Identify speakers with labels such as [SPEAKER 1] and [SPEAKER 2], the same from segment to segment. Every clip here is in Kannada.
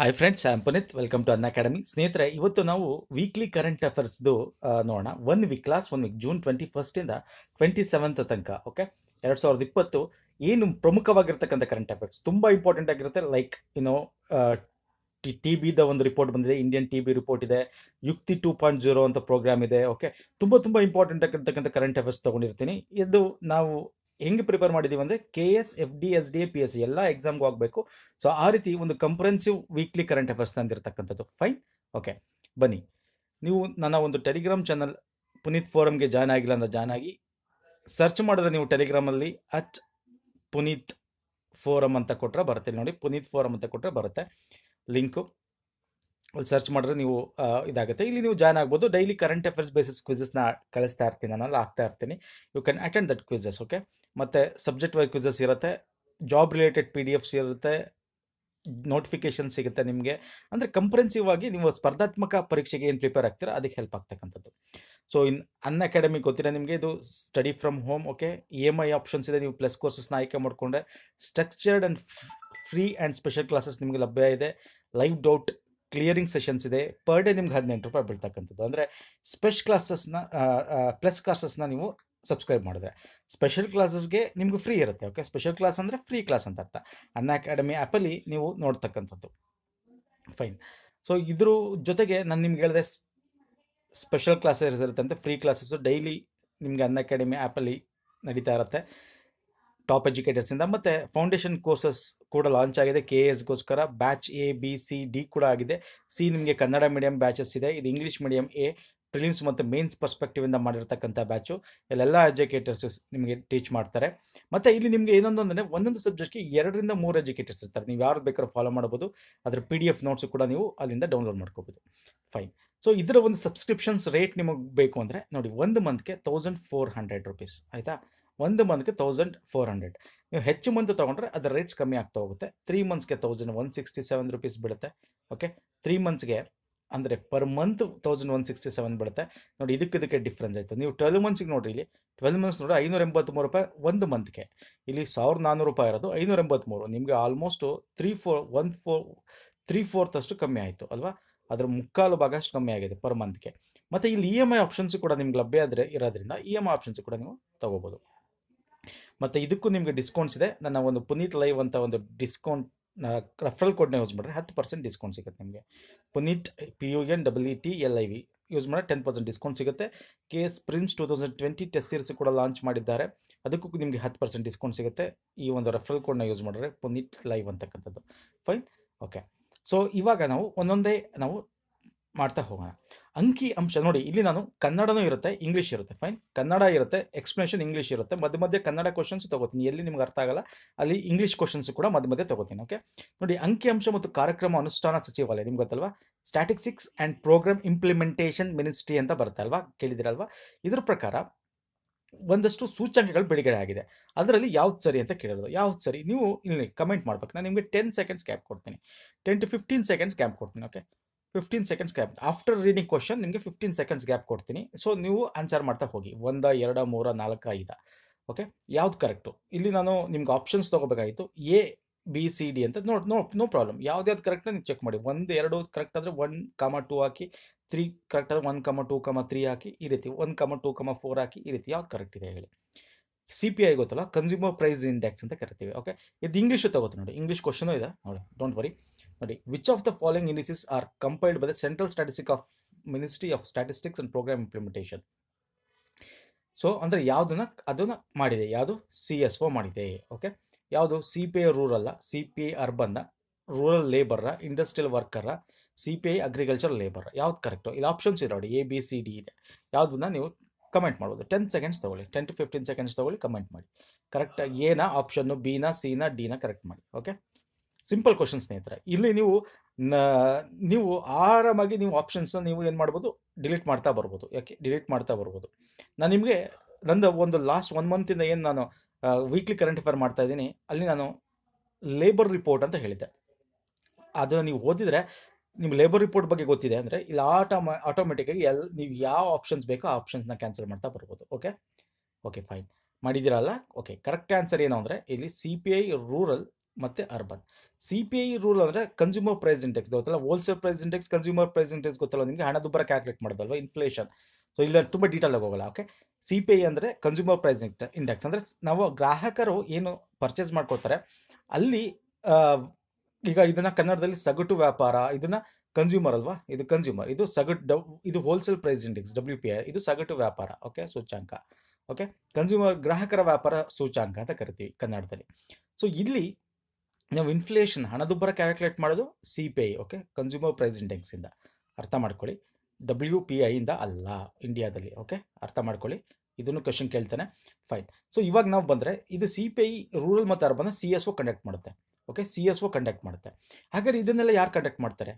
[SPEAKER 1] hi friends I am Puneet welcome to Unacademy ಸ್ನೇಹಿತರೆ ಇವತ್ತು ನಾವು ವೀಕ್ಲಿ ಕರೆಂಟ್ ಅಫೇರ್ಸ್ದು ನೋಡೋಣ one week class one week June twenty ಫಸ್ಟಿಂದ ಟ್ವೆಂಟಿ ಸೆವೆಂತ್ ತನಕ ಓಕೆ ಎರಡು ಸಾವಿರದ ಇಪ್ಪತ್ತು ಏನು ಪ್ರಮುಖವಾಗಿರ್ತಕ್ಕಂಥ ಕರೆಂಟ್ ಅಫೇರ್ಸ್ ತುಂಬ ಇಂಪಾರ್ಟೆಂಟ್ ಆಗಿರುತ್ತೆ like you know uh, T T ಬಿದ ಒಂದು ರಿಪೋರ್ಟ್ ಬಂದಿದೆ ಇಂಡಿಯನ್ ಟಿ ಬಿ ರಿಪೋರ್ಟ್ ಇದೆ ಯುಕ್ತಿ ಟೂ ಪಾಯಿಂಟ್ ಜೀರೋ ಅಂತ ಪ್ರೋಗ್ರಾಮ್ ಇದೆ ಓಕೆ ತುಂಬ ತುಂಬ ಇಂಪಾರ್ಟೆಂಟ್ ಆಗಿರ್ತಕ್ಕಂಥ ಕರೆಂಟ್ ಅಫೇರ್ಸ್ ತೊಗೊಂಡಿರ್ತೀನಿ ಇದು ನಾವು ಹೆಂಗೆ ಪ್ರಿಪೇರ್ ಮಾಡಿದ್ದೀವಿ ಅಂದರೆ K S F D S D A P S C ಎಲ್ಲ ಎಕ್ಸಾಮ್ಗೆ ಹೋಗಬೇಕು ಸೊ ಆ ರೀತಿ ಒಂದು ಕಂಪ್ರೆನ್ಸಿವ್ ವೀಕ್ಲಿ ಕರೆಂಟ್ ಅಫೇರ್ಸ್ ತಂದಿರತಕ್ಕಂಥದ್ದು ಫೈನ್ ಓಕೆ ಬನ್ನಿ ನೀವು ನನ್ನ ಒಂದು ಟೆಲಿಗ್ರಾಮ್ ಚಾನಲ್ ಪುನೀತ್ ಫೋರಮ್ಗೆ ಜಾಯ್ನ್ ಆಗಿಲ್ಲ ಅಂದರೆ ಜಾಯ್ನ್ ಆಗಿ ಸರ್ಚ್ ಮಾಡಿದ್ರೆ ನೀವು ಟೆಲಿಗ್ರಾಮಲ್ಲಿ ಅಟ್ ಪುನೀತ್ ಫೋರಮ್ ಅಂತ ಕೊಟ್ಟರೆ ಬರುತ್ತೆ ನೋಡಿ ಪುನೀತ್ ಫೋರಮ್ ಅಂತ ಕೊಟ್ಟರೆ ಬರುತ್ತೆ ಲಿಂಕು ಅಲ್ಲಿ ಸರ್ಚ್ ಮಾಡಿದ್ರೆ ನೀವು ಇದಾಗುತ್ತೆ ಇಲ್ಲಿ ನೀವು ಜಾಯ್ನ್ ಆಗ್ಬೋದು ಡೈಲಿ ಕರೆಂಟ್ ಅಫೇರ್ಸ್ ಬೇಸಿಸ್ ಕ್ವಿಸಸ್ನ ಕಳಿಸ್ತಾ ಇರ್ತೀನಿ ನಾನು ಹಾಕ್ತಾ ಇರ್ತೀನಿ you can attend that quizzes okay ಮತ್ತು ಸಬ್ಜೆಕ್ಟ್ ವೈ ಕ್ವಿಸಸ್ ಇರುತ್ತೆ job related P D Fs ಇರುತ್ತೆ ನೋಟಿಫಿಕೇಶನ್ ಸಿಗುತ್ತೆ ನಿಮಗೆ ಅಂದರೆ ಕಂಪ್ರೆನ್ಸಿವ್ ಆಗಿ ನೀವು ಸ್ಪರ್ಧಾತ್ಮಕ ಪರೀಕ್ಷೆಗೆ ಏನು ಪ್ರಿಪೇರ್ ಆಗ್ತೀರ ಅದಕ್ಕೆ ಹೆಲ್ಪ್ ಆಗ್ತಕ್ಕಂಥದ್ದು ಸೊ ಇನ್ ಅನ್ ಅಕಾಡೆಮಿ ಗೊತ್ತಿರೋ ನಿಮಗೆ ಇದು study from home okay E M I options ಇದೆ ನೀವು ಪ್ಲಸ್ ಕೋರ್ಸಸ್ನ ಆಯ್ಕೆ ಮಾಡಿಕೊಂಡೆ structured and free and special classes ನಿಮಗೆ ಲಭ್ಯ ಇದೆ ಲೈವ್ ಡೌಟ್ ಕ್ಲಿಯರಿಂಗ್ ಸೆಷನ್ಸ್ ಇದೆ ಪರ್ ಡೇ ನಿಮ್ಗೆ ಹದಿನೆಂಟು ರೂಪಾಯಿ ಬೀಳ್ತಕ್ಕಂಥದ್ದು ಅಂದರೆ ಸ್ಪೆಷಲ್ ಕ್ಲಾಸಸ್ನ ಪ್ಲಸ್ ಕ್ಲಾಸಸ್ನ ನೀವು ಸಬ್ಸ್ಕ್ರೈಬ್ ಮಾಡಿದ್ರೆ ಸ್ಪೆಷಲ್ ಕ್ಲಾಸಸ್ಗೆ ನಿಮ್ಗೆ ಫ್ರೀ ಇರುತ್ತೆ ಓಕೆ ಸ್ಪೆಷಲ್ ಕ್ಲಾಸ್ ಅಂದರೆ ಫ್ರೀ ಕ್ಲಾಸ್ ಅಂತ ಅರ್ಥ ಅನ್ನ ಅಕಾಡೆಮಿ ಆ್ಯಪಲ್ಲಿ ನೀವು ನೋಡ್ತಕ್ಕಂಥದ್ದು ಫೈನ್ ಸೊ ಇದ್ರ ಜೊತೆಗೆ ನಾನು ನಿಮ್ಗೆ ಹೇಳಿದೆ ಸ್ಪೆಷಲ್ ಕ್ಲಾಸಸ್ ಇರುತ್ತೆ ಅಂತ ಫ್ರೀ ಕ್ಲಾಸಸ್ಸು ಡೈಲಿ ನಿಮಗೆ ಅನ್ನ ಅಕಾಡೆಮಿ ಆ್ಯಪಲ್ಲಿ ನಡೀತಾ ಇರುತ್ತೆ ಟಾಪ್ ಎಜುಕೇಟರ್ಸಿಂದ ಮತ್ತು ಫೌಂಡೇಶನ್ ಕೋರ್ಸಸ್ ಕೂಡ ಲಾಂಚ್ ಆಗಿದೆ ಕೆ ಎಸ್ಗೋಸ್ಕರ batch A B C D ಕೂಡ ಆಗಿದೆ ಸಿ ನಿಮಗೆ ಕನ್ನಡ ಮೀಡಿಯಂ ಬ್ಯಾಚಸ್ ಇದೆ ಇದು ಇಂಗ್ಲೀಷ್ ಮೀಡಿಯಂ ಎ ಪ್ರಿಲಿಮ್ಸ್ ಮತ್ತು ಮೇನ್ಸ್ ಪರ್ಸ್ಪೆಕ್ಟಿವಿಂದ ಮಾಡಿರ್ತಕ್ಕಂಥ ಬ್ಯಾಚು ಇಲ್ಲೆಲ್ಲ ಎಜುಕೇಟರ್ಸ್ ನಿಮಗೆ ಟೀಚ್ ಮಾಡ್ತಾರೆ ಮತ್ತು ಇಲ್ಲಿ ನಿಮಗೆ ಏನೊಂದು ಅಂದರೆ ಒಂದೊಂದು ಸಬ್ಜೆಕ್ಟ್ಗೆ ಎರಡರಿಂದ ಮೂರು ಎಜುಕೇಟರ್ಸ್ ಇರ್ತಾರೆ ನೀವು ಯಾರು ಬೇಕಾದ್ರೂ ಫಾಲೋ ಮಾಡ್ಬೋದು ಅದರ ಪಿ ಡಿ ಎಫ್ ನೋಟ್ಸು ಕೂಡ ನೀವು ಅಲ್ಲಿಂದ ಡೌನ್ಲೋಡ್ ಮಾಡ್ಕೋಬೋದು ಫೈನ್ ಸೊ ಇದರ ಒಂದು ಸಬ್ಸ್ಕ್ರಿಪ್ಷನ್ಸ್ ರೇಟ್ ನಿಮಗೆ ಬೇಕು ಅಂದರೆ ನೋಡಿ ಒಂದು ಮಂತ್ಗೆ ತೌಸಂಡ್ ಫೋರ್ ಹಂಡ್ರೆಡ್ ರುಪೀಸ್ ಆಯಿತಾ ಒಂದು ಮಂತ್ಗೆ ತೌಸಂಡ್ ಫೋರ್ ಹಂಡ್ರೆಡ್ ನೀವು ಹೆಚ್ಚು ಮಂತ್ ತೊಗೊಂಡ್ರೆ ಅದರ ರೇಟ್ಸ್ ಕಮ್ಮಿ ಆಗ್ತಾ ಹೋಗುತ್ತೆ ತ್ರೀ ಮಂತ್ಸ್ಗೆ thousand one sixty seven rupees ಬೀಳುತ್ತೆ ಓಕೆ ತ್ರೀ ಮಂತ್ಸ್ಗೆ ಅಂದರೆ per month thousand one sixty seven ಬೀಳುತ್ತೆ ನೋಡಿ ಇದಕ್ಕೆ ಇದಕ್ಕೆ ಡಿಫ್ರೆನ್ಸ್ ಆಯಿತು ನೀವು ಟ್ವೆಲ್ ಮಂತ್ಸಿಗೆ ನೋಡಿರಿ ಇಲ್ಲಿ ಟ್ವೆಲ್ ಮಂತ್ಸ್ ನೋಡಿ ಐನೂರ ಎಂಬತ್ತ್ಮೂರು ರೂಪಾಯಿ ಒಂದು ಮಂತ್ಗೆ ಇಲ್ಲಿ ಸಾವಿರದ ನಾನ್ನೂರು ರೂಪಾಯಿ ಇರೋದು ಐನೂರ ಎಂಬತ್ತ್ಮೂರು ನಿಮಗೆ almost three four one four three fourth ಅಷ್ಟು ಕಮ್ಮಿ ಆಯಿತು ಅಲ್ವಾ ಅದರ ಮುಕ್ಕಾಲು ಭಾಗ ಅಷ್ಟು ಕಮ್ಮಿ ಆಗಿದೆ ಪರ್ ಮಂತ್ಗೆ ಮತ್ತು ಇಲ್ಲಿ ಇ ಎಮ್ ಐ ಆಪ್ಷನ್ಸ್ ಕೂಡ ನಿಮ್ಗೆ ಲಭ್ಯ ಆದರೆ ಇರೋದ್ರಿಂದ ಇ ಎಮ್ ಐ ಆಪ್ಷನ್ಸ್ ಕೂಡ ನೀವು ತೊಗೋಬೋದು ಮತ್ತು ಇದಕ್ಕೂ ನಿಮಗೆ ಡಿಸ್ಕೌಂಟ್ಸ್ ಇದೆ ನನ್ನ ಒಂದು ಪುನೀತ್ ಲೈವ್ ಅಂತ ಒಂದು ಡಿಸ್ಕೌಂಟ್ ರೆಫರಲ್ ಕೋಡ್ನ ಯೂಸ್ ಮಾಡಿದ್ರೆ ಹತ್ತು ಪರ್ಸೆಂಟ್ ಡಿಸ್ಕೌಂಟ್ ಸಿಗುತ್ತೆ ನಿಮಗೆ Puneeth P U N W T L I V use ಮಾಡಿ ಟೆನ್ ಪರ್ಸೆಂಟ್ ಡಿಸ್ಕೌಂಟ್ ಸಿಗುತ್ತೆ K S prince two thousand twenty test series ಕೂಡ ಲಾಂಚ್ ಮಾಡಿದ್ದಾರೆ ಅದಕ್ಕೂ ನಿಮಗೆ ಹತ್ತು ಪರ್ಸೆಂಟ್ ಡಿಸ್ಕೌಂಟ್ ಸಿಗುತ್ತೆ ಈ ಒಂದು ರೆಫರಲ್ ಕೋಡ್ನ ಯೂಸ್ ಮಾಡಿದ್ರೆ ಪುನೀತ್ ಲೈವ್ ಅಂತಕ್ಕಂಥದ್ದು ಫೈನ್ ಓಕೆ ಸೊ ಇವಾಗ ನಾವು ಒಂದೊಂದೇ ನಾವು ಮಾಡ್ತಾ ಹೋಗೋಣ ಅಂಕಿ ಅಂಶ ನೋಡಿ ಇಲ್ಲಿ ನಾನು ಕನ್ನಡನೂ ಇರುತ್ತೆ ಇಂಗ್ಲೀಷ್ ಇರುತ್ತೆ ಫೈನ್ ಕನ್ನಡ ಇರುತ್ತೆ ಎಕ್ಸ್ಪ್ಲನೇಷನ್ ಇಂಗ್ಲೀಷ್ ಇರುತ್ತೆ ಮಧ್ಯ ಮಧ್ಯೆ ಕನ್ನಡ ಕ್ವಶನ್ಸ್ ತಗೋತೀನಿ ಎಲ್ಲಿ ನಿಮ್ಗೆ ಅರ್ಥ ಆಗಲ್ಲ ಅಲ್ಲಿ ಇಂಗ್ಲೀಷ್ ಕ್ವಶನ್ಸ್ ಕೂಡ ಮಧ್ಯ ಮಧ್ಯೆ ತಗೋತೀನಿ ಓಕೆ ನೋಡಿ ಅಂಕಿ ಅಂಶ ಮತ್ತು ಕಾರ್ಯಕ್ರಮ ಅನುಷ್ಠಾನ ಸಚಿವಾಲಯ ನಿಮ್ಗೆ ಗೊತ್ತಲ್ವಾ statistics and programme implementation ministry ಅಂತ ಬರುತ್ತೆ ಅಲ್ವಾ ಕೇಳಿದಿರಲ್ವಾ ಇದ್ರ ಪ್ರಕಾರ ಒಂದಷ್ಟು ಸೂಚನೆಗಳು ಬಿಡುಗಡೆ ಆಗಿದೆ ಅದರಲ್ಲಿ ಯಾವ್ದು ಸರಿ ಅಂತ ಕೇಳಿರೋದು ಯಾವ್ದು ಸರಿ ನೀವು ಇಲ್ಲಿ ಕಮೆಂಟ್ ಮಾಡ್ಬೇಕು ನಾನು ನಿಮಗೆ ಟೆನ್ ಸೆಕೆಂಡ್ಸ್ ಕ್ಯಾಪ್ ಕೊಡ್ತೀನಿ ten to fifteen seconds gap ಕೊಡ್ತೀನಿ okay fifteen seconds gap after reading question ನಿಮಗೆ ಫಿಫ್ಟೀನ್ ಸೆಕೆಂಡ್ಸ್ ಗ್ಯಾಪ್ ಕೊಡ್ತೀನಿ ಸೊ ನೀವು ಆನ್ಸರ್ ಮಾಡ್ತಾ ಹೋಗಿ ಒಂದ ಎರಡ ಮೂರ ನಾಲ್ಕು ಐದ ಓಕೆ ಯಾವ್ದು ಕರೆಕ್ಟು ಇಲ್ಲಿ ನಾನು ನಿಮ್ಗೆ ಆಪ್ಷನ್ಸ್ ತೊಗೋಬೇಕಾಯಿತು ಎ ಬಿ ಸಿ ಡಿ ಅಂತ ನೋಡಿ ನೋ ನೋ ಪ್ರಾಬ್ಲಮ್ ಯಾವ್ದು ಯಾವ್ದು ಕರೆಕ್ಟ್ ನೀವು ಚೆಕ್ ಮಾಡಿ ಒಂದು ಎರಡು ಕರೆಕ್ಟ್ ಆದರೆ ಒನ್ ಕಮ ಟೂ ಹಾಕಿ ತ್ರೀ ಕರೆಕ್ಟ್ ಆದರೆ one comma two comma three ಹಾಕಿ ಈ ರೀತಿ ಒನ್ ಕಮ ಟೂ ಕಮ ಫೋರ್ ಹಾಕಿ ಈ ರೀತಿ ಯಾವ್ದು ಕರೆಕ್ಟ್ ಇದೆ ಹೇಳಿ ಸಿ ಪಿ ಐ ಗೊತ್ತಲ್ಲ ಕನ್ಸ್ಯೂಮರ್ ಪ್ರೈಸ್ ಇಂಡೆಕ್ಸ್ ಅಂತ ಕರಿತೀವಿ ಓಕೆ ಇದು ಇಂಗ್ಲೀಷು ತಗೋತು ನೋಡಿ ಇಂಗ್ಲೀಷ್ ಕ್ವಶನು ಇದೆ ನೋಡಿ ಡೋಂಟ್ ವರಿ ನೋಡಿ which of the following indices are compiled by the central statistic of ministry of statistics and programme implementation so ಅಂದರೆ ಯಾವುದನ್ನ ಅದನ್ನು ಮಾಡಿದೆ ಯಾವುದು ಸಿ ಎಸ್ ಒ ಮಾಡಿದೆ ಓಕೆ ಯಾವುದು ಸಿ ಪಿ ಐ ರೂರಲ್ಲ ಸಿ ಪಿ ಐ ಅರ್ಬನ್ನ ರೂರಲ್ ಲೇಬರ್ರ ಇಂಡಸ್ಟ್ರಿಯಲ್ ವರ್ಕರ C P I agriculture labour ಯಾವ್ದು ಕರೆಕ್ಟು ಇಲ್ಲಿ ಆಪ್ಷನ್ಸ್ ಇದೆ ನೋಡಿ ಎ ಬಿ ಸಿ ಡಿ ಇದೆ ಯಾವುದನ್ನ ನೀವು ಕಮೆಂಟ್ ಮಾಡ್ಬೋದು ಟೆನ್ ಸೆಕೆಂಡ್ಸ್ ತೊಗೊಳ್ಳಿ ಟೆನ್ ಟು ಫಿಫ್ಟೀನ್ ಸೆಕೆಂಡ್ಸ್ ತೊಗೊಳ್ಳಿ ಕಮೆಂಟ್ ಮಾಡಿ ಕರೆಕ್ಟ್ ಎನ ಆಪ್ಷನ್ನು ಬಿನ ಸಿನ ಡಿನ ಕರೆಕ್ಟ್ ಮಾಡಿ ಓಕೆ ಸಿಂಪಲ್ ಕ್ವಶನ್ ಸ್ನೇಹಿತರೆ ಇಲ್ಲಿ ನೀವು ನೀವು ಆರಾಮಾಗಿ ನೀವು ಆಪ್ಷನ್ಸ್ನ ನೀವು ಏನು ಮಾಡ್ಬೋದು ಡಿಲೀಟ್ ಮಾಡ್ತಾ ಬರ್ಬೋದು ಯಾಕೆ ಡಿಲೀಟ್ ಮಾಡ್ತಾ ಬರ್ಬೋದು ನಾನು ನಿಮಗೆ ನಂದು ಒಂದು ಲಾಸ್ಟ್ ಒನ್ ಮಂತಿಂದ ಏನು ನಾನು ವೀಕ್ಲಿ ಕರೆಂಟ್ ಅಫೇರ್ ಮಾಡ್ತಾ ಇದ್ದೀನಿ ಅಲ್ಲಿ ನಾನು ಲೇಬರ್ ರಿಪೋರ್ಟ್ ಅಂತ ಹೇಳಿದ್ದೆ ಅದನ್ನು ನೀವು ಓದಿದರೆ ನಿಮ್ಮ ಲೇಬರ್ ರಿಪೋರ್ಟ್ ಬಗ್ಗೆ ಗೊತ್ತಿದೆ ಅಂದರೆ ಇಲ್ಲಿ ಆಟೋಮ ಆಗಿ ಎಲ್ ನೀವು ಯಾವ ಆಪ್ಷನ್ಸ್ ಬೇಕೋ ಆ ಆಪ್ಷನ್ಸ್ನ ಕ್ಯಾನ್ಸಲ್ ಮಾಡ್ತಾ ಬರ್ಬೋದು ಓಕೆ ಓಕೆ ಫೈನ್ ಮಾಡಿದ್ದೀರಲ್ಲ ಓಕೆ ಕರೆಕ್ಟ್ ಆನ್ಸರ್ ಏನು ಅಂದರೆ ಇಲ್ಲಿ ಸಿ ಪಿ ಐ ರೂರಲ್ ಮತ್ತು urban C P I rural ಅಂದರೆ ಕನ್ಸ್ಯೂಮರ್ ಪ್ರೈಸ್ ಇಂಡೆಕ್ಸ್ ಗೊತ್ತಲ್ಲ wholesale price index consumer price index ಗೊತ್ತಲ್ಲ ನಿಮಗೆ ಹಣದುಬ್ಬರ ಕ್ಯಾಲ್ಕುಲೇಟ್ ಮಾಡೋದಲ್ವ ಇನ್ಫ್ಲೇಷನ್ ಸೊ ಇಲ್ಲ ತುಂಬ ಡೀಟೇಲ್ ಹೋಗಲ್ಲ ಓಕೆ ಸಿ ಪಿ ಐ ಅಂದರೆ ಕನ್ಸ್ಯೂಮರ್ ಪ್ರೈಸ್ ಇಂಡೆಕ್ಸ್ ಅಂದರೆ ನಾವು ಗ್ರಾಹಕರು ಏನು ಪರ್ಚೇಸ್ ಮಾಡ್ಕೋತಾರೆ ಅಲ್ಲಿ ಈಗ ಇದನ್ನ ಕನ್ನಡದಲ್ಲಿ ಸಗಟು ವ್ಯಾಪಾರ ಇದನ್ನ ಕನ್ಸ್ಯೂಮರ್ ಅಲ್ವಾ ಇದು ಕನ್ಸ್ಯೂಮರ್ ಇದು ಸಗಟು ಇದು wholesale price index W P I ಇದು ಸಗಟು ವ್ಯಾಪಾರ ಓಕೆ ಸೂಚ್ಯಾಂಕ ಓಕೆ ಕನ್ಸ್ಯೂಮರ್ ಗ್ರಾಹಕರ ವ್ಯಾಪಾರ ಸೂಚ್ಯಾಂಕ ಅಂತ ಕರಿತೀವಿ ಕನ್ನಡದಲ್ಲಿ ಸೊ ಇಲ್ಲಿ ನಾವು ಇನ್ಫ್ಲೇಷನ್ ಹಣದುಬ್ಬರ ಕ್ಯಾಲ್ಕುಲೇಟ್ ಮಾಡೋದು C P I okay consumer price index ಇಂದ ಅರ್ಥ ಮಾಡ್ಕೊಳ್ಳಿ ಡಬ್ಲ್ಯೂ ಪಿ ಐ ಇಂದ ಅಲ್ಲ ಇಂಡಿಯಾದಲ್ಲಿ ಓಕೆ ಅರ್ಥ ಮಾಡ್ಕೊಳ್ಳಿ ಇದನ್ನು ಕ್ವಶನ್ ಕೇಳ್ತಾನೆ ಫೈನ್ ಸೊ ಇವಾಗ ನಾವು ಬಂದರೆ ಇದು ಸಿ ಪಿ ಐ ರೂರಲ್ ಮತ್ತು urban C S O conduct ಮಾಡುತ್ತೆ okay C S O conduct ಮಾಡುತ್ತೆ ಹಾಗಾದ್ರೆ ಇದನ್ನೆಲ್ಲ ಯಾರು ಕಂಡಕ್ಟ್ ಮಾಡ್ತಾರೆ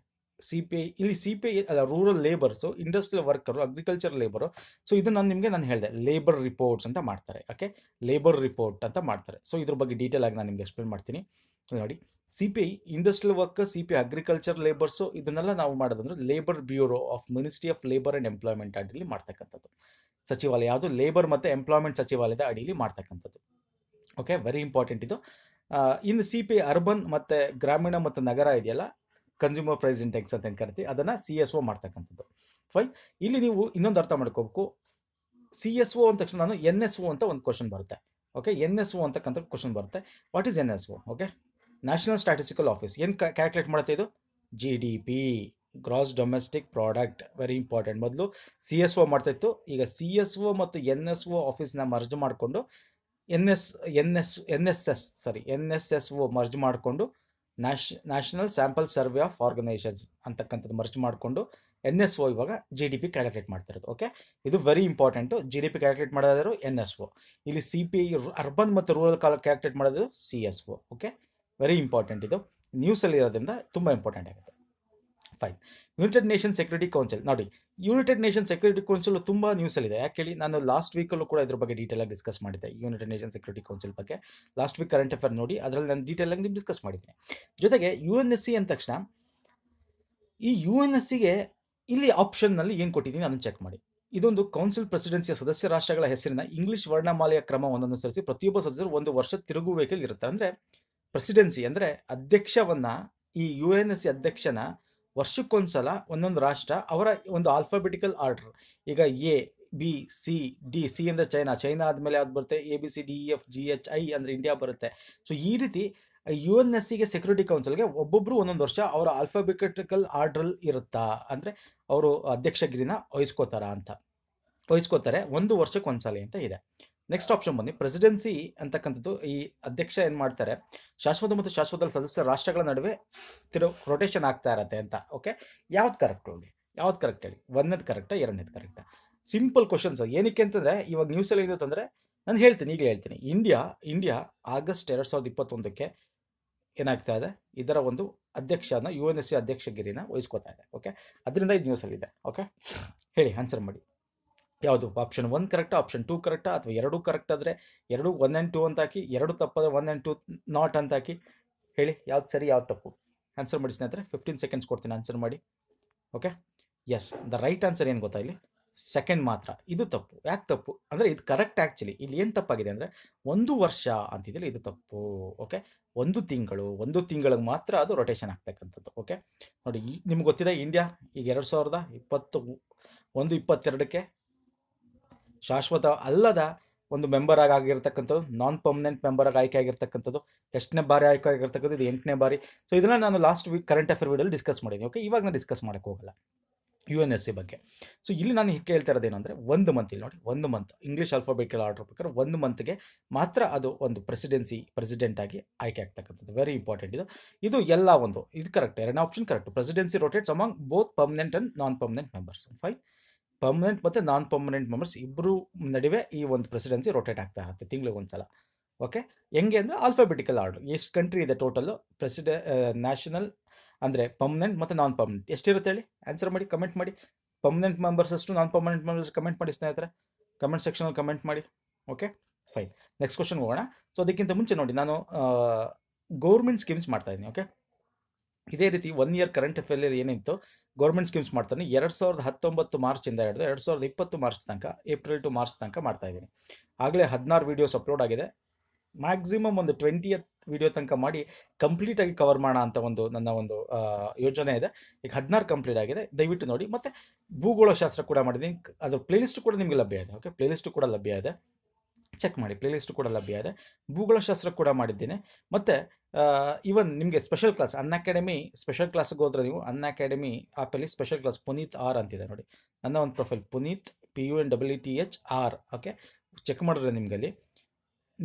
[SPEAKER 1] ಸಿ ಪಿ ಐ ಇಲ್ಲಿ ಸಿ ಪಿ ಐ ಅಲ್ಲ rural labours industrial worker agriculture labour so ಇದು ನಾನು ನಿಮಗೆ ನಾನು ಹೇಳಿದೆ ಲೇಬರ್ ರಿಪೋರ್ಟ್ಸ್ ಅಂತ ಮಾಡ್ತಾರೆ ಓಕೆ ಲೇಬರ್ ರಿಪೋರ್ಟ್ ಅಂತ ಮಾಡ್ತಾರೆ ಸೊ ಇದ್ರ ಬಗ್ಗೆ ಡೀಟೇಲ್ ಆಗಿ ನಾನು ನಿಮಗೆ ಎಕ್ಸ್ಪ್ಲೇನ್ ಮಾಡ್ತೀನಿ ನೋಡಿ C P I industrial worker C P agriculture labours ಇದನ್ನೆಲ್ಲ ನಾವು ಮಾಡೋದಂದ್ರೆ labour bureau of ministry of labour and employment ಅಡಿಯಲ್ಲಿ ಮಾಡ್ತಕ್ಕಂಥದ್ದು ಸಚಿವಾಲಯ ಯಾವುದು ಲೇಬರ್ ಮತ್ತು ಎಂಪ್ಲಾಯ್ಮೆಂಟ್ ಸಚಿವಾಲಯದ ಅಡಿಯಲ್ಲಿ ಮಾಡ್ತಕ್ಕಂಥದ್ದು ಓಕೆ ವೆರಿ ಇಂಪಾರ್ಟೆಂಟ್ ಇದು ಇನ್ನು ಸಿ ಪಿ ಅರ್ಬನ್ ಮತ್ತು ಗ್ರಾಮೀಣ ಮತ್ತು ನಗರ ಇದೆಯಲ್ಲ ಕನ್ಸ್ಯೂಮರ್ ಪ್ರೈಸ್ ಇಂಟೆಕ್ಸ್ ಅಂತ ಕರಿತೀವಿ ಅದನ್ನು ಸಿ ಎಸ್ ಒ ಮಾಡ್ತಕ್ಕಂಥದ್ದು ಫೈನ್ ಇಲ್ಲಿ ನೀವು ಇನ್ನೊಂದು ಅರ್ಥ ಮಾಡ್ಕೋಬೇಕು ಸಿ ಎಸ್ ಒ ಅಂದ ತಕ್ಷಣ ನಾನು ಎನ್ ಎಸ್ ಓ ಅಂತ ಒಂದು ಕ್ವಶನ್ ಬರುತ್ತೆ ಓಕೆ ಎನ್ ಎಸ್ ಒ ಅಂತಕ್ಕಂಥ ಕ್ವಶನ್ ಬರುತ್ತೆ what is N S O okay national statistical office ಏನು ಕ್ಯಾಲ್ಕುಲೇಟ್ ಮಾಡುತ್ತೆ ಇದು G D P gross domestic product very important ಮೊದಲು ಸಿ ಎಸ್ ಒ ಇತ್ತು ಈಗ ಸಿ ಎಸ್ ಒ ಮತ್ತು ಎನ್ ಎಸ್ ಒ ಆಫೀಸ್ನ ಮರ್ಜ್ ಮಾಡಿಕೊಂಡು N S N S N S S sorry N S S O merge ಮಾಡಿಕೊಂಡು ನ್ಯಾಷ್ national sample survey of organisations ಅಂತಕ್ಕಂಥದ್ದು ಮರ್ಜ್ ಮಾಡಿಕೊಂಡು ಎನ್ ಎಸ್ ಒ ಇವಾಗ ಜಿ ಡಿ ಪಿ ಕ್ಯಾಲ್ಕುಲೇಟ್ ಮಾಡ್ತಿರೋದು ಓಕೆ ಇದು very important G D P calculate ಮಾಡೋದಾದ್ರು ಎನ್ ಎಸ್ ಒ ಇಲ್ಲಿ ಸಿ ಪಿ ಅರ್ಬನ್ ಮತ್ತು ರೂರಲ್ ಕಾಲ ಕ್ಯಾಲ್ಕುಲೇಟ್ ಮಾಡೋದು C S O okay very important ಇದು ನ್ಯೂಸಲ್ಲಿ ಇರೋದ್ರಿಂದ ತುಂಬ ಇಂಪಾರ್ಟೆಂಟ್ ಆಗುತ್ತೆ fine united nation security council ನೋಡಿ ಯುನೈಟೆಡ್ ನೇಷನ್ ಸೆಕ್ಯೂರಿಟಿ ಕೌನ್ಸಿಲ್ ತುಂಬ ನ್ಯೂಸಲ್ಲಿದೆ ಯಾಕೆ ಹೇಳಿ ನಾನು ಲಾಸ್ಟ್ ವೀಕಲ್ಲೂ ಕೂಡ ಇದ್ರ ಬಗ್ಗೆ ಡೀಟೇಲ್ ಆಗಿ ಡಿಸ್ಕಸ್ ಮಾಡಿದ್ದೆ ಯುನೈಟೆಡ್ ನೇಷನ್ ಸೆಕ್ಯೂರಿಟಿ ಕೌನ್ಸಿಲ್ ಬಗ್ಗೆ ಲಾಸ್ಟ್ ವೀಕ್ ಕರೆಂಟ್ ಅಫೇರ್ ನೋಡಿ ಅದರಲ್ಲಿ ನಾನು ಡೀಟೇಲ್ ನಿಮ್ಗೆ ಡಿಸ್ಕಸ್ ಮಾಡಿದ್ದೀನಿ ಜೊತೆಗೆ ಯು ಎನ್ ಎಸ್ ಸಿ ಅಂದ ತಕ್ಷಣ ಈ ಯು ಎನ್ ಎಸ್ ಸಿಗೆ ಇಲ್ಲಿ ಆಪ್ಷನ್ನಲ್ಲಿ ಏನು ಕೊಟ್ಟಿದ್ದೀನಿ ಅದನ್ನು ಚೆಕ್ ಮಾಡಿ ಇದೊಂದು ಕೌನ್ಸಿಲ್ ಪ್ರೆಸಿಡೆನ್ಸಿಯ ಸದಸ್ಯ ರಾಷ್ಟ್ರಗಳ ಹೆಸರಿನ ಇಂಗ್ಲಿಷ್ ವರ್ಣಮಾಲೆಯ ಕ್ರಮವನ್ನು ಅನುಸರಿಸಿ ಪ್ರತಿಯೊಬ್ಬ ಸದಸ್ಯರು ಒಂದು ವರ್ಷ ತಿರುಗುವಿಕೆಯಲ್ಲಿ ಇರುತ್ತೆ ಅಂದರೆ ಪ್ರೆಸಿಡೆನ್ಸಿ ಅಂದರೆ ಅಧ್ಯಕ್ಷವನ್ನು ಈ ಯು ಎನ್ ಎಸ್ ಸಿ ಅಧ್ಯಕ್ಷನ ವರ್ಷಕ್ಕೊಂದ್ಸಲ ಒಂದೊಂದು ರಾಷ್ಟ್ರ ಅವರ ಒಂದು ಆಲ್ಫಾಬೆಟಿಕಲ್ ಆರ್ಡರ್ ಈಗ A B C D C ಅಂದರೆ ಚೈನಾ ಚೈನಾ ಆದಮೇಲೆ ಯಾವ್ದು ಬರುತ್ತೆ A B C D E F G H I ಅಂದರೆ ಇಂಡಿಯಾ ಬರುತ್ತೆ ಸೊ ಈ ರೀತಿ ಯು ಎನ್ ಎಸ್ ಸಿಗೆ ಸೆಕ್ಯೂರಿಟಿ ಕೌನ್ಸಿಲ್ಗೆ ಒಬ್ಬೊಬ್ಬರು ಒಂದೊಂದು ವರ್ಷ ಅವರ ಆಲ್ಫಾಬೆಟಿಕಲ್ ಆರ್ಡ್ರಲ್ಲಿ ಇರುತ್ತಾ ಅಂದರೆ ಅವರು ಅಧ್ಯಕ್ಷಗಿರಿನ ವಹಿಸ್ಕೋತಾರ ಅಂತ ವಹಿಸ್ಕೋತಾರೆ ಒಂದು ವರ್ಷಕ್ಕೆ ಅಂತ ಇದೆ ನೆಕ್ಸ್ಟ್ ಆಪ್ಷನ್ ಬನ್ನಿ ಪ್ರೆಸಿಡೆನ್ಸಿ ಅಂತಕ್ಕಂಥದ್ದು ಈ ಅಧ್ಯಕ್ಷ ಏನು ಮಾಡ್ತಾರೆ ಶಾಶ್ವತ ಮತ್ತು ಶಾಶ್ವತ ಸದಸ್ಯ ರಾಷ್ಟ್ರಗಳ ನಡುವೆ ತಿರು ರೊಟೇಷನ್ ಆಗ್ತಾ ಇರತ್ತೆ ಅಂತ ಓಕೆ ಯಾವ್ದು ಕರೆಕ್ಟ್ ನೋಡಿ ಯಾವ್ದು ಕರೆಕ್ಟ್ ಹೇಳಿ ಒಂದನೇದು ಕರೆಕ್ಟಾ ಎರಡನೇದು ಕರೆಕ್ಟಾ ಸಿಂಪಲ್ ಕ್ವಶನ್ಸ್ ಏನಕ್ಕೆ ಅಂತಂದರೆ ಇವಾಗ ನ್ಯೂಸಲ್ಲಿ ಏನು ಅಂತಂದರೆ ನಾನು ಹೇಳ್ತೀನಿ ಈಗಲೇ ಹೇಳ್ತೀನಿ ಇಂಡಿಯಾ ಇಂಡಿಯಾ ಆಗಸ್ಟ್ ಎರಡು ಸಾವಿರದ ಇಪ್ಪತ್ತೊಂದಕ್ಕೆ ಏನಾಗ್ತಾ ಇದೆ ಇದರ ಒಂದು ಅಧ್ಯಕ್ಷನ ಯು ಎನ್ ಎಸ್ ಸಿ ಅಧ್ಯಕ್ಷಗಿರಿನ ವಹಿಸ್ಕೋತಾ ಇದೆ ಓಕೆ ಅದರಿಂದ ಇದು ನ್ಯೂಸಲ್ಲಿದೆ ಓಕೆ ಹೇಳಿ ಆನ್ಸರ್ ಮಾಡಿ ಯಾವುದು ಆಪ್ಷನ್ ಒನ್ ಕರೆಕ್ಟಾ ಆಪ್ಷನ್ ಟೂ ಕರೆಕ್ಟಾ ಅಥವಾ ಎರಡೂ ಕರೆಕ್ಟ್ ಆದರೆ ಎರಡು ಒನ್ ಆ್ಯಂಡ್ ಟೂ ಅಂತ ಹಾಕಿ ಎರಡು ತಪ್ಪಾದರೆ ಒನ್ ಆ್ಯಂಡ್ ಟೂ ನಾಟ್ ಅಂತ ಹಾಕಿ ಹೇಳಿ ಯಾವ್ದು ಸರಿ ಯಾವ್ದು ತಪ್ಪು ಆನ್ಸರ್ ಮಾಡಿ ಸ್ನೇಹಿತರೆ ಫಿಫ್ಟೀನ್ ಸೆಕೆಂಡ್ಸ್ ಕೊಡ್ತೀನಿ ಆನ್ಸರ್ ಮಾಡಿ okay yes the right answer ಏನು ಗೊತ್ತಾ ಇಲ್ಲಿ ಸೆಕೆಂಡ್ ಮಾತ್ರ ಇದು ತಪ್ಪು ಯಾಕೆ ತಪ್ಪು ಅಂದರೆ ಇದು ಕರೆಕ್ಟ್ ಆ್ಯಕ್ಚುಲಿ ಇಲ್ಲಿ ಏನು ತಪ್ಪಾಗಿದೆ ಅಂದರೆ ಒಂದು ವರ್ಷ ಅಂತಿದ್ದಲ್ಲಿ ಇದು ತಪ್ಪು ಓಕೆ ಒಂದು ತಿಂಗಳು ಒಂದು ತಿಂಗಳಿಗೆ ಮಾತ್ರ ಅದು ರೊಟೇಷನ್ ಆಗ್ತಕ್ಕಂಥದ್ದು ಓಕೆ ನೋಡಿ ನಿಮ್ಗೆ ಗೊತ್ತಿದೆ ಇಂಡಿಯಾ ಈಗ ಎರಡು ಸಾವಿರದ ಇಪ್ಪತ್ತು ಒಂದು ಇಪ್ಪತ್ತೆರಡಕ್ಕೆ ಶಾಶ್ವತ ಅಲ್ಲದ ಒಂದು ಮೆಂಬರ್ ಆಗಿ ಆಗಿರ್ತಕ್ಕಂಥದ್ದು ನಾನ್ ಪರ್ಮನೆಂಟ್ ಮೆಂಬರ್ ಆಗಿ ಆಯ್ಕೆ ಆಗಿರ್ತಕ್ಕಂಥದ್ದು ಎಷ್ಟನೇ ಬಾರಿ ಆಯ್ಕೆ ಆಗಿರ್ತಕ್ಕಂಥದ್ದು ಇದು ಎಂಟನೇ ಬಾರಿ ಸೊ ಇದನ್ನ ನಾನು ಲಾಸ್ಟ್ ವೀಕ್ ಕರೆಂಟ್ ಅಫೇರ್ ವೀಡಲ್ಲಿ ಡಿಸ್ಕಸ್ ಮಾಡಿದ್ದೀನಿ ಓಕೆ ಇವಾಗ ನಾನು ಡಿಸ್ಕಸ್ ಮಾಡಕ್ಕೆ ಹೋಗಲ್ಲ ಯು ಎನ್ ಎಸ್ ಸಿ ಬಗ್ಗೆ ಸೊ ಇಲ್ಲಿ ನಾನು ಕೇಳ್ತಾ ಏನಂದರೆ ಒಂದು ಮಂತ್ ಇಲ್ಲಿ ನೋಡಿ ಒಂದು ಮಂತ್ ಇಂಗ್ಲೀಷ್ ಆಲ್ಫಾಬೆಟಿಕಲ್ ಆರ್ಡರ್ ಪ್ರಕಾರ ಒಂದು ಮಂತ್ಗೆ ಮಾತ್ರ ಅದು ಒಂದು ಪ್ರೆಸಿಡೆನ್ಸಿ ಪ್ರೆಸಿಡೆಂಟ್ ಆಗಿ ಆಯ್ಕೆ ಆಗ್ತಕ್ಕಂಥದ್ದು ವೆರಿ ಇಂಪಾರ್ಟೆಂಟ್ ಇದು ಇದು ಎಲ್ಲ ಒಂದು ಇದು ಕರೆಕ್ಟ್ ಎರಡನೇ option correct presidency rotates among both permanent and non permanent members five permanent ಮತ್ತು ನಾನ್ ಪರ್ಮನೆಂಟ್ ಮೆಂಬರ್ಸ್ ಇಬ್ಬರು ನಡುವೆ ಈ ಒಂದು ಪ್ರೆಸಿಡೆನ್ಸಿ ರೊಟೇಟ್ ಆಗ್ತಾ ಇರುತ್ತೆ ತಿಂಗಳಿಗೆ ಸಲ ಓಕೆ ಹೆಂಗೆ ಅಂದರೆ ಆಲ್ಫಾಬೆಟಿಕಲ್ ಆರ್ಡರ್ ಎಷ್ಟು ಕಂಟ್ರಿ ಇದೆ ಟೋಟಲ್ಲು ಪ್ರೆಸಿಡೆ ನ್ಯಾಷನಲ್ ಅಂದರೆ ಪರ್ಮನೆಂಟ್ ಮತ್ತು ನಾನ್ ಪರ್ಮನೆಂಟ್ ಎಷ್ಟಿರುತ್ತೆ ಹೇಳಿ ಆನ್ಸರ್ ಮಾಡಿ ಕಮೆಂಟ್ ಮಾಡಿ ಪರ್ಮನೆಂಟ್ ಮೆಂಬರ್ಸ್ ಅಷ್ಟು ನಾನ್ ಪರ್ಮನೆಂಟ್ ಮೆಂಬರ್ಸ್ ಕಮೆಂಟ್ ಮಾಡಿ ಸ್ನೇಹಿತರೆ ಕಮೆಂಟ್ ಸೆಕ್ಷನಲ್ಲಿ ಕಮೆಂಟ್ ಮಾಡಿ ಓಕೆ ಫೈನ್ ನೆಕ್ಸ್ಟ್ ಕ್ವಶನ್ಗೆ ಹೋಗೋಣ ಸೊ ಅದಕ್ಕಿಂತ ಮುಂಚೆ ನೋಡಿ ನಾನು ಗೌರ್ಮೆಂಟ್ ಸ್ಕೀಮ್ಸ್ ಮಾಡ್ತಾ ಇದ್ದೀನಿ ಓಕೆ ಇದೇ ರೀತಿ ಒನ್ ಇಯರ್ ಕರೆಂಟ್ ಅಫೇರ್ ಏನಿತ್ತು ಗೌರ್ಮೆಂಟ್ ಸ್ಕೀಮ್ಸ್ ಮಾಡ್ತಾನೆ ಎರಡು ಸಾವಿರದ ಹತ್ತೊಂಬತ್ತು ಮಾರ್ಚಿಂದ ಹಿಡಿದು ಎರಡು ಸಾವಿರದ ಇಪ್ಪತ್ತು ಮಾರ್ಚ್ ತನಕ ಏಪ್ರಿಲ್ ಟು ಮಾರ್ಚ್ ತನಕ ಮಾಡ್ತಾ ಇದ್ದೀನಿ ಆಗಲೇ ಹದಿನಾರು ವೀಡಿಯೋಸ್ ಅಪ್ಲೋಡ್ ಆಗಿದೆ ಮ್ಯಾಕ್ಸಿಮಮ್ ಒಂದು ಟ್ವೆಂಟಿಯತ್ ವಿಡಿಯೋ ತನಕ ಮಾಡಿ ಕಂಪ್ಲೀಟಾಗಿ ಕವರ್ ಮಾಡೋಣ ಅಂತ ಒಂದು ನನ್ನ ಒಂದು ಯೋಜನೆ ಇದೆ ಈಗ ಹದಿನಾರು ಕಂಪ್ಲೀಟ್ ಆಗಿದೆ ದಯವಿಟ್ಟು ನೋಡಿ ಮತ್ತು ಭೂಗೋಳಶಾಸ್ತ್ರ ಕೂಡ ಮಾಡಿದ್ದೀನಿ ಅದರ ಪ್ಲೇಲಿಸ್ಟ್ ಕೂಡ ನಿಮಗೆ ಲಭ್ಯ ಇದೆ ಓಕೆ ಪ್ಲೇಲಿಸ್ಟು ಕೂಡ ಲಭ್ಯ ಇದೆ ಚೆಕ್ ಮಾಡಿ ಪ್ಲೇಲಿಸ್ಟು ಕೂಡ ಲಭ್ಯ ಇದೆ ಭೂಗೋಳಶಾಸ್ತ್ರ ಕೂಡ ಮಾಡಿದ್ದೀನಿ ಮತ್ತು ಇವನ್ ನಿಮಗೆ special class Unacademy special ಕ್ಲಾಸ್ಗೆ ಹೋದ್ರೆ ನೀವು ಅನ್ ಅಕಾಡೆಮಿ ಆ್ಯಪಲ್ಲಿ ಸ್ಪೆಷಲ್ ಕ್ಲಾಸ್ ಪುನೀತ್ ಆರ್ ಅಂತಿದೆ ನೋಡಿ ನನ್ನ ಒಂದು profile Puneeth P U N W T H R okay check ಮಾಡಿದ್ರೆ ನಿಮಗಲ್ಲಿ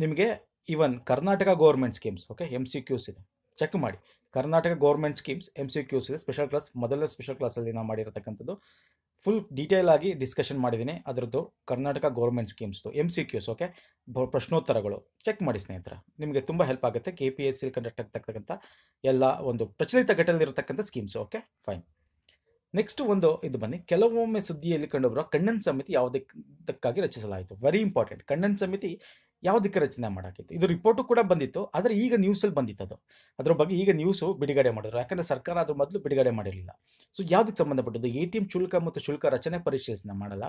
[SPEAKER 1] ನಿಮಗೆ even Karnataka government schemes okay M C Qs ಇದೆ ಚೆಕ್ ಮಾಡಿ Karnataka government schemes M C Qs ಇದೆ ಸ್ಪೆಷಲ್ ಕ್ಲಾಸ್ ಮೊದಲನೇ ಸ್ಪೆಷಲ್ ಕ್ಲಾಸಲ್ಲಿ ನಾವು ಮಾಡಿರತಕ್ಕಂಥದ್ದು ಫುಲ್ ಡೀಟೇಲ್ ಆಗಿ ಡಿಸ್ಕಷನ್ ಮಾಡಿದ್ದೀನಿ ಅದರದ್ದು Karnataka government ಸ್ಕೀಮ್ಸ್ದು M C Qs okay ಪ್ರಶ್ನೋತ್ತರಗಳು ಚೆಕ್ ಮಾಡಿ ಸ್ನೇಹಿತರ ನಿಮಗೆ ತುಂಬ ಹೆಲ್ಪ್ ಆಗುತ್ತೆ ಕೆ ಪಿ ಎಸ್ ಸಿಲ್ ಕಂಡಕ್ಟ್ ಆಗ್ತಕ್ಕಂಥ ಎಲ್ಲ ಒಂದು ಪ್ರಚಲಿತ ಘಟನೆಯಲ್ಲಿರತಕ್ಕಂಥ ಸ್ಕೀಮ್ಸ್ ಓಕೆ ಫೈನ್ ನೆಕ್ಸ್ಟ್ ಒಂದು ಇದು ಬನ್ನಿ ಕೆಲವೊಮ್ಮೆ ಸುದ್ದಿಯಲ್ಲಿ ಕಂಡುಬರುವ ಕಣ್ಣನ್ ಸಮಿತಿ ಯಾವುದಕ್ಕಾಗಿ ರಚಿಸಲಾಯಿತು ವೆರಿ ಇಂಪಾರ್ಟೆಂಟ್ ಕಣ್ಣನ್ ಸಮಿತಿ ಯಾವುದಕ್ಕೆ ರಚನೆ ಮಾಡೋಕ್ಕಿತ್ತು ಇದು ರಿಪೋರ್ಟು ಕೂಡ ಬಂದಿತ್ತು ಆದರೆ ಈಗ ನ್ಯೂಸಲ್ಲಿ ಬಂದಿತ್ತು ಅದು ಅದ್ರ ಬಗ್ಗೆ ಈಗ ನ್ಯೂಸು ಬಿಡುಗಡೆ ಮಾಡಿದ್ರು ಯಾಕಂದರೆ ಸರ್ಕಾರ ಅದ್ರ ಮೊದಲು ಬಿಡುಗಡೆ ಮಾಡಿರಲಿಲ್ಲ ಸೊ ಯಾವುದಕ್ಕೆ ಸಂಬಂಧಪಟ್ಟಿದ್ದು ಎ ಟಿ ಎಂ ಶುಲ್ಕ ಮತ್ತು ಶುಲ್ಕ ರಚನೆ ಪರಿಶೀಲನೆ ಮಾಡಲ್ಲ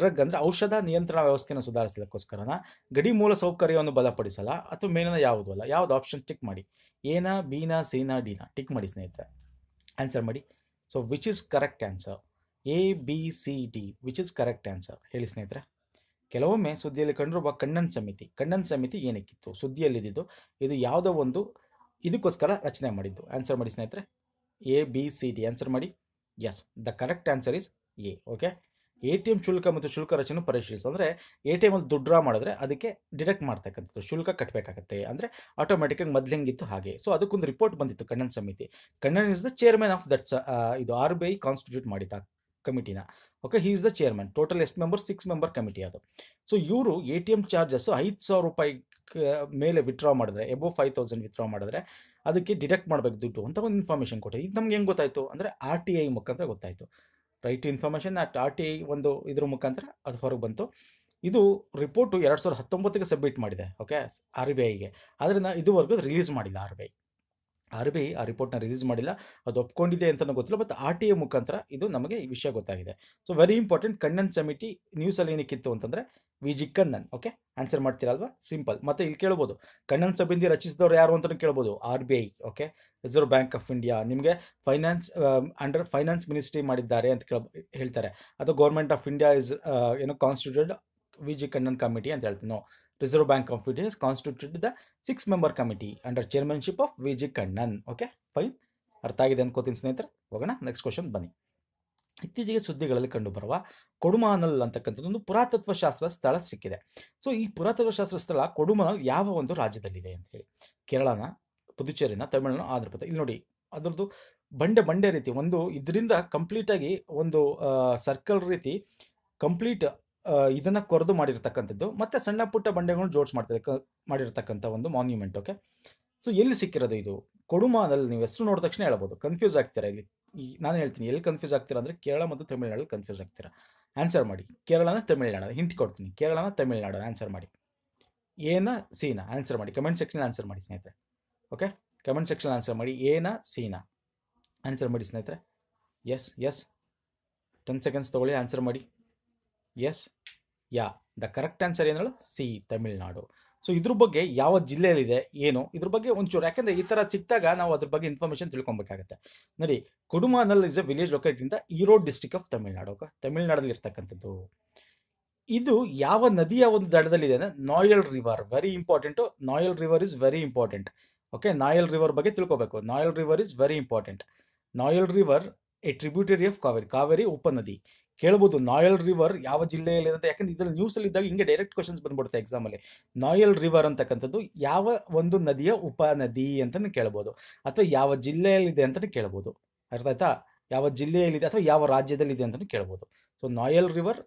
[SPEAKER 1] ಡ್ರಗ್ ಅಂದರೆ ಔಷಧ ನಿಯಂತ್ರಣ ವ್ಯವಸ್ಥೆಯನ್ನು ಸುಧಾರಿಸಲಿಕ್ಕೋಸ್ಕರನ ಗಡಿ ಮೂಲ ಸೌಕರ್ಯವನ್ನು ಬಲಪಡಿಸಲ್ಲ ಅಥವಾ ಮೇಲಿನ ಯಾವುದು ಅಲ್ಲ ಯಾವ್ದು ಆಪ್ಷನ್ ಟಿಕ್ ಮಾಡಿ ಏನಾ ಬೀನಾ ಸೀನಾ ನಾ ಟಿಕ್ ಮಾಡಿ ಸ್ನೇಹಿತರೆ ಆನ್ಸರ್ ಮಾಡಿ so which is correct answer A B C D which is correct answer ಹೇಳಿ ಸ್ನೇಹಿತರೆ ಕೆಲವೊಮ್ಮೆ ಸುದ್ದಿಯಲ್ಲಿ ಕಂಡಿರುವ ಕಣ್ಣನ್ ಸಮಿತಿ ಕಣ್ಣನ್ ಸಮಿತಿ ಏನಕ್ಕಿತ್ತು ಸುದ್ದಿಯಲ್ಲಿದ್ದು ಇದು ಯಾವುದೋ ಒಂದು ಇದಕ್ಕೋಸ್ಕರ ರಚನೆ ಮಾಡಿದ್ದು ಆನ್ಸರ್ ಮಾಡಿ ಸ್ನೇಹಿತರೆ A B C D answer ಮಾಡಿ yes the correct answer is A okay A T M ಶುಲ್ಕ ಮತ್ತು ಶುಲ್ಕ ರಚನೆ ಪರಿಶೀಲಿಸು ಅಂದರೆ ಎ ಟಿ ಎಮಲ್ಲಿ ದುಡ್ಡು ಡ್ರಾ ಮಾಡಿದ್ರೆ ಅದಕ್ಕೆ ಡಿಡಕ್ಟ್ ಮಾಡ್ತಕ್ಕಂಥದ್ದು ಶುಲ್ಕ ಕಟ್ಟಬೇಕಾಗತ್ತೆ ಅಂದರೆ ಆಟೋಮೆಟಿಕಾಗಿ ಮೊದಲು ಹೆಂಗಿತ್ತು ಹಾಗೆ ಸೊ ಅದಕ್ಕೊಂದು ರಿಪೋರ್ಟ್ ಬಂದಿತ್ತು ಕಣ್ಣನ್ ಸಮಿತಿ Kannan is the chairman of that ಇದು ಆರ್ ಬಿ ಐ ಕಾನ್ಸ್ಟಿಟ್ಯೂಟ್ ಮಾಡಿದ್ದ ಕಮಿಟಿನ okay he is the chairman total ಎಷ್ಟು ಮೆಂಬರ್ ಸಿಕ್ಸ್ ಮೆಂಬರ್ ಕಮಿಟಿ ಅದು ಸೊ ಇವರು ಎ ಟಿ ಎಮ್ ಚಾರ್ಜಸ್ಸು ಐದು ಸಾವಿರ ರೂಪಾಯಿ ಮೇಲೆ ವಿತ್ಡ್ರಾ ಮಾಡಿದ್ರೆ ಎಬೋ ಫೈವ್ ತೌಸಂಡ್ ವಿತ್ಡ್ರಾ ಮಾಡಿದ್ರೆ ಅದಕ್ಕೆ ಡಿಡಕ್ಟ್ ಮಾಡಬೇಕು ದುಡ್ಡು ಅಂತ ಒಂದು ಇನ್ಫಾರ್ಮೇಷನ್ ಕೊಟ್ಟಿದೆ ಇದು ನಮ್ಗೆ ಹೆಂಗೆ ಗೊತ್ತಾಯಿತು ಅಂದರೆ ಆರ್ ಟಿ ಐ ಮುಖಾಂತರ ಗೊತ್ತಾಯಿತು right information act R T I ಒಂದು ಇದ್ರ ಮುಖಾಂತರ ಅದು ಹೊರಗೆ ಬಂತು ಇದು ರಿಪೋರ್ಟು ಎರಡು ಸಾವಿರದ ಹತ್ತೊಂಬತ್ತಿಗೆ ಸಬ್ಮಿಟ್ ಮಾಡಿದೆ ಓಕೆ ಆರ್ ಬಿ ಐಗೆ ಆದ್ದರಿಂದ ಇದುವರೆಗೂ ರಿಲೀಸ್ ಮಾಡಿಲ್ಲ R B I R B I ಆ ರಿಪೋರ್ಟ್ನ ರಿಲೀಸ್ ಮಾಡಿಲ್ಲ ಅದು ಒಪ್ಕೊಂಡಿದೆ ಅಂತಲೂ ಗೊತ್ತಿಲ್ಲ ಬಟ್ ಆರ್ ಟಿ ಎ ಮುಖಾಂತರ ಇದು ನಮಗೆ ಈ ವಿಷಯ ಗೊತ್ತಾಗಿದೆ ಸೊ ವೆರಿ ಇಂಪಾರ್ಟೆಂಟ್ ಕಣ್ಣನ್ ಸಮಿತಿ ನ್ಯೂಸಲ್ಲಿ ಏನಕ್ಕಿತ್ತು ಅಂತಂದರೆ V G Kannan okay answer ಮಾಡ್ತೀರಲ್ವಾ ಸಿಂಪಲ್ ಮತ್ತು ಇಲ್ಲಿ ಕೇಳ್ಬೋದು ಕಣ್ಣನ್ ಸಮಿತಿ ರಚಿಸಿದವರು ಯಾರು ಅಂತಲೂ ಕೇಳ್ಬೋದು R B I okay reserve bank of India ನಿಮಗೆ ಫೈನಾನ್ಸ್ ಅಂಡರ್ ಫೈನಾನ್ಸ್ ಮಿನಿಸ್ಟ್ರಿ ಮಾಡಿದ್ದಾರೆ ಅಂತ ಕೇಳ ಹೇಳ್ತಾರೆ ಅದು ಗೌರ್ಮೆಂಟ್ ಆಫ್ ಇಂಡಿಯಾ ಇಸ್ ಏನೋ constituted V G Kannan committee ಅಂತ ಹೇಳ್ತೀವಿ ನಾವು reserve bank of India constituted the six member committee under chairmanship of V G Kannan okay fine ಅರ್ಥ ಆಗಿದೆ ಅನ್ಕೋತೀನಿ ಸ್ನೇಹಿತರೆ ಹೋಗೋಣ ನೆಕ್ಸ್ಟ್ ಕ್ವಶನ್ ಬನ್ನಿ ಇತ್ತೀಚೆಗೆ ಸುದ್ದಿಗಳಲ್ಲಿ ಕಂಡುಬರುವ ಕೊಡುಮಾನಲ್ ಅಂತಕ್ಕಂಥದ್ದು ಒಂದು ಪುರಾತತ್ವ ಶಾಸ್ತ್ರ ಸ್ಥಳ ಸಿಕ್ಕಿದೆ ಸೊ ಈ ಪುರಾತತ್ವ ಶಾಸ್ತ್ರ ಸ್ಥಳ ಕೊಡುಮಾನಲ್ ಯಾವ ಒಂದು ರಾಜ್ಯದಲ್ಲಿದೆ ಅಂತ ಹೇಳಿ ಕೇರಳನ ಪುದುಚೇರಿನ ತಮಿಳುನ ಆಂಧ್ರ ಇಲ್ಲಿ ನೋಡಿ ಅದರದ್ದು ಬಂಡೆ ಬಂಡೆ ರೀತಿ ಒಂದು ಇದರಿಂದ ಕಂಪ್ಲೀಟಾಗಿ ಒಂದು ಸರ್ಕಲ್ ರೀತಿ ಕಂಪ್ಲೀಟ್ ಇದನ್ನು ಕೊರೆದು ಮಾಡಿರ್ತಕ್ಕಂಥದ್ದು ಮತ್ತು ಸಣ್ಣ ಪುಟ್ಟ ಬಂಡೆಗಳನ್ನು ಜೋಡ್ಸ್ ಮಾಡ್ತಾರೆ ಮಾಡಿರ್ತಕ್ಕಂಥ ಒಂದು ಮಾನ್ಯುಮೆಂಟ್ ಓಕೆ ಸೊ ಎಲ್ಲಿ ಸಿಕ್ಕಿರೋದು ಇದು ಕೊಡುಮಾದಲ್ಲಿ ನೀವು ಹೆಸರು ನೋಡಿದ ತಕ್ಷಣ ಹೇಳ್ಬೋದು ಕನ್ಫ್ಯೂಸ್ ಆಗ್ತೀರಾ ಇಲ್ಲಿ ಈ ನಾನು ಹೇಳ್ತೀನಿ ಎಲ್ಲಿ ಕನ್ಫ್ಯೂಸ್ ಆಗ್ತೀರಾ ಅಂದರೆ ಕೇರಳ ಮತ್ತು ತಮಿಳ್ನಾಡಲ್ಲಿ ಕನ್ಫ್ಯೂಸ್ ಆಗ್ತೀರಾ ಆನ್ಸರ್ ಮಾಡಿ ಕೇರಳನ ತಮಿಳ್ನಾಡು ಹಿಂಟ್ ಕೊಡ್ತೀನಿ ಕೇರಳನ ತಮಿಳ್ನಾಡು ಆನ್ಸರ್ ಮಾಡಿ ಏನ ಸೀನಾ ಆನ್ಸರ್ ಮಾಡಿ ಕಮೆಂಟ್ ಸೆಕ್ಷನ್ ಆನ್ಸರ್ ಮಾಡಿ ಸ್ನೇಹಿತರೆ ಓಕೆ ಕಮೆಂಟ್ ಸೆಕ್ಷನ್ ಆನ್ಸರ್ ಮಾಡಿ ಏನ ಸೀನಾ ಆನ್ಸರ್ ಮಾಡಿ ಸ್ನೇಹಿತರೆ ಎಸ್ ಎಸ್ ಟೆನ್ ಸೆಕೆಂಡ್ಸ್ ತೊಗೊಳ್ಳಿ ಆನ್ಸರ್ ಮಾಡಿ yes ya the correct answer ಏನು ಸಿ ತಮಿಳ್ನಾಡು ಸೊ ಇದ್ರ ಬಗ್ಗೆ ಯಾವ ಜಿಲ್ಲೆಯಲ್ಲಿದೆ ಏನು ಇದ್ರ ಬಗ್ಗೆ ಒಂಚೂರು ಯಾಕೆಂದರೆ ಈ ಥರ ಸಿಕ್ಕಾಗ ನಾವು ಅದ್ರ ಬಗ್ಗೆ ಇನ್ಫಾರ್ಮೇಶನ್ ತಿಳ್ಕೊಬೇಕಾಗತ್ತೆ ನೋಡಿ Kodumanal is a village locate in Erode district of Tamil Nadu okay ತಮಿಳ್ನಾಡಲ್ಲಿ ಇರ್ತಕ್ಕಂಥದ್ದು ಇದು ಯಾವ ನದಿಯ ಒಂದು ದಡದಲ್ಲಿದೆ ಅಂದರೆ Noyyal river very important Noyyal river is very important okay Noyyal river ಬಗ್ಗೆ ತಿಳ್ಕೊಬೇಕು Noyyal river is very important Noyyal river a tributary of Kaveri Kaveri ಉಪನದಿ ಕೇಳ್ಬೋದು ನಾಯಲ್ ರಿವರ್ ಯಾವ ಜಿಲ್ಲೆಯಲ್ಲಿ ಅಂತ ಯಾಕಂದ್ರೆ ಇದರಲ್ಲಿ ನ್ಯೂಸಲ್ಲಿ ಇದ್ದಾಗ ಹಿಂಗೆ ಡೈರೆಕ್ಟ್ ಕ್ವಶನ್ಸ್ ಬಂದ್ಬಿಡುತ್ತೆ ಎಕ್ಸಾಮಲ್ಲಿ ನಾಯಲ್ ರಿವರ್ ಅಂತಕ್ಕಂಥದ್ದು ಯಾವ ಒಂದು ನದಿಯ ಉಪನದಿ ಅಂತಲೇ ಕೇಳ್ಬೋದು ಅಥವಾ ಯಾವ ಜಿಲ್ಲೆಯಲ್ಲಿದೆ ಅಂತಲೇ ಕೇಳ್ಬೋದು ಅರ್ಥ ಆಯ್ತಾ ಯಾವ ಜಿಲ್ಲೆಯಲ್ಲಿದೆ ಅಥವಾ ಯಾವ ರಾಜ್ಯದಲ್ಲಿದೆ ಅಂತಲೂ ಕೇಳ್ಬೋದು so Noyyal river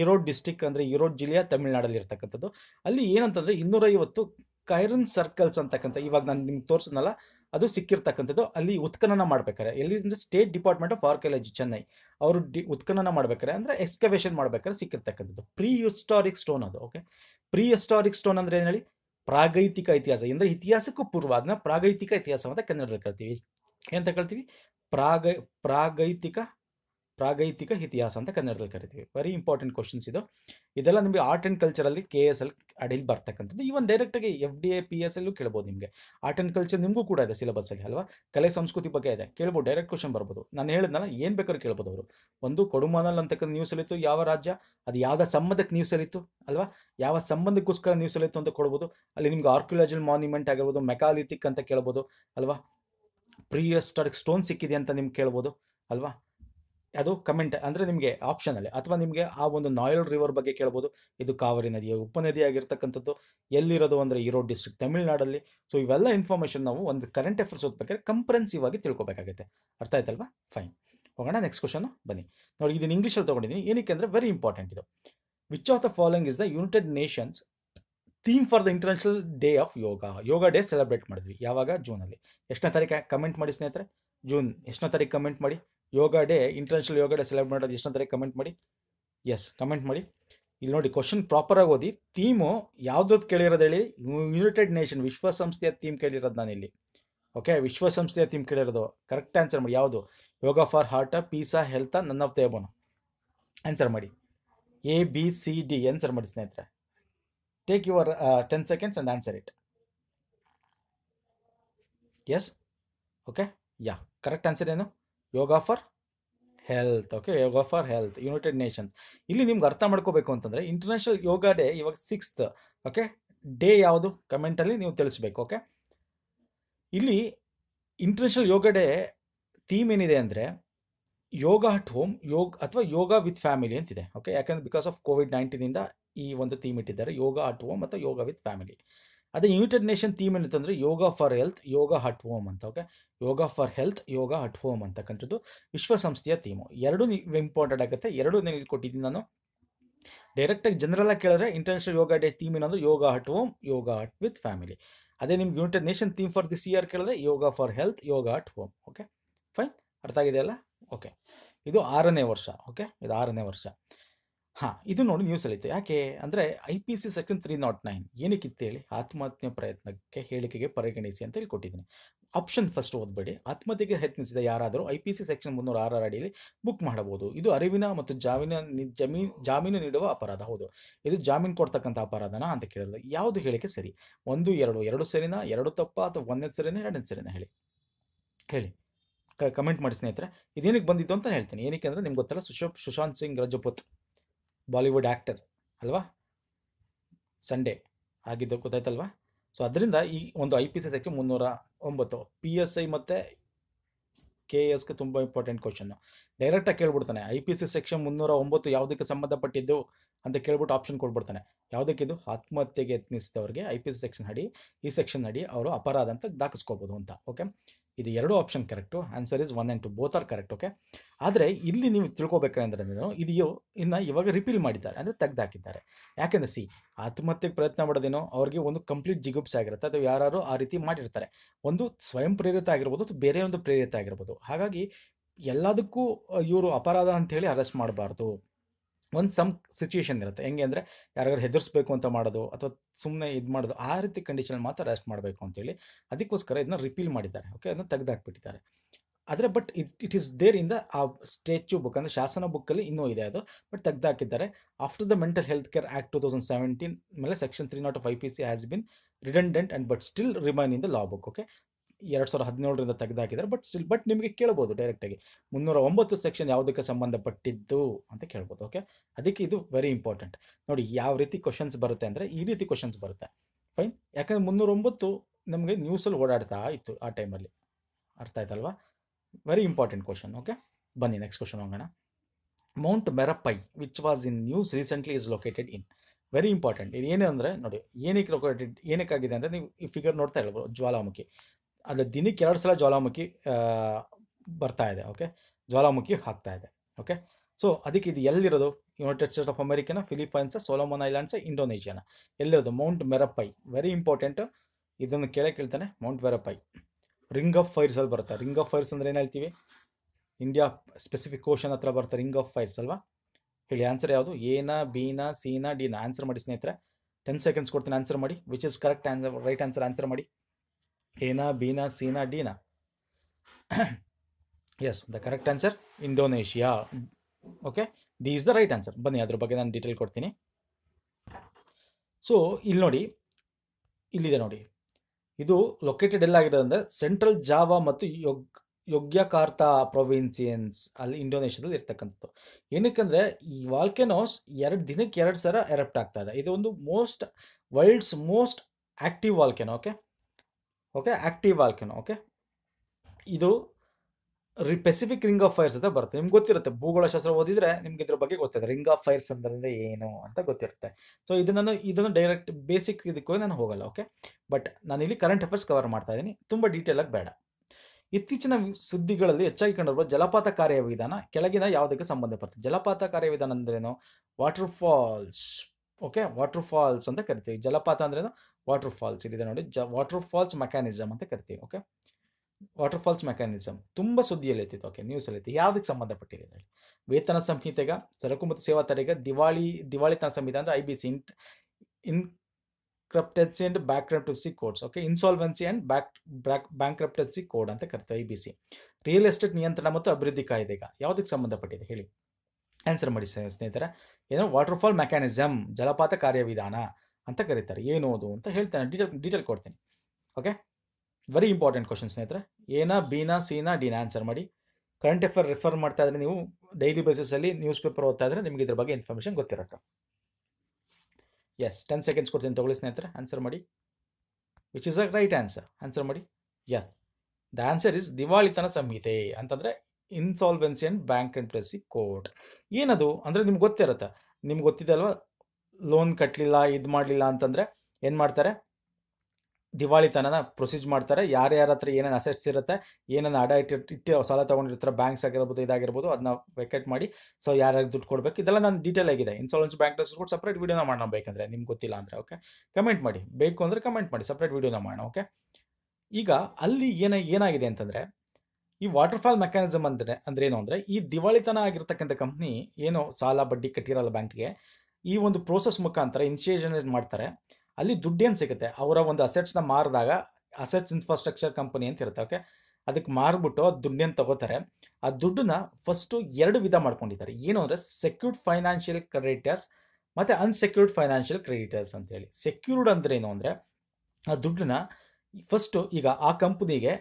[SPEAKER 1] Erode district ಅಂದರೆ ಈರೋಡ್ ಜಿಲ್ಲೆಯ ತಮಿಳ್ನಾಡಲ್ಲಿ ಇರ್ತಕ್ಕಂಥದ್ದು ಅಲ್ಲಿ ಏನಂತಂದರೆ ಇನ್ನೂರೈವತ್ತು ಕೈರನ್ ಸರ್ಕಲ್ಸ್ ಅಂತಕ್ಕಂಥ ಇವಾಗ ನಾನು ನಿಮ್ಗೆ ತೋರಿಸಿದ್ನಲ್ಲ ಅದು ಸಿಕ್ಕಿರ್ತಕ್ಕಂಥದ್ದು ಅಲ್ಲಿ ಉತ್ಖನನ ಮಾಡ್ಬೇಕಾರೆ ಎಲ್ಲಿ state department of archaeology Chennai ಅವರು ಡಿ ಉತ್ಖನನ ಮಾಡ್ಬೇಕಾರೆ ಅಂದರೆ ಎಕ್ಸ್ಕವೇಷನ್ ಮಾಡ್ಬೇಕಾದ್ರೆ ಸಿಕ್ಕಿರ್ತಕ್ಕಂಥದ್ದು ಪ್ರೀ ಹಿಸ್ಟಾರಿಕ್ ಸ್ಟೋನ್ ಅದು ಓಕೆ ಪ್ರೀ ಹಿಸ್ಟಾರಿಕ್ ಸ್ಟೋನ್ ಅಂದರೆ ಏನು ಹೇಳಿ ಪ್ರಾಗೈತಿಕ ಇತಿಹಾಸ ಅಂದರೆ ಇತಿಹಾಸಕ್ಕೂ ಪೂರ್ವ ಅದನ್ನ ಪ್ರಾಗೈತಿಕ ಇತಿಹಾಸ ಅಂತ ಕನ್ನಡದಲ್ಲಿ ಕೇಳ್ತೀವಿ ಏನಂತ ಕಳ್ತೀವಿ ಪ್ರಾಗ ಪ್ರಾಗೈತಿಕ ಪ್ರಾಗೈತಿಕ ಇತಿಹಾಸ ಅಂತ ಕನ್ನಡದಲ್ಲಿ ಕರಿತೀವಿ ವೆರಿ ಇಂಪಾರ್ಟೆಂಟ್ ಕ್ವಶನ್ಸ್ ಇದು ಇದೆಲ್ಲ ನಿಮಗೆ ಆರ್ಟ್ ಆ್ಯಂಡ್ ಕಲ್ಚರಲ್ಲಿ ಕೆ ಎಸ್ ಎಲ್ ಅಡಿಯಲ್ಲಿ ಬರ್ತಕ್ಕಂಥದ್ದು ಈವನ್ ಡೈರೆಕ್ಟಾಗಿ F D A P S ಎಲ್ಲೂ ಕೇಳ್ಬೋದು ನಿಮಗೆ ಆರ್ಟ್ ಆ್ಯಂಡ್ ಕಲ್ಚರ್ ನಿಮಗೂ ಕೂಡ ಇದೆ ಸಿಲೆಬಸ್ಸಲ್ಲಿ ಅಲ್ವಾ ಕಲೆ ಸಂಸ್ಕೃತಿ ಬಗ್ಗೆ ಇದೆ ಕೇಳ್ಬೋದು ಡೈರೆಕ್ಟ್ ಕ್ವಶನ್ ಬರ್ಬೋದು ನಾನು ಹೇಳಿದ್ನಲ್ಲ ಏನು ಬೇಕಾದ್ರೂ ಕೇಳ್ಬೋದು ಅವರು ಒಂದು ಕೊಡುಮಾನಲ್ ಅಂತಕ್ಕಂಥ ನ್ಯೂಸ್ ಅಲ್ಲಿತ್ತು ಯಾವ ರಾಜ್ಯ ಅದು ಯಾವ ಸಂಬಂಧಕ್ಕೆ ನ್ಯೂಸ್ ಅಲ್ಲಿತ್ತು ಅಲ್ವಾ ಯಾವ ಸಂಬಂಧಕ್ಕೋಸ್ಕರ ನ್ಯೂಸ್ ಅಲ್ಲಿತ್ತು ಅಂತ ಕೊಡ್ಬೋದು ಅಲ್ಲಿ ನಿಮ್ಗೆ ಆರ್ಕಿಯೋಲಜಿಕಲ್ ಮಾನ್ಯುಮೆಂಟ್ ಆಗಿರ್ಬೋದು ಮೆಕಾಲಿಥಿಕ್ ಅಂತ ಕೇಳ್ಬೋದು ಅಲ್ವಾ ಪ್ರೀ ಸ್ಟೋನ್ ಸಿಕ್ಕಿದೆ ಅಂತ ನಿಮ್ಗೆ ಕೇಳ್ಬೋದು ಅಲ್ವಾ ಅದು ಕಮೆಂಟ್ ಅಂದರೆ ನಿಮಗೆ ಆಪ್ಷನಲ್ಲಿ ಅಥವಾ ನಿಮಗೆ ಆ ಒಂದು ನಾಯಲ್ ರಿವರ್ ಬಗ್ಗೆ ಕೇಳ್ಬೋದು ಇದು ಕಾವೇರಿ ನದಿಯ ಉಪನದಿ ಆಗಿರ್ತಕ್ಕಂಥದ್ದು ಎಲ್ಲಿರೋದು ಅಂದರೆ ಈರೋಡ್ ಡಿಸ್ಟ್ರಿಕ್ಟ್ ತಮಿಳ್ನಾಡಲ್ಲಿ ಸೊ ಇವೆಲ್ಲ ಇನ್ಫಾರ್ಮೇಷನ್ ನಾವು ಒಂದು ಕರೆಂಟ್ ಅಫೇರ್ಸ್ ಓದ್ಬೇಕಾದ್ರೆ ಕಂಪ್ರೆನ್ಸಿವ್ ಆಗಿ ತಿಳ್ಕೊಬೇಕಾಗುತ್ತೆ ಅರ್ಥ ಆಯ್ತಲ್ವಾ ಫೈನ್ ಹೋಗೋಣ ನೆಕ್ಸ್ಟ್ ಕ್ವಶನ್ ಬನ್ನಿ ನೋಡಿ ಇದನ್ನು ಇಂಗ್ಲೀಷಲ್ಲಿ ತೊಗೊಂಡಿದ್ದೀನಿ ಏನಕ್ಕೆ ಅಂದರೆ ವೆರಿ ಇಂಪಾರ್ಟೆಂಟ್ ಇದು which of the following is the United Nations theme for the international day of yoga yoga day celebrate ಮಾಡಿದ್ವಿ ಯಾವಾಗ ಜೂನಲ್ಲಿ ಎಷ್ಟನೇ ತಾರೀಕು ಕಮೆಂಟ್ ಮಾಡಿ ಸ್ನೇಹಿತರೆ ಜೂನ್ ಎಷ್ಟನೇ ತಾರೀಕು ಕಮೆಂಟ್ ಮಾಡಿ yoga day international yoga day celebrate ಮಾಡೋದು ಎಷ್ಟೊಂತಾರೆ ಕಮೆಂಟ್ ಮಾಡಿ ಎಸ್ ಕಮೆಂಟ್ ಮಾಡಿ ಇಲ್ಲಿ ನೋಡಿ ಕ್ವಶನ್ ಪ್ರಾಪರಾಗಿ ಓದಿ ಥೀಮು ಯಾವುದದ್ದು ಕೇಳಿರೋದು ಹೇಳಿ ಯುನೈಟೆಡ್ ನೇಷನ್ ವಿಶ್ವಸಂಸ್ಥೆಯ ಥೀಮ್ ಕೇಳಿರೋದು ನಾನು ಇಲ್ಲಿ ಓಕೆ ವಿಶ್ವಸಂಸ್ಥೆಯ ಥೀಮ್ ಕೇಳಿರೋದು ಕರೆಕ್ಟ್ ಆನ್ಸರ್ ಮಾಡಿ ಯಾವುದು yoga for heart peace health none of the above answer ಮಾಡಿ A B C D answer ಮಾಡಿ ಸ್ನೇಹಿತರೆ take your ten seconds and answer it yes okay yeah correct answer ಏನು yoga for health okay yoga for health United Nations ಇಲ್ಲಿ ನಿಮ್ಗೆ ಅರ್ಥ ಮಾಡ್ಕೋಬೇಕು ಅಂತಂದರೆ ಇಂಟರ್ನ್ಯಾಷನಲ್ ಯೋಗ ಡೇ ಇವಾಗ ಸಿಕ್ಸ್ತ್ ಓಕೆ ಡೇ ಯಾವುದು ಕಮೆಂಟಲ್ಲಿ ನೀವು ತಿಳಿಸ್ಬೇಕು ಓಕೆ ಇಲ್ಲಿ ಇಂಟರ್ನ್ಯಾಷನಲ್ ಯೋಗ ಡೇ ಥೀಮ್ ಏನಿದೆ ಅಂದರೆ ಯೋಗ ಅಟ್ ಹೋಮ್ ಯೋಗ ಅಥವಾ ಯೋಗ ವಿತ್ ಫ್ಯಾಮಿಲಿ ಅಂತಿದೆ ಓಕೆ ಯಾಕಂದ್ರೆ ಬಿಕಾಸ್ ಆಫ್ ಕೋವಿಡ್ ನೈನ್ಟೀನಿಂದ ಈ ಒಂದು ಥೀಮ್ ಇಟ್ಟಿದ್ದಾರೆ ಯೋಗ ಅಟ್ ಹೋಮ್ ಅಥವಾ ಯೋಗ ವಿತ್ ಫ್ಯಾಮಿಲಿ ಅದೇ ಯುನೈಟೆಡ್ ನೇಷನ್ ಥೀಮ್ ಅಂದರೆ yoga for health yoga at home ಅಂತ okay yoga for health yoga at home ಅಂತಕ್ಕಂಥದ್ದು ವಿಶ್ವಸಂಸ್ಥೆಯ ಥೀಮು ಎರಡು ಇಂಪಾರ್ಟೆಂಟ್ ಆಗುತ್ತೆ ಎರಡು ಇಲ್ಲಿ ಕೊಟ್ಟಿದ್ದೀನಿ ನಾನು ಡೈರೆಕ್ಟಾಗಿ ಜನರಲ್ಲಾಗಿ ಕೇಳಿದ್ರೆ ಇಂಟರ್ನ್ಯಾಷನಲ್ ಯೋಗ ಡೇ ಥೀಮ್ ಏನಂದ್ರೆ yoga at home yoga at with family ಅದೇ ನಿಮ್ಗೆ United Nation theme for this year ಕೇಳಿದ್ರೆ yoga for health yoga at home okay fine ಅರ್ಥ ಆಗಿದೆಯಲ್ಲ ಓಕೆ ಇದು ಆರನೇ ವರ್ಷ ಓಕೆ ಇದು ಆರನೇ ವರ್ಷ ಹಾಂ ಇದು ನೋಡಿ ನ್ಯೂಸಲ್ಲಿತ್ತು ಯಾಕೆ ಅಂದರೆ I P C section three not nine ಹೇಳಿ ಆತ್ಮಹತ್ಯೆ ಪ್ರಯತ್ನಕ್ಕೆ ಹೇಳಿಕೆಗೆ ಪರಿಗಣಿಸಿ ಅಂತ ಹೇಳಿ ಕೊಟ್ಟಿದ್ದೀನಿ ಆಪ್ಷನ್ ಫಸ್ಟ್ ಓದಬೇಡಿ ಆತ್ಮಹತ್ಯೆಗೆ ಯತ್ನಿಸಿದ ಯಾರಾದರೂ ಐ ಪಿ ಸಿ ಸೆಕ್ಷನ್ ಮುನ್ನೂರ ಆರರ ಅಡಿಯಲ್ಲಿ ಬುಕ್ ಮಾಡಬಹುದು ಇದು ಅರಿವಿನ ಮತ್ತು ಜಾಮೀನ ಜಮೀನು ಜಾಮೀನು ನೀಡುವ ಅಪರಾಧ ಹೌದು ಇದು ಜಾಮೀನು ಕೊಡ್ತಕ್ಕಂಥ ಅಪರಾಧನಾ ಅಂತ ಕೇಳೋದು ಯಾವುದು ಹೇಳಿಕೆ ಸರಿ ಒಂದು ಎರಡು ಎರಡು ಸರಿನಾ ಎರಡು ತಪ್ಪ ಅಥವಾ ಒಂದನೇ ಸರಿನಾ ಎರಡನೇ ಸರಿನಾ ಹೇಳಿ ಹೇಳಿ ಕಮೆಂಟ್ ಮಾಡಿ ಸ್ನೇಹಿತರೆ ಇದೇನಕ್ಕೆ ಬಂದಿದ್ದು ಅಂತ ಹೇಳ್ತೀನಿ ಏನಕ್ಕೆ ಅಂದರೆ ನಿಮ್ಗೆ ಗೊತ್ತಲ್ಲ ಸುಶೋಪ್ ಸುಶಾಂತ್ ಸಿಂಗ್ ರಜಪೂತ್ ಬಾಲಿವುಡ್ ಆ್ಯಕ್ಟರ್ ಅಲ್ವಾ ಸಂಡೇ ಆಗಿದ್ದು ಗೊತ್ತಾಯ್ತಲ್ವಾ ಸೊ ಅದರಿಂದ ಈ ಒಂದು ಐ ಪಿ ಸಿ ಸೆಕ್ಕೆ ಮುನ್ನೂರ ಒಂಬತ್ತು ಪಿ ಎಸ್ ಐ ಮತ್ತು ಕೆ ಎಸ್ಗೆ ತುಂಬ ಇಂಪಾರ್ಟೆಂಟ್ ಕ್ವಶನ್ನು ಡೈರೆಕ್ಟಾಗಿ ಕೇಳ್ಬಿಡ್ತಾನೆ ಐ ಪಿ ಸಿ ಸೆಕ್ಷನ್ ಮುನ್ನೂರ ಒಂಬತ್ತು ಯಾವುದಕ್ಕೆ ಸಂಬಂಧಪಟ್ಟಿದ್ದು ಅಂತ ಕೇಳ್ಬಿಟ್ಟು ಆಪ್ಷನ್ ಕೊಡ್ಬಿಡ್ತಾನೆ ಯಾವುದಕ್ಕಿದ್ದು ಆತ್ಮಹತ್ಯೆಗೆ ಯತ್ನಿಸಿದವರಿಗೆ ಐ ಪಿ ಸಿ ಸೆಕ್ಷನ್ ಅಡಿ ಈ ಸೆಕ್ಷನ್ ಅಡಿ ಅವರು ಅಪರಾಧ ಅಂತ ದಾಖಿಸ್ಕೋಬೋದು ಅಂತ ಓಕೆ ಇದು ಎರಡು option correct answer is one and two both are correct okay ಆದರೆ ಇಲ್ಲಿ ನೀವು ತಿಳ್ಕೊಬೇಕಂದ್ರೆ ನೀವು ಇದೆಯೋ ಇನ್ನು ಇವಾಗ ರಿಪೀಲ್ ಮಾಡಿದ್ದಾರೆ ಅಂದರೆ ತೆಗೆದುಹಾಕಿದ್ದಾರೆ ಯಾಕೆಂದರೆ ಸಿ ಆತ್ಮಹತ್ಯೆಗೆ ಪ್ರಯತ್ನ ಮಾಡೋದೇನೋ ಅವ್ರಿಗೆ ಒಂದು ಕಂಪ್ಲೀಟ್ ಜಿಗುಪ್ಸ್ ಆಗಿರುತ್ತೆ ಅಥವಾ ಯಾರು ಆ ರೀತಿ ಮಾಡಿರ್ತಾರೆ ಒಂದು ಸ್ವಯಂ ಪ್ರೇರಿತ ಆಗಿರ್ಬೋದು ಅಥವಾ ಬೇರೆ ಒಂದು ಪ್ರೇರಿತ ಆಗಿರ್ಬೋದು ಹಾಗಾಗಿ ಎಲ್ಲದಕ್ಕೂ ಇವರು ಅಪರಾಧ ಅಂತ ಹೇಳಿ ಅರೆಸ್ಟ್ ಮಾಡಬಾರ್ದು ಒಂದು ಸಮ್ ಸಿಚುಯೇಷನ್ ಇರುತ್ತೆ ಹೆಂಗೆ ಅಂದರೆ ಯಾರಿಗಾರು ಹೆದರ್ಸ್ಬೇಕು ಅಂತ ಮಾಡೋದು ಅಥವಾ ಸುಮ್ಮನೆ ಇದು ಮಾಡೋದು ಆ ರೀತಿ ಕಂಡೀಷನ್ ಮಾತ್ರ ಅರೆಸ್ಟ್ ಮಾಡಬೇಕು ಅಂತೇಳಿ ಅದಕ್ಕೋಸ್ಕರ ಇದನ್ನ ರಿಪೀಲ್ ಮಾಡಿದ್ದಾರೆ ಓಕೆ ಅದನ್ನ ತೆಗೆದಾಕ್ಬಿಟ್ಟಿದ್ದಾರೆ ಆದರೆ but it it is there ಇಂದ ಆ ಸ್ಟ್ಯಾಚ್ಯೂ ಬುಕ್ ಅಂದರೆ ಶಾಸನ ಬುಕ್ಕಲ್ಲಿ ಇನ್ನೂ ಇದೆ ಅದು ಬಟ್ ತೆಗೆದಾಕಿದ್ದಾರೆ after the mental health care act two thousand seventeen ಮೇಲೆ section three not five P C has been redundant and but still remain in the law book okay ಎರಡು ಸಾವಿರದ ಹದಿನೇಳರಿಂದ ತೆಗೆದಾಕಿದ್ದಾರೆ ಬಟ್ ಸ್ಟಿಲ್ ಬಟ್ ನಿಮಗೆ ಕೇಳ್ಬೋದು ಡೈರೆಕ್ಟಾಗಿ ಮುನ್ನೂರ ಒಂಬತ್ತು ಸೆಕ್ಷನ್ ಯಾವುದಕ್ಕೆ ಸಂಬಂಧಪಟ್ಟಿದ್ದು ಅಂತ ಕೇಳ್ಬೋದು ಓಕೆ ಅದಕ್ಕೆ ಇದು ವೆರಿ ಇಂಪಾರ್ಟೆಂಟ್ ನೋಡಿ ಯಾವ ರೀತಿ ಕ್ವಶನ್ಸ್ ಬರುತ್ತೆ ಅಂದರೆ ಈ ರೀತಿ ಕ್ವಶನ್ಸ್ ಬರುತ್ತೆ ಫೈನ್ ಯಾಕಂದರೆ ಮುನ್ನೂರ ಒಂಬತ್ತು ನಮಗೆ ನ್ಯೂಸಲ್ಲಿ ಓಡಾಡ್ತಾ ಇತ್ತು ಆ ಟೈಮಲ್ಲಿ ಅರ್ಥ ಆಯ್ತಲ್ವಾ ವೆರಿ ಇಂಪಾರ್ಟೆಂಟ್ ಕ್ವಶನ್ ಓಕೆ ಬನ್ನಿ ನೆಕ್ಸ್ಟ್ ಕ್ವಶನ್ ಹೋಗೋಣ Mount Merapi which was in news recently is located in very important ಇದು ಏನೇ ಅಂದರೆ ನೋಡಿ ಏನಕ್ಕೆ ಲೊಕೇಟೆಡ್ ಏನಕ್ಕಾಗಿದೆ ಅಂದರೆ ನೀವು ಈ ಫಿಗರ್ ನೋಡ್ತಾ ಇರ್ಬೋದು ಜ್ವಾಲಾಮುಖಿ ಅದು ದಿನಕ್ಕೆ ಎರಡು ಸಲ ಜ್ವಾಲಾಮುಖಿ ಬರ್ತಾ ಇದೆ ಓಕೆ ಜ್ವಾಲಾಮುಖಿ ಹಾಕ್ತಾ ಇದೆ ಓಕೆ ಸೊ ಅದಕ್ಕೆ ಇದು ಎಲ್ಲಿರೋದು ಯುನೈಟೆಡ್ ಸ್ಟೇಟ್ ಆಫ್ ಅಮೆರಿಕನ ಫಿಲಿಪೈನ್ಸ್ ಸೋಲೋಮನ್ ಐಲ್ಯಾಂಡ್ಸ್ ಇಂಡೋನೇಷಿಯಾನ ಎಲ್ಲಿರೋದು ಮೌಂಟ್ ಮೆರಪ್ಪೈ ವೆರಿ ಇಂಪಾರ್ಟೆಂಟ್ ಇದನ್ನು ಕೇಳಕ್ಕೆ ಕೇಳ್ತಾನೆ Mount Merapi ring of fires ಅಲ್ಲಿ ಬರುತ್ತೆ ರಿಂಗ್ ಆಫ್ ಫೈರ್ಸ್ ಅಂದ್ರೆ ಏನು ಹೇಳ್ತೀವಿ ಇಂಡಿಯಾ ಸ್ಪೆಸಿಫಿಕ್ ಕ್ವಶನ್ ಹತ್ರ ಬರುತ್ತೆ ರಿಂಗ್ ಆಫ್ ಫೈರ್ಸ್ ಅಲ್ವಾ ಹೇಳಿ ಆನ್ಸರ್ ಯಾವುದು ಏನ ಬೀನ ಸೀನಾ ಡಿನ ಆನ್ಸರ್ ಮಾಡಿ ಸ್ನೇಹಿತರೆ ಟೆನ್ ಸೆಕೆಂಡ್ಸ್ ಕೊಡ್ತೀನಿ ಆನ್ಸರ್ ಮಾಡಿ which is correct answer right answer answer ಮಾಡಿ ಏನಾ ಬೀನಾ ಸೀನಾ ಡೀನಾ yes the correct answer Indonesia okay the is the right answer ಬನ್ನಿ ಅದ್ರ ಬಗ್ಗೆ ನಾನು ಡೀಟೇಲ್ ಕೊಡ್ತೀನಿ ಸೊ ಇಲ್ಲಿ ನೋಡಿ ಇಲ್ಲಿದೆ ನೋಡಿ ಇದು ಲೊಕೇಟೆಡ್ ಅಂದ್ರೆ ಸೆಂಟ್ರಲ್ ಜಾವಾ ಮತ್ತು ಯೊಗ್ ಯೋಗ್ಯಕಾರ್ತಾ ಪ್ರೊವಿನ್ಸಿಯನ್ಸ್ ಅಲ್ಲಿ ಇಂಡೋನೇಷ್ಯಾದಲ್ಲಿ ಇರ್ತಕ್ಕಂಥದ್ದು ಏನಕ್ಕೆ ಈ ವಾಲ್ಕೆನೋಸ್ ಎರಡು ದಿನಕ್ಕೆ ಎರಡು ಸಲ ಎರಪ್ಟ್ ಆಗ್ತಾ ಇದೆ ಇದು ಒಂದು most world's most active volcano okay okay active volcano okay ಇದು ರಿ ಪೆಸಿಫಿಕ್ ರಿಂಗ್ ಆಫ್ ಫೈರ್ಸ್ ಅಂತ ಬರುತ್ತೆ ನಿಮ್ಗೆ ಗೊತ್ತಿರುತ್ತೆ ಭೂಗೋಳಶಾಸ್ತ್ರ ಓದಿದ್ರೆ ನಿಮ್ಗೆ ಇದ್ರ ಬಗ್ಗೆ ಗೊತ್ತಿದೆ ರಿಂಗ್ ಆಫ್ ಫೈರ್ಸ್ ಅಂದ್ರೆ ಏನು ಅಂತ ಗೊತ್ತಿರುತ್ತೆ ಸೊ ಇದನ್ನು ಇದನ್ನು ಡೈರೆಕ್ಟ್ ಬೇಸಿಕ್ ಇದಕ್ಕೂ ನಾನು ಹೋಗಲ್ಲ ಓಕೆ ಬಟ್ ನಾನು ಇಲ್ಲಿ ಕರೆಂಟ್ ಅಫೇರ್ಸ್ ಕವರ್ ಮಾಡ್ತಾ ಇದ್ದೀನಿ ತುಂಬ ಆಗಿ ಬೇಡ ಇತ್ತೀಚಿನ ಸುದ್ದಿಗಳಲ್ಲಿ ಹೆಚ್ಚಾಗಿ ಕಂಡುಬರುವ ಜಲಪಾತ ಕಾರ್ಯವಿಧಾನ ಕೆಳಗಿನ ಯಾವುದಕ್ಕೆ ಸಂಬಂಧಪಡುತ್ತೆ ಜಲಪಾತ ಕಾರ್ಯವಿಧಾನ ಅಂದ್ರೇನು water falls okay water falls ಅಂತ ಕರಿತೀವಿ ಜಲಪಾತ ಅಂದ್ರೆ ವಾಟರ್ ಫಾಲ್ಸ್ ಇಲ್ಲಿದೆ ನೋಡಿ ಜ ವಾಟರ್ ಫಾಲ್ಸ್ ಮೆಕ್ಯಾನಿಸಮ್ ಅಂತ ಕರಿತೀವಿ ಓಕೆ ವಾಟರ್ ಫಾಲ್ಸ್ ಮೆಕ್ಯಾನಿಸಮ್ ತುಂಬ ಸುದ್ದಿಯಲ್ಲಿ ಐತಿತ್ತು ಓಕೆ ನ್ಯೂಸಲ್ಲಿ ಐತಿ ಯಾವುದಕ್ಕೆ ಸಂಬಂಧಪಟ್ಟಿದೆ ಹೇಳಿ ವೇತನ ಸಂಹಿತೆಗ ಸರಕು ಮತ್ತು ಸೇವಾ ತೆರಿಗೆ ದಿವಾಳಿ ದಿವಾಳಿತನ ಸಂಹಿತೆ ಅಂದ್ರೆ I B C in in and bankruptcy codes okay insolvency and back back bank code ಅಂತ ಕರಿತೀವಿ I B C real estate ನಿಯಂತ್ರಣ ಮತ್ತು ಅಭಿವೃದ್ಧಿ ಕಾಯ್ದೆಗ ಯಾವ್ದಕ್ಕೆ ಸಂಬಂಧಪಟ್ಟಿದೆ ಹೇಳಿ ಆನ್ಸರ್ ಮಾಡಿ ಸ್ನೇಹಿತರೆ ಏನೋ ವಾಟರ್ಫಾಲ್ ಮೆಕ್ಯಾನಿಸಮ್ ಜಲಪಾತ ಕಾರ್ಯವಿಧಾನ ಅಂತ ಕರೀತಾರೆ ಏನು ಅದು ಅಂತ ಹೇಳ್ತಾನೆ ಡೀಟೇಲ್ ಡೀಟೇಲ್ ಕೊಡ್ತೀನಿ ಓಕೆ ವೆರಿ ಇಂಪಾರ್ಟೆಂಟ್ ಕ್ವಶನ್ ಸ್ನೇಹಿತರೆ ಏನಾ ಬೀನಾ ಸೀನಾ ಡಿನಾ ಆನ್ಸರ್ ಮಾಡಿ ಕರೆಂಟ್ ಅಫೇರ್ ರೆಫರ್ ಮಾಡ್ತಾ ಇದ್ರೆ ನೀವು ಡೈಲಿ ಬೇಸಿಸಲ್ಲಿ ನ್ಯೂಸ್ ಪೇಪರ್ ಓದ್ತಾ ಇದ್ರೆ ನಿಮಗೆ ಇದ್ರ ಬಗ್ಗೆ ಇನ್ಫಾರ್ಮೇಷನ್ ಗೊತ್ತಿರುತ್ತೆ ಎಸ್ ಟೆನ್ ಸೆಕೆಂಡ್ಸ್ ಕೊಡ್ತೀನಿ ತಗೊಳ್ಳಿ ಸ್ನೇಹಿತರೆ ಆನ್ಸರ್ ಮಾಡಿ which is a right answer answer ಮಾಡಿ ಎಸ್ ದ ಆನ್ಸರ್ ಇಸ್ ದಿವಾಳಿತನ ಸಂಹಿತೆ ಅಂತಂದರೆ ಇನ್ಸಾಲ್ವೆನ್ಸಿ ಆ್ಯಂಡ್ ಬ್ಯಾಂಕ್ ಆ್ಯಂಡ್ ಪ್ರೆಸಿ ಕೋರ್ಟ್ ಏನದು ಅಂದರೆ ನಿಮ್ಗೆ ಗೊತ್ತಿರುತ್ತೆ ನಿಮ್ಗೆ ಗೊತ್ತಿದೆ ಅಲ್ವಾ ಲೋನ್ ಕಟ್ಟಲಿಲ್ಲ ಇದು ಮಾಡಲಿಲ್ಲ ಅಂತಂದರೆ ಏನು ಮಾಡ್ತಾರೆ ದಿವಾಳಿತನನ ಪ್ರೊಸೀಜ್ ಮಾಡ್ತಾರೆ ಯಾರ್ಯಾರ ಹತ್ರ ಏನೇನು ಅಸೆಟ್ಸ್ ಇರುತ್ತೆ ಏನೇನು ಅಡ ಇಟ್ಟು ಇಟ್ಟು ಸಾಲ ತೊಗೊಂಡಿರ್ತಾರೆ ಬ್ಯಾಂಕ್ಸ್ ಆಗಿರ್ಬೋದು ಇದಾಗಿರ್ಬೋದು ಅದನ್ನ ವೆಕೆಟ್ ಮಾಡಿ ಸೊ ಯಾರ್ಯಾರು ದುಡ್ಡು ಕೊಡಬೇಕು ಇದೆಲ್ಲ ನಾನು ಡೀಟೇಲ್ ಆಗಿದೆ ಇನ್ಸೂರೆನ್ಸ್ ಬ್ಯಾಂಕ್ ಕೂಡ ಸಪ್ರೇಟ್ ವೀಡಿಯೋನ ಮಾಡೋಣ ಬೇಕಂದ್ರೆ ನಿಮ್ಗೆ ಗೊತ್ತಿಲ್ಲ ಅಂದರೆ ಓಕೆ ಕಮೆಂಟ್ ಮಾಡಿ ಬೇಕು ಅಂದರೆ ಕಮೆಂಟ್ ಮಾಡಿ ಸಪ್ರೇಟ್ ವೀಡಿಯೋನ ಮಾಡೋಣ ಓಕೆ ಈಗ ಅಲ್ಲಿ ಏನ ಏನಾಗಿದೆ ಅಂತಂದರೆ ಈ ವಾಟರ್ ಫಾಲ್ ಮೆಕ್ಯಾನಿಸಮ್ ಅಂದರೆ ಅಂದ್ರೆ ಏನು ಅಂದರೆ ಈ ದಿವಾಳಿತನ ಆಗಿರ್ತಕ್ಕಂಥ ಕಂಪ್ನಿ ಏನು ಸಾಲ ಬಡ್ಡಿ ಕಟ್ಟಿರಲ್ಲ ಬ್ಯಾಂಕ್ಗೆ ಈ ಒಂದು ಪ್ರೋಸೆಸ್ ಮುಖಾಂತರ ಇನ್ಸ್ಟಿಟ್ಯೂಷನ್ ಮಾಡ್ತಾರೆ ಅಲ್ಲಿ ದುಡ್ಡೇನು ಸಿಗುತ್ತೆ ಅವರ ಒಂದು ಅಸೆಟ್ಸ್ನ ಮಾರಿದಾಗ ಅಸೆಟ್ಸ್ ಇನ್ಫ್ರಾಸ್ಟ್ರಕ್ಚರ್ ಕಂಪನಿ ಅಂತ ಇರುತ್ತೆ ಓಕೆ ಅದಕ್ಕೆ ಆ ದುಡ್ಡೇನು ತಗೋತಾರೆ ಆ ದುಡ್ಡನ್ನ ಫಸ್ಟು ಎರಡು ವಿಧ ಮಾಡ್ಕೊಂಡಿದ್ದಾರೆ ಏನು ಅಂದರೆ ಸೆಕ್ಯೂರ್ಡ್ ಫೈನಾನ್ಷಿಯಲ್ ಕ್ರೆಡಿಟರ್ಸ್ ಮತ್ತು ಅನ್ಸೆಕ್ಯೂರ್ಡ್ ಫೈನಾನ್ಷಿಯಲ್ ಕ್ರೆಡಿಟರ್ಸ್ ಅಂತೇಳಿ ಸೆಕ್ಯೂರ್ಡ್ ಅಂದರೆ ಏನು ಅಂದರೆ ಆ ದುಡ್ಡನ್ನ ಫಸ್ಟು ಈಗ ಆ ಕಂಪ್ನಿಗೆ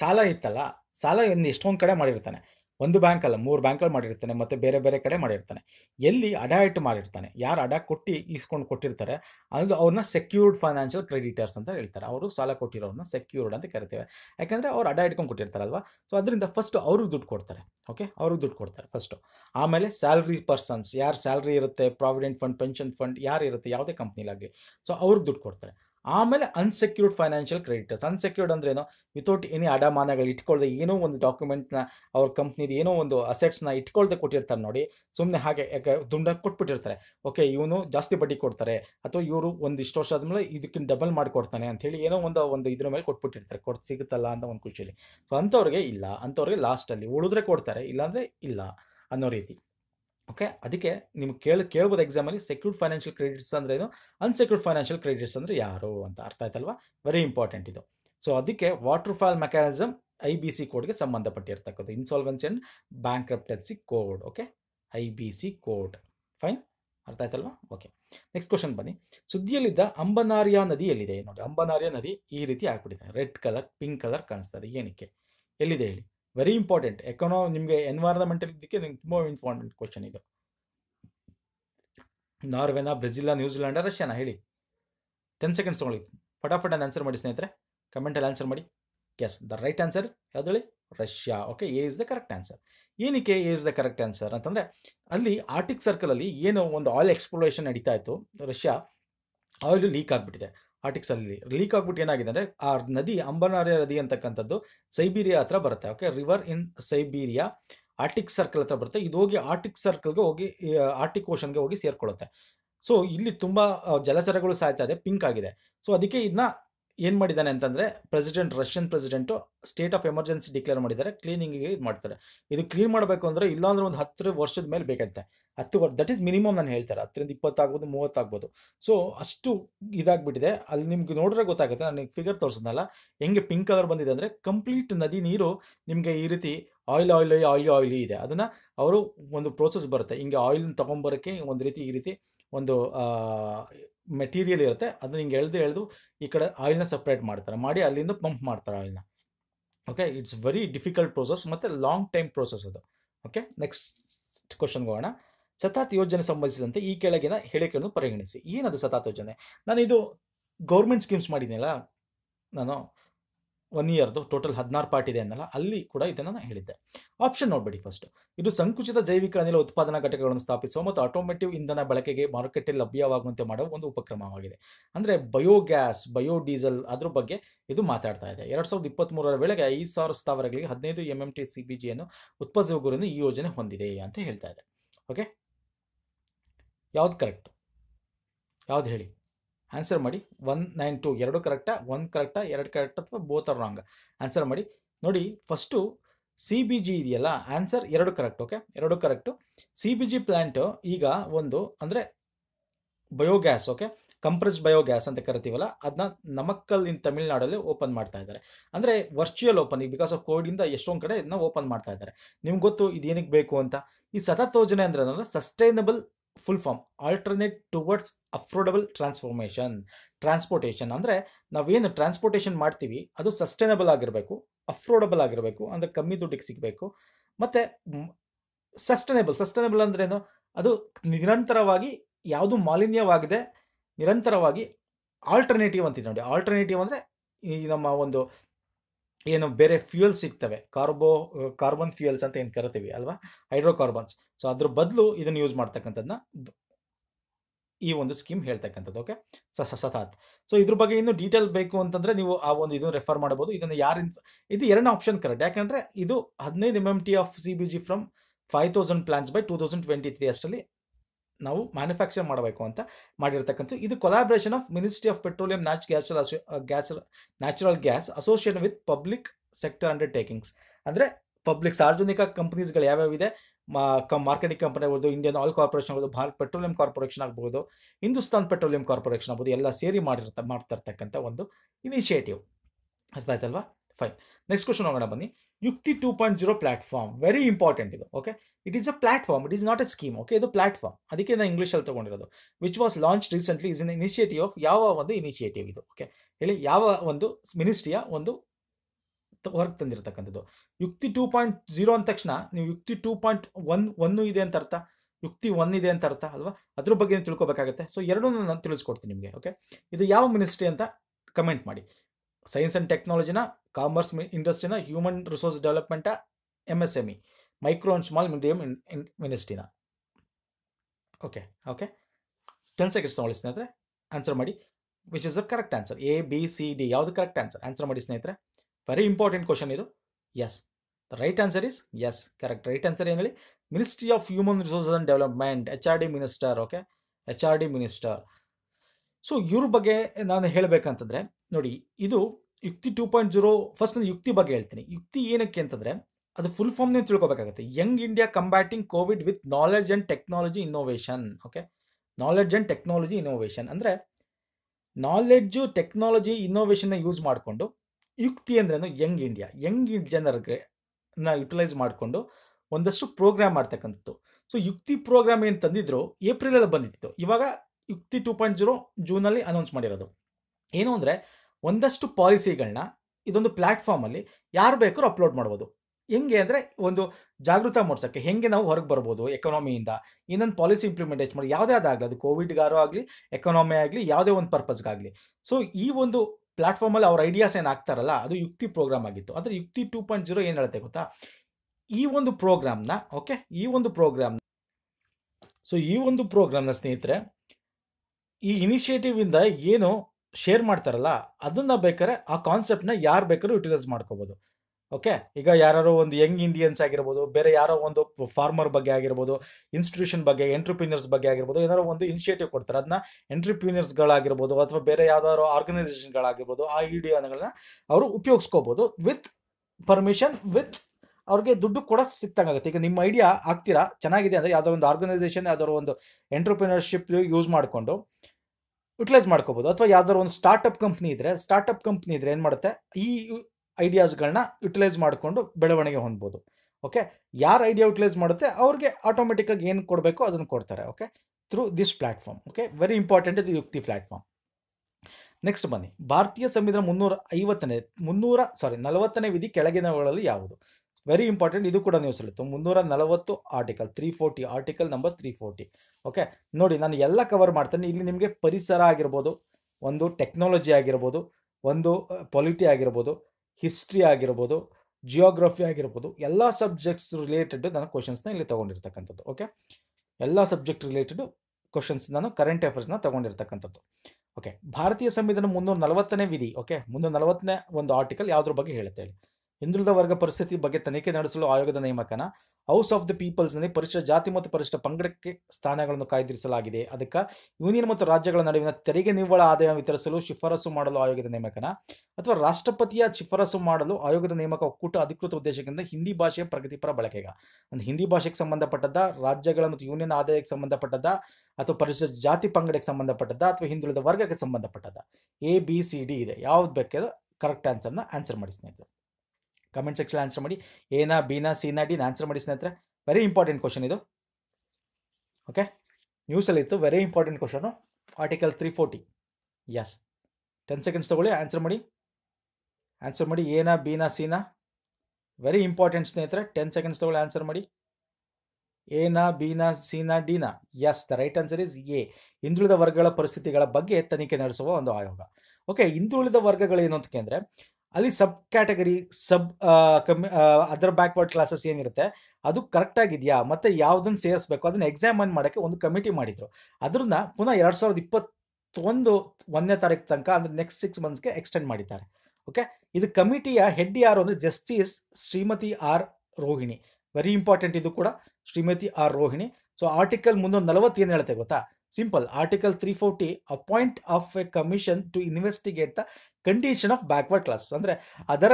[SPEAKER 1] ಸಾಲ ಇತ್ತಲ್ಲ ಸಾಲ ಇನ್ನು ಎಷ್ಟೊಂದು ಕಡೆ ಮಾಡಿರ್ತಾನೆ ಒಂದು ಬ್ಯಾಂಕಲ್ಲ ಮೂರು ಬ್ಯಾಂಕಲ್ಲಿ ಮಾಡಿರ್ತಾನೆ ಮತ್ತು ಬೇರೆ ಬೇರೆ ಕಡೆ ಮಾಡಿರ್ತಾನೆ ಎಲ್ಲಿ ಅಡ ಇಟ್ಟು ಮಾಡಿರ್ತಾನೆ ಯಾರು ಅಡ ಕೊಟ್ಟು ಇಸ್ಕೊಂಡು ಕೊಟ್ಟಿರ್ತಾರೆ ಅದು ಅವ್ರನ್ನ ಸೆಕ್ಯೂರ್ಡ್ ಫೈನಾನ್ಷಿಯಲ್ ಕ್ರೆಡಿಟರ್ಸ್ ಅಂತ ಹೇಳ್ತಾರೆ ಅವರು ಸಾಲ ಕೊಟ್ಟಿರೋರನ್ನ ಸೆಕ್ಯೂರ್ಡ್ ಅಂತ ಕರಿತೇವೆ ಯಾಕಂದರೆ ಅವ್ರು ಅಡ ಇಟ್ಕೊಂಡು ಅಲ್ವಾ ಸೊ ಅದರಿಂದ ಫಸ್ಟ್ ಅವ್ರಿಗೆ ದುಡ್ಡು ಕೊಡ್ತಾರೆ ಓಕೆ ಅವ್ರಿಗೆ ದುಡ್ಡು ಕೊಡ್ತಾರೆ ಫಸ್ಟು ಆಮೇಲೆ ಸ್ಯಾಲ್ರಿ ಪರ್ಸನ್ಸ್ ಯಾರು ಸ್ಯಾಲ್ರಿ ಇರುತ್ತೆ ಪ್ರಾವಿಡೆಂಟ್ ಫಂಡ್ ಪೆನ್ಷನ್ ಫಂಡ್ ಯಾರು ಇರುತ್ತೆ ಯಾವುದೇ ಕಂಪ್ನಿಲಾಗಲಿ ಸೊ ಅವ್ರಿಗೆ ದುಡ್ಡು ಕೊಡ್ತಾರೆ ಆಮೇಲೆ ಅನ್ಸೆಕ್ಯೂರ್ಡ್ ಫೈನಾನ್ಷಿಯಲ್ ಕ್ರೆಡಿಟರ್ಸ್ ಅನ್ಸೆಕ್ಯೂರ್ಡ್ ಅಂದ್ರೆ ಏನು ವಿತೌಟ್ ಎನಿ ಅಡಮಾನಗಳು ಇಟ್ಕೊಳ್ಳದೆ ಏನೋ ಒಂದು ಡಾಕ್ಯುಮೆಂಟ್ನ ಅವ್ರ ಕಂಪ್ನಿದು ಏನೋ ಒಂದು ಅಸೆಟ್ಸ್ನ ಇಟ್ಕೊಳ್ದೆ ಕೊಟ್ಟಿರ್ತಾರೆ ನೋಡಿ ಸುಮ್ಮನೆ ಹಾಗೆ ಯಾಕೆ ದುಂಡ ಕೊಟ್ಬಿಟ್ಟಿರ್ತಾರೆ ಓಕೆ ಇವನು ಜಾಸ್ತಿ ಬಡ್ಡಿ ಕೊಡ್ತಾರೆ ಅಥವಾ ಇವರು ಒಂದಿಷ್ಟು ವರ್ಷ ಆದಮೇಲೆ ಇದಕ್ಕಿಂತ ಡಬಲ್ ಮಾಡಿಕೊಡ್ತಾನೆ ಅಂತ ಹೇಳಿ ಏನೋ ಒಂದು ಒಂದು ಇದ್ರ ಮೇಲೆ ಕೊಟ್ಬಿಟ್ಟಿರ್ತಾರೆ ಕೊಟ್ಟು ಸಿಗುತ್ತಲ್ಲ ಅಂತ ಒಂದು ಖುಷಿಯಲ್ಲಿ ಸೊ ಅಂಥವ್ರಿಗೆ ಇಲ್ಲ ಅಂಥವ್ರಿಗೆ ಲಾಸ್ಟಲ್ಲಿ ಉಳಿದ್ರೆ ಕೊಡ್ತಾರೆ ಇಲ್ಲಾಂದರೆ ಇಲ್ಲ ಅನ್ನೋ ರೀತಿ ಓಕೆ ಅದಕ್ಕೆ ನಿಮ್ಗೆ ಕೇಳಿ ಕೇಳ್ಬೋದು ಎಕ್ಸಾಮಲ್ಲಿ ಸೆಕ್ಯೂರ್ಡ್ ಫೈನಾನ್ಷಿಯಲ್ ಕ್ರೆಡಿಟ್ಸ್ ಅಂದರೆ ಇದು ಅನ್ಸೆಕ್ಯೂರ್ಡ್ ಫೈನಾನ್ಷಿಯಲ್ ಕ್ರೆಡಿಟ್ಸ್ ಅಂದರೆ ಯಾರು ಅಂತ ಅರ್ಥ ಆಯ್ತಲ್ವಾ ವೆರಿ ಇಂಪಾರ್ಟೆಂಟ್ ಇದು ಸೊ ಅದಕ್ಕೆ water fall mechanism I B C ಕೋಡ್ಗೆ ಸಂಬಂಧಪಟ್ಟಿರ್ತಕ್ಕದ್ದು insolvency and bankruptcy code okay I B C code fine ಅರ್ಥ ಆಯ್ತಲ್ವಾ ಓಕೆ ನೆಕ್ಸ್ಟ್ ಕ್ವಶನ್ ಬನ್ನಿ ಸುದ್ದಿಯಲ್ಲಿದ್ದ ಅಂಬನಾರ್ಯ ನದಿ ಎಲ್ಲಿದೆ ನೋಡಿ ಅಂಬನಾರ್ಯ ನದಿ ಈ ರೀತಿ ಆಗ್ಬಿಟ್ಟಿದೆ ರೆಡ್ ಕಲರ್ ಪಿಂಕ್ ಕಲರ್ ಕಾಣಿಸ್ತಾ ಏನಕ್ಕೆ ಎಲ್ಲಿದೆ ಹೇಳಿ ವೆರಿ ಇಂಪಾರ್ಟೆಂಟ್ ಎಕನೋ ನಿಮಗೆ ಎನ್ವೈರನ್ಮೆಂಟಲ್ ಇದಕ್ಕೆ ನಿಮ್ಗೆ ತುಂಬ ಇಂಪಾರ್ಟೆಂಟ್ ಕ್ವಶನ್ ಈಗ ನಾರ್ವೆನ ಬ್ರೆಜಿಲ್ ನ್ಯೂಜಿಲ್ಯಾಂಡ ರಷ್ಯಾನ ಹೇಳಿ ಟೆನ್ ಸೆಕೆಂಡ್ಸ್ ತೊಗೊಳ್ಳಿ ಫಟಾಫಟ್ ಆನ್ಸರ್ ಮಾಡಿ ಸ್ನೇಹಿತರೆ ಕಮೆಂಟಲ್ಲಿ ಆನ್ಸರ್ ಮಾಡಿ ಎಸ್ ದ ರೈಟ್ ಆನ್ಸರ್ ಯಾವ್ದು ಹೇಳಿ Russia okay A is the correct answer ಏನಕ್ಕೆ A is the correct answer ಅಂತಂದರೆ ಅಲ್ಲಿ ಆರ್ಟಿಕ್ ಸರ್ಕಲಲ್ಲಿ ಏನು ಒಂದು ಆಯಿಲ್ ಎಕ್ಸ್ಪ್ಲೋರೇಷನ್ ನಡೀತಾ ಇತ್ತು ರಷ್ಯಾ ಆಯಿಲ್ ಲೀಕ್ ಆಗಿಬಿಟ್ಟಿದೆ ಅಲ್ಲಿ ಲೀಕ್ ಆಗ್ಬಿಟ್ಟು ಏನಾಗಿದೆ ಅಂದರೆ ಆ ನದಿ ಅಂಬನಾರ್ಯ ನದಿ ಅಂತಕ್ಕಂಥದ್ದು ಸೈಬೀರಿಯಾ ಹತ್ರ ಬರುತ್ತೆ okay river in Siberia Arctic circle ಹತ್ರ ಬರುತ್ತೆ ಇದು ಹೋಗಿ ಆರ್ಟಿಕ್ ಸರ್ಕಲ್ಗೆ ಹೋಗಿ ಆರ್ಟಿಕ್ ಓಷನ್ಗೆ ಹೋಗಿ ಸೇರ್ಕೊಳ್ಳುತ್ತೆ ಸೊ ಇಲ್ಲಿ ತುಂಬ ಜಲಚರಗಳು ಸಾಯ್ತಾ ಇದೆ ಪಿಂಕ್ ಆಗಿದೆ ಸೊ ಅದಕ್ಕೆ ಇದನ್ನ ಏನು ಮಾಡಿದ್ದಾನೆ ಅಂತಂದರೆ president Russian president state of emergency declare ಮಾಡಿದ್ದಾರೆ ಕ್ಲೀನಿಂಗಿಗೆ ಇದು ಮಾಡ್ತಾರೆ ಇದು ಕ್ಲೀನ್ ಮಾಡಬೇಕು ಅಂದರೆ ಇಲ್ಲಾಂದ್ರೆ ಒಂದು ಹತ್ತು ವರ್ಷದ ಮೇಲೆ ಬೇಕಂತೆ ಹತ್ತು ವರ್ಷ ದಟ್ ಈಸ್ ಮಿನಿಮಮ್ ನಾನು ಹೇಳ್ತಾರೆ ಹತ್ತರಿಂದ ಇಪ್ಪತ್ತಾಗ್ಬೋದು ಮೂವತ್ತಾಗ್ಬೋದು ಸೊ ಅಷ್ಟು ಇದಾಗ್ಬಿಟ್ಟಿದೆ ಅಲ್ಲಿ ನಿಮ್ಗೆ ನೋಡ್ರೆ ಗೊತ್ತಾಗುತ್ತೆ ನಾನು ಫಿಗರ್ ತೋರಿಸಿದ್ನಲ್ಲ ಹೆಂಗೆ ಪಿಂಕ್ ಕಲರ್ ಬಂದಿದೆ ಅಂದರೆ ಕಂಪ್ಲೀಟ್ ನದಿ ನೀರು ನಿಮಗೆ ಈ ರೀತಿ ಆಯಿಲ್ ಆಯಿಲ್ ಆಯಿಲ್ ಆಯಿಲ್ ಇದೆ ಅದನ್ನು ಅವರು ಒಂದು ಪ್ರೋಸೆಸ್ ಬರುತ್ತೆ ಹಿಂಗೆ ಆಯಿಲ್ ತೊಗೊಂಬರೋಕ್ಕೆ ಒಂದು ರೀತಿ ಈ ರೀತಿ ಒಂದು ಮೆಟೀರಿಯಲ್ ಇರುತ್ತೆ ಅದನ್ನ ಹಿಂಗೆ ಎಳೆದು ಎಳೆದು ಈ ಕಡೆ ಆಯಿಲ್ನ ಸಪ್ರೇಟ್ ಮಾಡ್ತಾರೆ ಮಾಡಿ ಅಲ್ಲಿಂದ ಪಂಪ್ ಮಾಡ್ತಾರೆ ಆಯಿಲ್ನ okay it's very difficult process ಮತ್ತು ಲಾಂಗ್ ಟೈಮ್ ಪ್ರೋಸೆಸ್ ಅದು ಓಕೆ ನೆಕ್ಸ್ಟ್ ಕ್ವಶನ್ಗೆ ಹೋಗೋಣ ಸತಾತ್ ಯೋಜನೆ ಸಂಬಂಧಿಸಿದಂತೆ ಈ ಕೆಳಗಿನ ಹೇಳಿಕೆಯನ್ನು ಪರಿಗಣಿಸಿ ಏನದು ಸತಾತ್ ಯೋಜನೆ ನಾನು ಇದು ಗೌರ್ಮೆಂಟ್ ಸ್ಕೀಮ್ಸ್ ಮಾಡಿದ್ದೀನಲ್ಲ ನಾನು ಒನ್ ಇಯರ್ದು ಟೋಟಲ್ ಹದಿನಾರು ಪಾರ್ಟ್ ಇದೆ ಅನ್ನಲ್ಲ ಅಲ್ಲಿ ಕೂಡ ಇದನ್ನು ನಾನು ಹೇಳಿದ್ದೆ ಆಪ್ಷನ್ ನೋಡಬೇಡಿ ಫಸ್ಟ್ ಇದು ಸಂಕುಚಿತ ಜೈವಿಕ ಅನಿಲ ಉತ್ಪಾದನಾ ಘಟಕಗಳನ್ನು ಸ್ಥಾಪಿಸುವ ಮತ್ತು ಆಟೋಮೆಟಿವ್ ಇಂಧನ ಬಳಕೆಗೆ ಮಾರುಕಟ್ಟೆ ಲಭ್ಯವಾಗುವಂತೆ ಮಾಡುವ ಒಂದು ಉಪಕ್ರಮವಾಗಿದೆ ಅಂದರೆ ಬಯೋಗ್ಯಾಸ್ ಡೀಸೆಲ್ ಅದ್ರ ಬಗ್ಗೆ ಇದು ಮಾತಾಡ್ತಾ ಇದೆ ಎರಡು ಸಾವಿರದ ಇಪ್ಪತ್ತ್ಮೂರರ ವೇಳೆಗೆ ಐದು ಸಾವಿರ ಸ್ಥಾವರಗಳಿಗೆ ಹದಿನೈದು M M T C B ಜಿಯನ್ನು ಉತ್ಪಾದಿಸುವ ಗುರಿಯನ್ನು ಈ ಯೋಜನೆ ಹೊಂದಿದೆ ಅಂತ ಹೇಳ್ತಾ ಇದೆ ಓಕೆ ಯಾವ್ದು ಕರೆಕ್ಟ್ ಯಾವ್ದು ಹೇಳಿ ಆನ್ಸರ್ ಮಾಡಿ ಒನ್ ನೈನ್ ಟು ಎರಡು ಕರೆಕ್ಟಾ ಒನ್ ಕರೆಕ್ಟಾ ಎರಡು ಕರೆಕ್ಟ್ ಅಥವಾ ಬೋತ್ ಆರ್ ರಾಂಗ್ ಆನ್ಸರ್ ಮಾಡಿ ನೋಡಿ ಫಸ್ಟು ಸಿ ಬಿ ಜಿ ಇದೆಯಲ್ಲ ಆನ್ಸರ್ ಎರಡು ಕರೆಕ್ಟ್ ಓಕೆ ಎರಡು correct C B G plant ಈಗ ಒಂದು ಅಂದರೆ ಬಯೋಗ್ಯಾಸ್ ಓಕೆ ಕಂಪ್ರೆಸ್ಡ್ ಬಯೋಗ್ಯಾಸ್ ಅಂತ ಕರಿತೀವಲ್ಲ ಅದನ್ನ ನಮಕ್ಕಲ್ ಇನ್ ತಮಿಳ್ನಾಡಲ್ಲಿ ಓಪನ್ ಮಾಡ್ತಾ ಇದ್ದಾರೆ ಅಂದರೆ ವರ್ಚುಯಲ್ ಓಪನ್ ಈಗ ಬಿಕಾಸ್ ಆಫ್ ಕೋವಿಡಿಂದ ಎಷ್ಟೊಂದು ಕಡೆ ಇದನ್ನ ಓಪನ್ ಮಾಡ್ತಾ ಇದ್ದಾರೆ ನಿಮ್ಗೆ ಗೊತ್ತು ಏನಕ್ಕೆ ಬೇಕು ಅಂತ ಈ ಯೋಜನೆ ಏನಂದ್ರೆ sustainable full form alternate towards affordable transformation transportation ಅಂದರೆ ನಾವೇನು ಟ್ರಾನ್ಸ್ಪೋರ್ಟೇಷನ್ ಮಾಡ್ತೀವಿ ಅದು ಸಸ್ಟೈನಬಲ್ ಆಗಿರಬೇಕು ಅಫೋರ್ಡಬಲ್ ಆಗಿರಬೇಕು ಅಂದರೆ ಕಮ್ಮಿ ದುಡ್ಡಿಗೆ ಸಿಗಬೇಕು ಮತ್ತು ಸಸ್ಟೈನಬಲ್ ಸಸ್ಟೈನಬಲ್ ಅಂದ್ರೇನು ಅದು ನಿರಂತರವಾಗಿ ಯಾವುದು ಮಾಲಿನ್ಯವಾಗಿದೆ ನಿರಂತರವಾಗಿ ಆಲ್ಟರ್ನೇಟಿವ್ ಅಂತಿದೆ ನೋಡಿ ಆಲ್ಟರ್ನೇಟಿವ್ ಅಂದರೆ ಈ ನಮ್ಮ ಒಂದು ಏನು ಬೇರೆ ಫ್ಯೂಯಲ್ ಸಿಗ್ತವೆ ಕಾರ್ಬೋ ಕಾರ್ಬನ್ ಫ್ಯೂಯಲ್ಸ್ ಅಂತ ಏನು ಕರಿತೀವಿ ಅಲ್ವಾ ಹೈಡ್ರೋಕಾರ್ಬನ್ಸ್ ಸೊ ಅದ್ರ ಬದಲು ಇದನ್ನು ಯೂಸ್ ಮಾಡ್ತಕ್ಕಂಥದ್ದನ್ನ ಈ ಒಂದು ಸ್ಕೀಮ್ ಹೇಳ್ತಕ್ಕಂಥದ್ದು ಓಕೆ ಸಸಸತಾತ್ ಸೊ ಇದ್ರ ಬಗ್ಗೆ ಇನ್ನು ಡೀಟೇಲ್ ಬೇಕು ಅಂತಂದ್ರೆ ನೀವು ಆ ಒಂದು ಇದನ್ನು ರೆಫರ್ ಮಾಡಬಹುದು ಇದನ್ನು ಯಾರಿಂದ ಇದು ಎರಡನೇ ಆಪ್ಷನ್ ಕರೆಕ್ಟ್ ಯಾಕಂದ್ರೆ ಇದು ಹದಿನೈದು M M T of C B G from five thousand plans by two thousand twenty three ಅಷ್ಟರಲ್ಲಿ ನಾವು ಮ್ಯಾನುಫ್ಯಾಕ್ಚರ್ ಮಾಡಬೇಕು ಅಂತ ಮಾಡಿರ್ತಕ್ಕಂಥ ಇದು collaboration of ministry of petroleum ನ್ಯಾಚ್ gas gas natural gas associate with public sector undertakings ಅಂದ್ರೆ ಪಬ್ಲಿಕ್ ಸಾರ್ವಜನಿಕ ಕಂಪ್ನೀಸ್ಗಳು ಯಾವ್ಯಾವಿದೆ ಮಾರ್ಕೆಟಿಂಗ್ ಕಂಪನಿ ಆಗ್ಬೋದು ಇಂಡಿಯನ್ ಆಯಿಲ್ ಕಾರ್ಪೊರೇಷನ್ ಆಗ್ಬೋದು ಭಾರತ್ ಪೆಟ್ರೋಲಿಯಂ ಕಾರ್ಪೊರೇಷನ್ ಆಗ್ಬೋದು ಹಿಂದೂಸ್ತಾನ್ ಪೆಟ್ರೋಲಿಯಂ ಕಾರ್ಪೊರೇಷನ್ ಆಗ್ಬೋದು ಎಲ್ಲ ಸೇರಿ ಮಾಡಿರ್ತ ಮಾಡ್ತಾ ಇರ್ತಕ್ಕಂಥ ಒಂದು ಇನಿಷಿಯೇಟಿವ್ ಅರ್ಥ ಆಯ್ತಲ್ವಾ ಫೈನ್ ನೆಕ್ಸ್ಟ್ ಕ್ವಶನ್ ಹೋಗೋಣ ಬನ್ನಿ ಯುಕ್ತಿ two point zero platform very important ಇದು okay it is a platform it is not A scheme okay ಇದು ಪ್ಲಾಟ್ಫಾರ್ಮ್ ಅದಕ್ಕೆ ನಾನು ಇಂಗ್ಲೀಷಲ್ಲಿ ತೊಗೊಂಡಿರೋದು which was launch recently is in initiative of ಯಾವ ಒಂದು ಇನಿಷಿಯೇಟಿವ್ ಇದು ಓಕೆ ಹೇಳಿ ಯಾವ ಒಂದು ಮಿನಿಸ್ಟ್ರಿಯ ಒಂದು ಹೊರಗೆ ತಂದಿರತಕ್ಕಂಥದ್ದು ಯುಕ್ತಿ ಟೂ ಪಾಯಿಂಟ್ ಜೀರೋ ಅಂದ ತಕ್ಷಣ ನೀವು ಯುಕ್ತಿ ಟೂ ಪಾಯಿಂಟ್ ಒನ್ ಒನ್ನು ಇದೆ ಅಂತ ಅರ್ಥ ಯುಕ್ತಿ ಒನ್ ಇದೆ ಅಂತ ಅರ್ಥ ಅಲ್ವಾ ಅದ್ರ ಬಗ್ಗೆ ತಿಳ್ಕೊಬೇಕಾಗುತ್ತೆ ಸೊ ಎರಡೂ ನಾನು ತಿಳಿಸ್ಕೊಡ್ತೀನಿ ನಿಮಗೆ ಓಕೆ ಇದು ಯಾವ ಮಿನಿಸ್ಟ್ರಿ ಅಂತ ಕಮೆಂಟ್ ಮಾಡಿ ಸೈನ್ಸ್ ಆ್ಯಂಡ್ ಟೆಕ್ನಾಲಜಿನ ಕಾಮರ್ಸ್ ಇಂಡಸ್ಟ್ರಿನ ಹ್ಯೂಮನ್ ರಿಸೋರ್ಸ್ ಡೆವಲಪ್ಮೆಂಟ M S M E micro and small medium ಮಿನಿಸ್ಟ್ರಿನ ಓಕೆ ಓಕೆ ಟೆನ್ ಸೆಕೆಂಡ್ಸ್ ನೋಡಿ ಸ್ನೇಹಿತರೆ ಆನ್ಸರ್ ಮಾಡಿ which is the correct answer A B C D ಯಾವುದು ಕರೆಕ್ಟ್ ಆನ್ಸರ್ ಆನ್ಸರ್ ಮಾಡಿ ಸ್ನೇಹಿತರೆ ವೆರಿ ಇಂಪಾರ್ಟೆಂಟ್ ಕ್ವಶನ್ ಇದು yes right answer is yes correct right answer ಏನು ಹೇಳಿ ministry of human resources and development H R D minister okay H R D minister so ಇವ್ರ ಬಗ್ಗೆ ನಾನು ಹೇಳಬೇಕಂತಂದರೆ ನೋಡಿ ಇದು ಯುಕ್ತಿ ಟೂ ಪಾಯಿಂಟ್ ಜೀರೋ ಫಸ್ಟ್ ನಾನು ಯುಕ್ತಿ ಬಗ್ಗೆ ಹೇಳ್ತೀನಿ ಯುಕ್ತಿ ಏನಕ್ಕೆ ಅಂತಂದರೆ ಅದು ಫುಲ್ ಫಾರ್ಮ್ ನೀವು ತಿಳ್ಕೊಬೇಕಾಗುತ್ತೆ young India combating COVID with knowledge and technology innovation okay knowledge and technology innovation ಅಂದರೆ ನಾಲೆಡ್ಜು ಟೆಕ್ನಾಲಜಿ ಇನ್ನೋವೇಷನ್ನ ಯೂಸ್ ಮಾಡಿಕೊಂಡು ಯುಕ್ತಿ ಅಂದ್ರೆ ಯಂಗ್ ಇಂಡಿಯಾ ಯಂಗ್ ಜನರಿಗೆ ನ ಯುಟಿಲೈಸ್ ಮಾಡಿಕೊಂಡು ಒಂದಷ್ಟು ಪ್ರೋಗ್ರಾಮ್ ಮಾಡ್ತಕ್ಕಂಥದ್ದು ಸೊ ಯುಕ್ತಿ ಪ್ರೋಗ್ರಾಮ್ ಏನು ತಂದಿದ್ರು ಏಪ್ರಿಲಲ್ಲಿ ಬಂದಿತ್ತು ಇವಾಗ ಯುಕ್ತಿ ಟೂ ಪಾಯಿಂಟ್ ಜೀರೋ ಜೂನಲ್ಲಿ ಅನೌನ್ಸ್ ಮಾಡಿರೋದು ಏನು ಅಂದರೆ ಒಂದಷ್ಟು ಪಾಲಿಸಿಗಳನ್ನ ಇದೊಂದು ಪ್ಲ್ಯಾಟ್ಫಾರ್ಮಲ್ಲಿ ಯಾರು ಬೇಕಾದ್ರೂ ಅಪ್ಲೋಡ್ ಮಾಡ್ಬೋದು ಹೆಂಗೆ ಅಂದರೆ ಒಂದು ಜಾಗೃತ ಮೂಡ್ಸೋಕ್ಕೆ ಹೆಂಗೆ ನಾವು ಹೊರಗೆ ಬರ್ಬೋದು ಎಕನಾಮಿಯಿಂದ ಇನ್ನೊಂದು ಪಾಲಿಸಿ ಇಂಪ್ಲಿಮೆಂಟೇಷನ್ ಮಾಡಿ ಯಾವುದೇ ಅದಾಗಲಿ ಅದು ಕೋವಿಡ್ಗಾರು ಆಗಲಿ ಎಕನಾಮಿ ಆಗಲಿ ಯಾವುದೇ ಒಂದು ಪರ್ಪಸ್ಗಾಗಲಿ ಸೊ ಈ ಒಂದು ಪ್ಲಾಟ್ಫಾರ್ಮಲ್ಲಿ ಅವ್ರ ಐಡಿಯಾಸ್ ಏನು ಹಾಕ್ತಾರಲ್ಲ ಅದು ಯುಕ್ತಿ ಪ್ರೋಗ್ರಾಮ್ ಆಗಿತ್ತು ಆದರೆ ಯುಕ್ತಿ ಟೂ ಪಾಯಿಂಟ್ ಜೀರೋ ಏನು ಹೇಳುತ್ತೆ ಗೊತ್ತಾ ಈ ಒಂದು ಪ್ರೋಗ್ರಾಮ್ನ ಓಕೆ ಈ ಒಂದು ಪ್ರೋಗ್ರಾಮ್ ಸೊ ಈ ಒಂದು ಪ್ರೋಗ್ರಾಮ್ನ ಸ್ನೇಹಿತರೆ ಈ ಇಂದ ಏನು ಶೇರ್ ಮಾಡ್ತಾರಲ್ಲ ಅದನ್ನು ಬೇಕಾದ್ರೆ ಆ ಕಾನ್ಸೆಪ್ಟನ್ನ ಯಾರು ಬೇಕಾದ್ರೂ ಯುಟಿಲೈಸ್ ಮಾಡ್ಕೋಬೋದು ಓಕೆ ಈಗ ಯಾರೋ ಒಂದು ಯಂಗ್ ಇಂಡಿಯನ್ಸ್ ಆಗಿರ್ಬೋದು ಬೇರೆ ಯಾರೋ ಒಂದು ಫಾರ್ಮರ್ ಬಗ್ಗೆ ಆಗಿರ್ಬೋದು ಇನ್ಸ್ಟಿಟ್ಯೂಷನ್ ಬಗ್ಗೆ ಎಂಟ್ರಪ್ರಿನರ್ಸ್ ಬಗ್ಗೆ ಆಗಿರ್ಬೋದು ಏನಾದ್ರು ಒಂದು ಇನಿಷಿಯೇಟಿವ್ ಕೊಡ್ತಾರೆ ಅದನ್ನ ಎಂಟ್ರಪ್ರಿನರ್ಸ್ಗಳಾಗಿರ್ಬೋದು ಅಥವಾ ಬೇರೆ ಯಾವ್ದಾದ್ರು ಆರ್ಗನೈಸೇಷನ್ಗಳಾಗಿರ್ಬೋದು ಆ ವಿಡಿಯೋಗಳನ್ನ ಅವರು ಉಪಯೋಗಿಸ್ಕೋಬೋದು ವಿತ್ ಪರ್ಮಿಷನ್ ವಿತ್ ಅವ್ರಿಗೆ ದುಡ್ಡು ಕೂಡ ಸಿಕ್ತಂಗಾಗುತ್ತೆ ಈಗ ನಿಮ್ಮ ಐಡಿಯಾ ಆಗ್ತೀರಾ ಚೆನ್ನಾಗಿದೆ ಅಂದರೆ ಯಾವುದೋ ಒಂದು ಆರ್ಗನೈಸೇಷನ್ ಯಾವ್ದಾದ್ರು ಒಂದು ಎಂಟ್ರಪ್ರಿನರ್ಶಿಪ್ ಯೂಸ್ ಮಾಡಿಕೊಂಡು ಯುಟಿಲೈಸ್ ಮಾಡ್ಕೋಬೋದು ಅಥವಾ ಯಾವ್ದಾದ್ರು ಒಂದು ಸ್ಟಾರ್ಟಪ್ ಕಂಪ್ನಿ ಇದ್ರೆ ಸ್ಟಾರ್ಟಪ್ ಕಂಪ್ನಿ ಇದ್ರೆ ಏನು ಮಾಡುತ್ತೆ ಈ ಐಡಿಯಾಸ್ಗಳನ್ನ ಯುಟಿಲೈಸ್ ಮಾಡಿಕೊಂಡು ಬೆಳವಣಿಗೆ ಹೊಂದ್ಬೋದು ಓಕೆ ಯಾರು ಐಡಿಯಾ ಯುಟಿಲೈಸ್ ಮಾಡುತ್ತೆ ಅವ್ರಿಗೆ ಆಟೋಮೆಟಿಕ್ಕಾಗಿ ಏನು ಕೊಡಬೇಕು ಅದನ್ನು ಕೊಡ್ತಾರೆ okay through this platform okay very important ಇದು ಯುಕ್ತಿ ಪ್ಲಾಟ್ಫಾರ್ಮ್ ನೆಕ್ಸ್ಟ್ ಬನ್ನಿ ಭಾರತೀಯ ಸಂವಿಧಾನ ಮುನ್ನೂರ ಐವತ್ತನೇ ಮುನ್ನೂರ ಸಾರಿ ನಲವತ್ತನೇ ವಿಧಿ ಕೆಳಗಿನಗಳಲ್ಲಿ ಯಾವುದು ವೆರಿ ಇಂಪಾರ್ಟೆಂಟ್ ಇದು ಕೂಡ ನೀವು ಇರುತ್ತೆ ಮುನ್ನೂರ ನಲವತ್ತು article three forty article number three forty okay ನೋಡಿ ನಾನು ಎಲ್ಲ ಕವರ್ ಮಾಡ್ತೇನೆ ಇಲ್ಲಿ ನಿಮಗೆ ಪರಿಸರ ಆಗಿರ್ಬೋದು ಒಂದು ಟೆಕ್ನಾಲಜಿ ಆಗಿರ್ಬೋದು ಒಂದು ಪೊಲಿಟಿ ಆಗಿರ್ಬೋದು ಹಿಸ್ಟ್ರಿ ಆಗಿರ್ಬೋದು ಜಿಯೋಗ್ರಫಿ ಆಗಿರ್ಬೋದು ಎಲ್ಲ ಸಬ್ಜೆಕ್ಟ್ಸ್ ರಿಲೇಟೆಡ್ ನಾನು ಕ್ವಶನ್ಸ್ನ ಇಲ್ಲಿ ತೊಗೊಂಡಿರ್ತಕ್ಕಂಥದ್ದು ಓಕೆ ಎಲ್ಲ ಸಬ್ಜೆಕ್ಟ್ ರಿಲೇಟೆಡ್ ಕ್ವಶನ್ಸ್ ನಾನು ಕರೆಂಟ್ ಅಫೇರ್ಸ್ನ ತೊಗೊಂಡಿರ್ತಕ್ಕಂಥದ್ದು ಓಕೆ ಭಾರತೀಯ ಸಂವಿಧಾನ ಮುನ್ನೂರ ನಲವತ್ತನೇ ವಿಧಿ ಓಕೆ ಮುನ್ನೂರ ನಲವತ್ತನೇ ಒಂದು ಆರ್ಟಿಕಲ್ ಯಾವುದ್ರ ಬಗ್ಗೆ ಹೇಳುತ್ತೆ ಹೇಳಿ ಹಿಂದುಳಿದ ವರ್ಗ ಪರಿಸ್ಥಿತಿ ಬಗ್ಗೆ ತನಿಖೆ ನಡೆಸಲು ಆಯೋಗದ ನೇಮಕನ ಹೌಸ್ ಆಫ್ ದಿ ಪೀಪಲ್ಸ್ನಲ್ಲಿ ಪರಿಶಿಷ್ಟ ಜಾತಿ ಮತ್ತು ಪರಿಶಿಷ್ಟ ಪಂಗಡಕ್ಕೆ ಸ್ಥಾನಗಳನ್ನು ಕಾಯ್ದಿರಿಸಲಾಗಿದೆ ಅದಕ್ಕೆ ಯೂನಿಯನ್ ಮತ್ತು ರಾಜ್ಯಗಳ ನಡುವಿನ ತೆರಿಗೆ ನಿವ್ವಳ ಆದಾಯ ವಿತರಿಸಲು ಶಿಫಾರಸು ಮಾಡಲು ಆಯೋಗದ ನೇಮಕನ ಅಥವಾ ರಾಷ್ಟ್ರಪತಿಯ ಶಿಫಾರಸು ಮಾಡಲು ಆಯೋಗದ ನೇಮಕ ಒಕ್ಕೂಟ ಅಧಿಕೃತ ಉದ್ದೇಶಕ್ಕಿಂತ ಹಿಂದಿ ಭಾಷೆಯ ಪ್ರಗತಿಪರ ಬಳಕೆಗ ಒಂದು ಹಿಂದಿ ಭಾಷೆಗೆ ಸಂಬಂಧಪಟ್ಟದ್ದ ರಾಜ್ಯಗಳ ಮತ್ತು ಯೂನಿಯನ್ ಆದಾಯಕ್ಕೆ ಸಂಬಂಧಪಟ್ಟದ ಅಥವಾ ಪರಿಶಿಷ್ಟ ಜಾತಿ ಪಂಗಡಕ್ಕೆ ಸಂಬಂಧಪಟ್ಟದ ಅಥವಾ ಹಿಂದುಳಿದ ವರ್ಗಕ್ಕೆ ಸಂಬಂಧಪಟ್ಟದ ಎ ಬಿ ಸಿ ಡಿ ಇದೆ ಯಾವ್ದು ಬೇಕಾದ ಕರೆಕ್ಟ್ ಆನ್ಸರ್ನ ಆನ್ಸರ್ ಮಾಡಿ ಕಮೆಂಟ್ ಸೆಕ್ಷನ್ ಆನ್ಸರ್ ಮಾಡಿ ಏನಾ ಬಿನಾ ಡಿ ಡಿನ ಆನ್ಸರ್ ಮಾಡಿ ಸ್ನೇಹಿತರೆ ವೆರಿ ಇಂಪಾರ್ಟೆಂಟ್ ಕ್ವಶನ್ ಇದು ಓಕೆ ಇತ್ತು very important question article three forty yes ten seconds ತೊಗೊಳ್ಳಿ ಆನ್ಸರ್ ಮಾಡಿ ಆನ್ಸರ್ ಮಾಡಿ ಏನಾ ಬೀನಾ ಸಿನ ವೆರಿ ಇಂಪಾರ್ಟೆಂಟ್ ಸ್ನೇಹಿತರೆ ಟೆನ್ ಸೆಕೆಂಡ್ಸ್ ತೊಗೊಳ್ಳಿ ಆನ್ಸರ್ ಮಾಡಿ ಏನಾ ಬಿನ ಸಿನ ಡಿನಾ yes the right answer is A ಹಿಂದುಳಿದ ವರ್ಗಗಳ ಪರಿಸ್ಥಿತಿಗಳ ಬಗ್ಗೆ ತನಿಖೆ ನಡೆಸುವ ಒಂದು ಆಯೋಗ ಓಕೆ ಹಿಂದುಳಿದ ವರ್ಗಗಳೇನು ಅಂತ ಅಂದರೆ ಅಲ್ಲಿ ಸಬ್ ಕ್ಯಾಟಗರಿ ಸಬ್ ಕಮ್ಮಿ ಅದರ ಬ್ಯಾಕ್ವರ್ಡ್ ಕ್ಲಾಸಸ್ ಏನಿರುತ್ತೆ ಅದು ಕರೆಕ್ಟ್ ಆಗಿದೆಯಾ ಮತ್ತೆ ಯಾವುದನ್ನು ಸೇರಿಸ್ಬೇಕು ಅದನ್ನ ಎಕ್ಸಾಮಿನ್ ಮಾಡಕ್ಕೆ ಒಂದು ಕಮಿಟಿ ಮಾಡಿದ್ರು ಅದ್ರನ್ನ ಪುನಃ ಎರಡ್ ಸಾವಿರದ ಇಪ್ಪತ್ತೊಂದು ಒಂದನೇ ತಾರೀಕು ತನಕ ಅಂದ್ರೆ ನೆಕ್ಸ್ಟ್ ಸಿಕ್ಸ್ ಮಂತ್ಸ್ಗೆ ಎಕ್ಸ್ಟೆಂಡ್ ಮಾಡಿದ್ದಾರೆ ಓಕೆ ಇದು ಕಮಿಟಿಯ ಹೆಡ್ ಯಾರು ಅಂದ್ರೆ justice Shrimati R Rohini very important ಇದು ಕೂಡ Shrimati R Rohini so article ಮುನ್ನೂರ ಏನು ಹೇಳುತ್ತೆ ಗೊತ್ತಾ simple article three forty appoint of a commission to investigate the condition of backward classes ಅಂದರೆ ಅದರ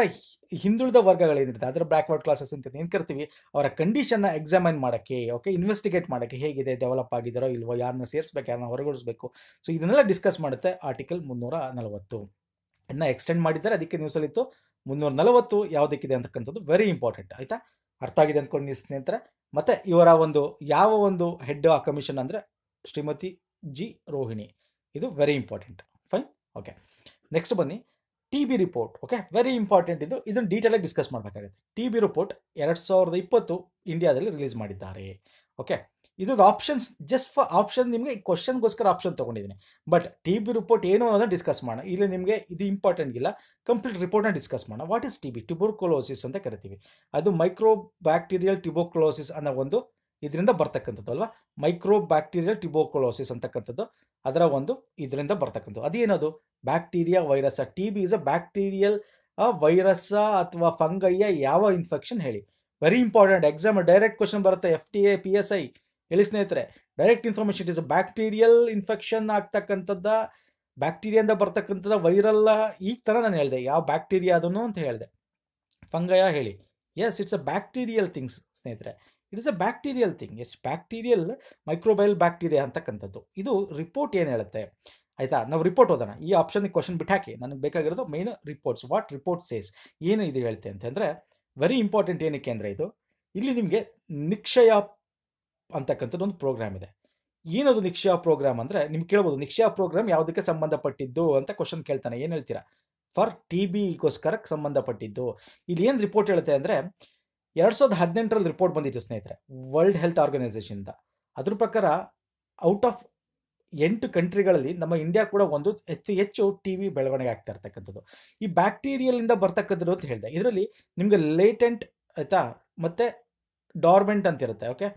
[SPEAKER 1] ಹಿಂದುಳಿದ ವರ್ಗಗಳೇನಿರುತ್ತೆ ಅದರ ಬ್ಯಾಕ್ವರ್ಡ್ ಕ್ಲಾಸಸ್ ಅಂತ ಏನು ಕರ್ತೀವಿ ಅವರ ಕಂಡೀಷನ್ನ ಎಕ್ಸಾಮೈನ್ ಮಾಡೋಕ್ಕೆ ಓಕೆ ಇನ್ವೆಸ್ಟಿಗೇಟ್ ಮಾಡೋಕ್ಕೆ ಹೇಗಿದೆ ಡೆವಲಪ್ ಆಗಿದಾರೋ ಇಲ್ವೋ ಯಾರನ್ನ ಸೇರಿಸ್ಬೇಕು ಯಾರನ್ನ ಹೊರಗೊಳಿಸ್ಬೇಕು ಸೊ ಇದನ್ನೆಲ್ಲ ಡಿಸ್ಕಸ್ ಮಾಡುತ್ತೆ ಆರ್ಟಿಕಲ್ ಮುನ್ನೂರ ನಲವತ್ತು ಇನ್ನು ಎಕ್ಸ್ಟೆಂಡ್ ಮಾಡಿದ್ದಾರೆ ಅದಕ್ಕೆ ನ್ಯೂಸಲ್ಲಿತ್ತು ಮುನ್ನೂರ ನಲವತ್ತು ಯಾವುದಕ್ಕಿದೆ ಅಂತಕ್ಕಂಥದ್ದು ವೆರಿ ಇಂಪಾರ್ಟೆಂಟ್ ಆಯಿತಾ ಅರ್ಥ ಆಗಿದೆ ಅಂದ್ಕೊಂಡು ನೀವು ಸ್ನೇಹಿತರೆ ಮತ್ತು ಇವರ ಒಂದು ಯಾವ ಒಂದು ಹೆಡ್ ಆ ಕಮಿಷನ್ ಅಂದರೆ ಶ್ರೀಮತಿ ಜಿ ರೋಹಿಣಿ ಇದು very important fine okay next ಬನ್ನಿ T B report okay very important ಇದು ಇದನ್ನು ಡೀಟೇಲಾಗಿ ಡಿಸ್ಕಸ್ ಮಾಡಬೇಕಾಗುತ್ತೆ ಟಿ ಬಿ ರಿಪೋರ್ಟ್ ಎರಡು ಸಾವಿರದ ಇಪ್ಪತ್ತು ಇಂಡಿಯಾದಲ್ಲಿ ರಿಲೀಸ್ ಮಾಡಿದ್ದಾರೆ ಓಕೆ ಇದು ಆಪ್ಷನ್ಸ್ ಜಸ್ಟ್ ಫಾರ್ ಆಪ್ಷನ್ ನಿಮಗೆ ಕ್ವಶನ್ಗೋಸ್ಕರ ಆಪ್ಷನ್ ತೊಗೊಂಡಿದ್ದೀನಿ ಬಟ್ ಟಿ ಬಿ ರಿಪೋರ್ಟ್ ಏನು ಅನ್ನೋದನ್ನ ಡಿಸ್ಕಸ್ ಮಾಡೋಣ ಇಲ್ಲಿ ನಿಮಗೆ ಇದು ಇಂಪಾರ್ಟೆಂಟ್ ಇಲ್ಲ ಕಂಪ್ಲೀಟ್ ರಿಪೋರ್ಟ್ನ ಡಿಸ್ಕಸ್ ಮಾಡೋಣ what is T B tuberculosis ಅಂತ ಕರಿತೀವಿ ಅದು ಮೈಕ್ರೋ ಬ್ಯಾಕ್ಟೀರಿಯಲ್ ಟ್ಯೂಬೋಕೊಲೋಸಿಸ್ ಅನ್ನೋ ಒಂದು ಇದರಿಂದ ಬರ್ತಕ್ಕಂಥದ್ದು ಅಲ್ವಾ ಮೈಕ್ರೋ ಬ್ಯಾಕ್ಟೀರಿಯಲ್ ಟ್ಯುಬೋಕೊಲೋಸಿಸ್ ಅಂತಕ್ಕಂಥದ್ದು ಅದರ ಒಂದು ಇದರಿಂದ ಬರ್ತಕ್ಕಂಥ ಅದೇನದು bacteria virus T B is a bacterial virus ಅಥವಾ ಫಂಗಯ್ಯ ಯಾವ ಇನ್ಫೆಕ್ಷನ್ ಹೇಳಿ very important exam direct question ಬರುತ್ತೆ F T A P S I ಹೇಳಿ ಸ್ನೇಹಿತರೆ direct information it is bacterial infection ಆಗ್ತಕ್ಕಂಥದ್ದ ಬ್ಯಾಕ್ಟೀರಿಯಿಂದ ಬರ್ತಕ್ಕಂಥದ್ದು ವೈರಲ್ಲ ಈ ಥರ ನಾನು ಹೇಳಿದೆ ಯಾವ ಬ್ಯಾಕ್ಟೀರಿಯಾ ಅದನ್ನು ಅಂತ ಹೇಳಿದೆ ಫಂಗಯ ಹೇಳಿ yes it's a bacterial things ಸ್ನೇಹಿತರೆ it is a bacterial thing yes bacterial microbial bacteria ಅಂತಕ್ಕಂಥದ್ದು ಇದು ರಿಪೋರ್ಟ್ ಏನು ಹೇಳುತ್ತೆ ಆಯಿತಾ ನಾವು ರಿಪೋರ್ಟ್ ಓದೋಣ ಈ ಆಪ್ಷನ್ಗೆ ಕ್ವಶನ್ ಬಿಟ್ಟು ಹಾಕಿ ನನಗೆ ಬೇಕಾಗಿರೋದು main reports what report says ಏನು ಇದು ಹೇಳುತ್ತೆ ಅಂತಂದರೆ ವೆರಿ ಇಂಪಾರ್ಟೆಂಟ್ ಏನಕ್ಕೆ ಅಂದರೆ ಇದು ಇಲ್ಲಿ ನಿಮಗೆ ನಿಕ್ಷಯ ಅಂತಕ್ಕಂಥದ್ದು ಒಂದು ಪ್ರೋಗ್ರಾಮ್ ಇದೆ ಏನದು ನಿಕ್ಷಯ ಪ್ರೋಗ್ರಾಮ್ ಅಂದರೆ ನಿಮ್ಗೆ ಕೇಳ್ಬೋದು ನಿಕ್ಷಯ ಪ್ರೋಗ್ರಾಮ್ ಯಾವುದಕ್ಕೆ ಸಂಬಂಧಪಟ್ಟಿದ್ದು ಅಂತ ಕ್ವಶನ್ ಕೇಳ್ತಾನೆ ಏನು ಹೇಳ್ತೀರಾ ಫಾರ್ ಟಿ ಬಿಗೋಸ್ಕರಕ್ಕೆ ಸಂಬಂಧಪಟ್ಟಿದ್ದು ಇಲ್ಲಿ ಏನು ರಿಪೋರ್ಟ್ ಹೇಳುತ್ತೆ ಅಂದರೆ ಎರಡು ಸಾವಿರದ ಹದಿನೆಂಟರಲ್ಲಿ ರಿಪೋರ್ಟ್ ಬಂದಿತ್ತು ಸ್ನೇಹಿತರೆ ವರ್ಲ್ಡ್ ಹೆಲ್ತ್ ಆರ್ಗನೈಸೇಷನ್ದ ಅದ್ರ ಪ್ರಕಾರ ಔಟ್ ಆಫ್ ಎಂಟು ಕಂಟ್ರಿಗಳಲ್ಲಿ ನಮ್ಮ ಇಂಡಿಯಾ ಕೂಡ ಒಂದು ಹೆಚ್ಚು ಹೆಚ್ಚು ಟಿ ವಿ ಬೆಳವಣಿಗೆ ಆಗ್ತಾ ಇರ್ತಕ್ಕಂಥದ್ದು ಈ ಬ್ಯಾಕ್ಟೀರಿಯಲಿಂದ ಬರ್ತಕ್ಕಂಥದ್ದು ಅಂತ ಹೇಳಿದೆ ಇದರಲ್ಲಿ ನಿಮಗೆ ಲೇಟೆಂಟ್ ಆಯಿತಾ ಮತ್ತು ಡಾರ್ಮೆಂಟ್ ಅಂತ ಇರುತ್ತೆ ಓಕೆ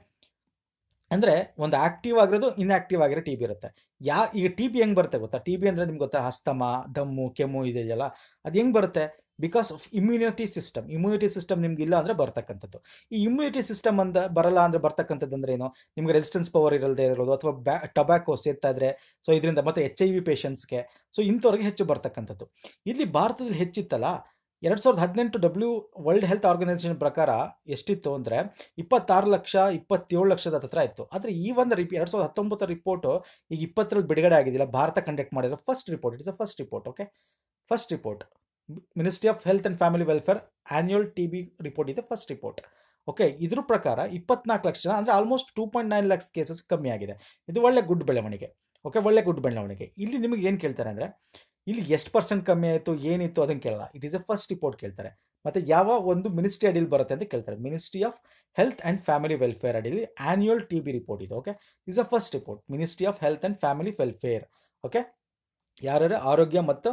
[SPEAKER 1] ಅಂದರೆ ಒಂದು ಆ್ಯಕ್ಟಿವ್ ಆಗಿರೋದು ಇನ್ಆಕ್ಟಿವ್ ಆಗಿರೋ ಟಿ ಬಿ ಇರುತ್ತೆ ಯಾ ಈಗ ಟಿ ಬಿ ಹೆಂಗೆ ಬರುತ್ತೆ ಗೊತ್ತಾ ಟಿ ಬಿ ಅಂದರೆ ನಿಮ್ಗೆ ಗೊತ್ತಾ ಅಸ್ತಮ ದಮ್ಮು ಕೆಮ್ಮು ಇದೆಯಲ್ಲ ಅದು ಹೆಂಗ್ ಬರುತ್ತೆ because of immunity system immunity system ನಿಮ್ಗೆ ಇಲ್ಲ ಅಂದರೆ ಬರ್ತಕ್ಕಂಥದ್ದು ಈ ಇಮ್ಯುನಿಟಿ ಸಿಸ್ಟಮ್ ಅಂದ ಬರಲ್ಲ ಅಂದರೆ ಬರ್ತಕ್ಕಂಥದ್ದು ಅಂದ್ರೆ ಏನು ನಿಮ್ಗೆ ರೆಸಿಸ್ಟೆನ್ಸ್ ಪವರ್ ಇರಲ್ಲದೆ ಇರೋದು ಅಥವಾ ಬ್ಯಾ ಟೊಬ್ಯಾಕೋ ಸೇರ್ತಾ ಇದ್ರೆ ಸೊ ಇದರಿಂದ ಮತ್ತೆ ಎಚ್ ಐ ವಿ ಪೇಷಂಟ್ಸ್ಗೆ ಸೊ ಇಂಥವ್ರಿಗೆ ಹೆಚ್ಚು ಬರ್ತಕ್ಕಂಥದ್ದು ಇಲ್ಲಿ ಭಾರತದಲ್ಲಿ ಹೆಚ್ಚಿತ್ತಲ್ಲ ಎರಡು ಸಾವಿರದ ಹದಿನೆಂಟು ಡಬ್ಲ್ಯೂ ವರ್ಲ್ಡ್ ಹೆಲ್ತ್ ಆರ್ಗನೈಸೇಷನ್ ಪ್ರಕಾರ ಎಷ್ಟಿತ್ತು ಅಂದರೆ ಇಪ್ಪತ್ತಾರು ಲಕ್ಷ ಇಪ್ಪತ್ತೇಳು ಲಕ್ಷದ ಹತ್ರ ಇತ್ತು ಆದರೆ ಈ ಒಂದು ರಿಪ್ ಎರಡು ಸಾವಿರದ ಹತ್ತೊಂಬತ್ತರ ರಿಪೋರ್ಟು ಈಗ ಇಪ್ಪತ್ತರಲ್ಲಿ ಬಿಡುಗಡೆ ಆಗಿದ್ದಿಲ್ಲ ಭಾರತ ಕಂಡಕ್ಟ್ ಮಾಡಿರೋ first report it's a first report okay first report ministry of health and family welfare annual T B report ಇದೆ ಫಸ್ಟ್ ರಿಪೋರ್ಟ್ ಓಕೆ ಇದ್ರ ಪ್ರಕಾರ ಇಪ್ಪತ್ನಾಲ್ಕು ಲಕ್ಷ ಜನ ಅಂದರೆ almost two point nine lakhs cases ಕಮ್ಮಿ ಆಗಿದೆ ಇದು ಒಳ್ಳೆ ಗುಡ್ ಬೆಳವಣಿಗೆ ಓಕೆ ಒಳ್ಳೆ ಗುಡ್ ಬೆಳವಣಿಗೆ ಇಲ್ಲಿ ನಿಮಗೆ ಏನು ಕೇಳ್ತಾರೆ ಅಂದರೆ ಇಲ್ಲಿ ಎಷ್ಟು ಪರ್ಸೆಂಟ್ ಕಮ್ಮಿ ಆಯಿತು ಏನಿತ್ತು ಅದನ್ನು ಕೇಳಲ್ಲ it is a first report ಕೇಳ್ತಾರೆ ಮತ್ತು ಯಾವ ಒಂದು ಮಿನಿಸ್ಟ್ರಿ ಅಡಿಲಿ ಬರುತ್ತೆ ಅಂತ ಕೇಳ್ತಾರೆ ministry of health and family welfare ಅಡಿಯಲ್ಲಿ ಆ್ಯನ್ಯುಯಲ್ ಟಿ ಬಿ ರಿಪೋರ್ಟ್ ಇದು okay is a first report ministry of health and family welfare okay ಯಾರ್ಯಾರು ಆರೋಗ್ಯ ಮತ್ತು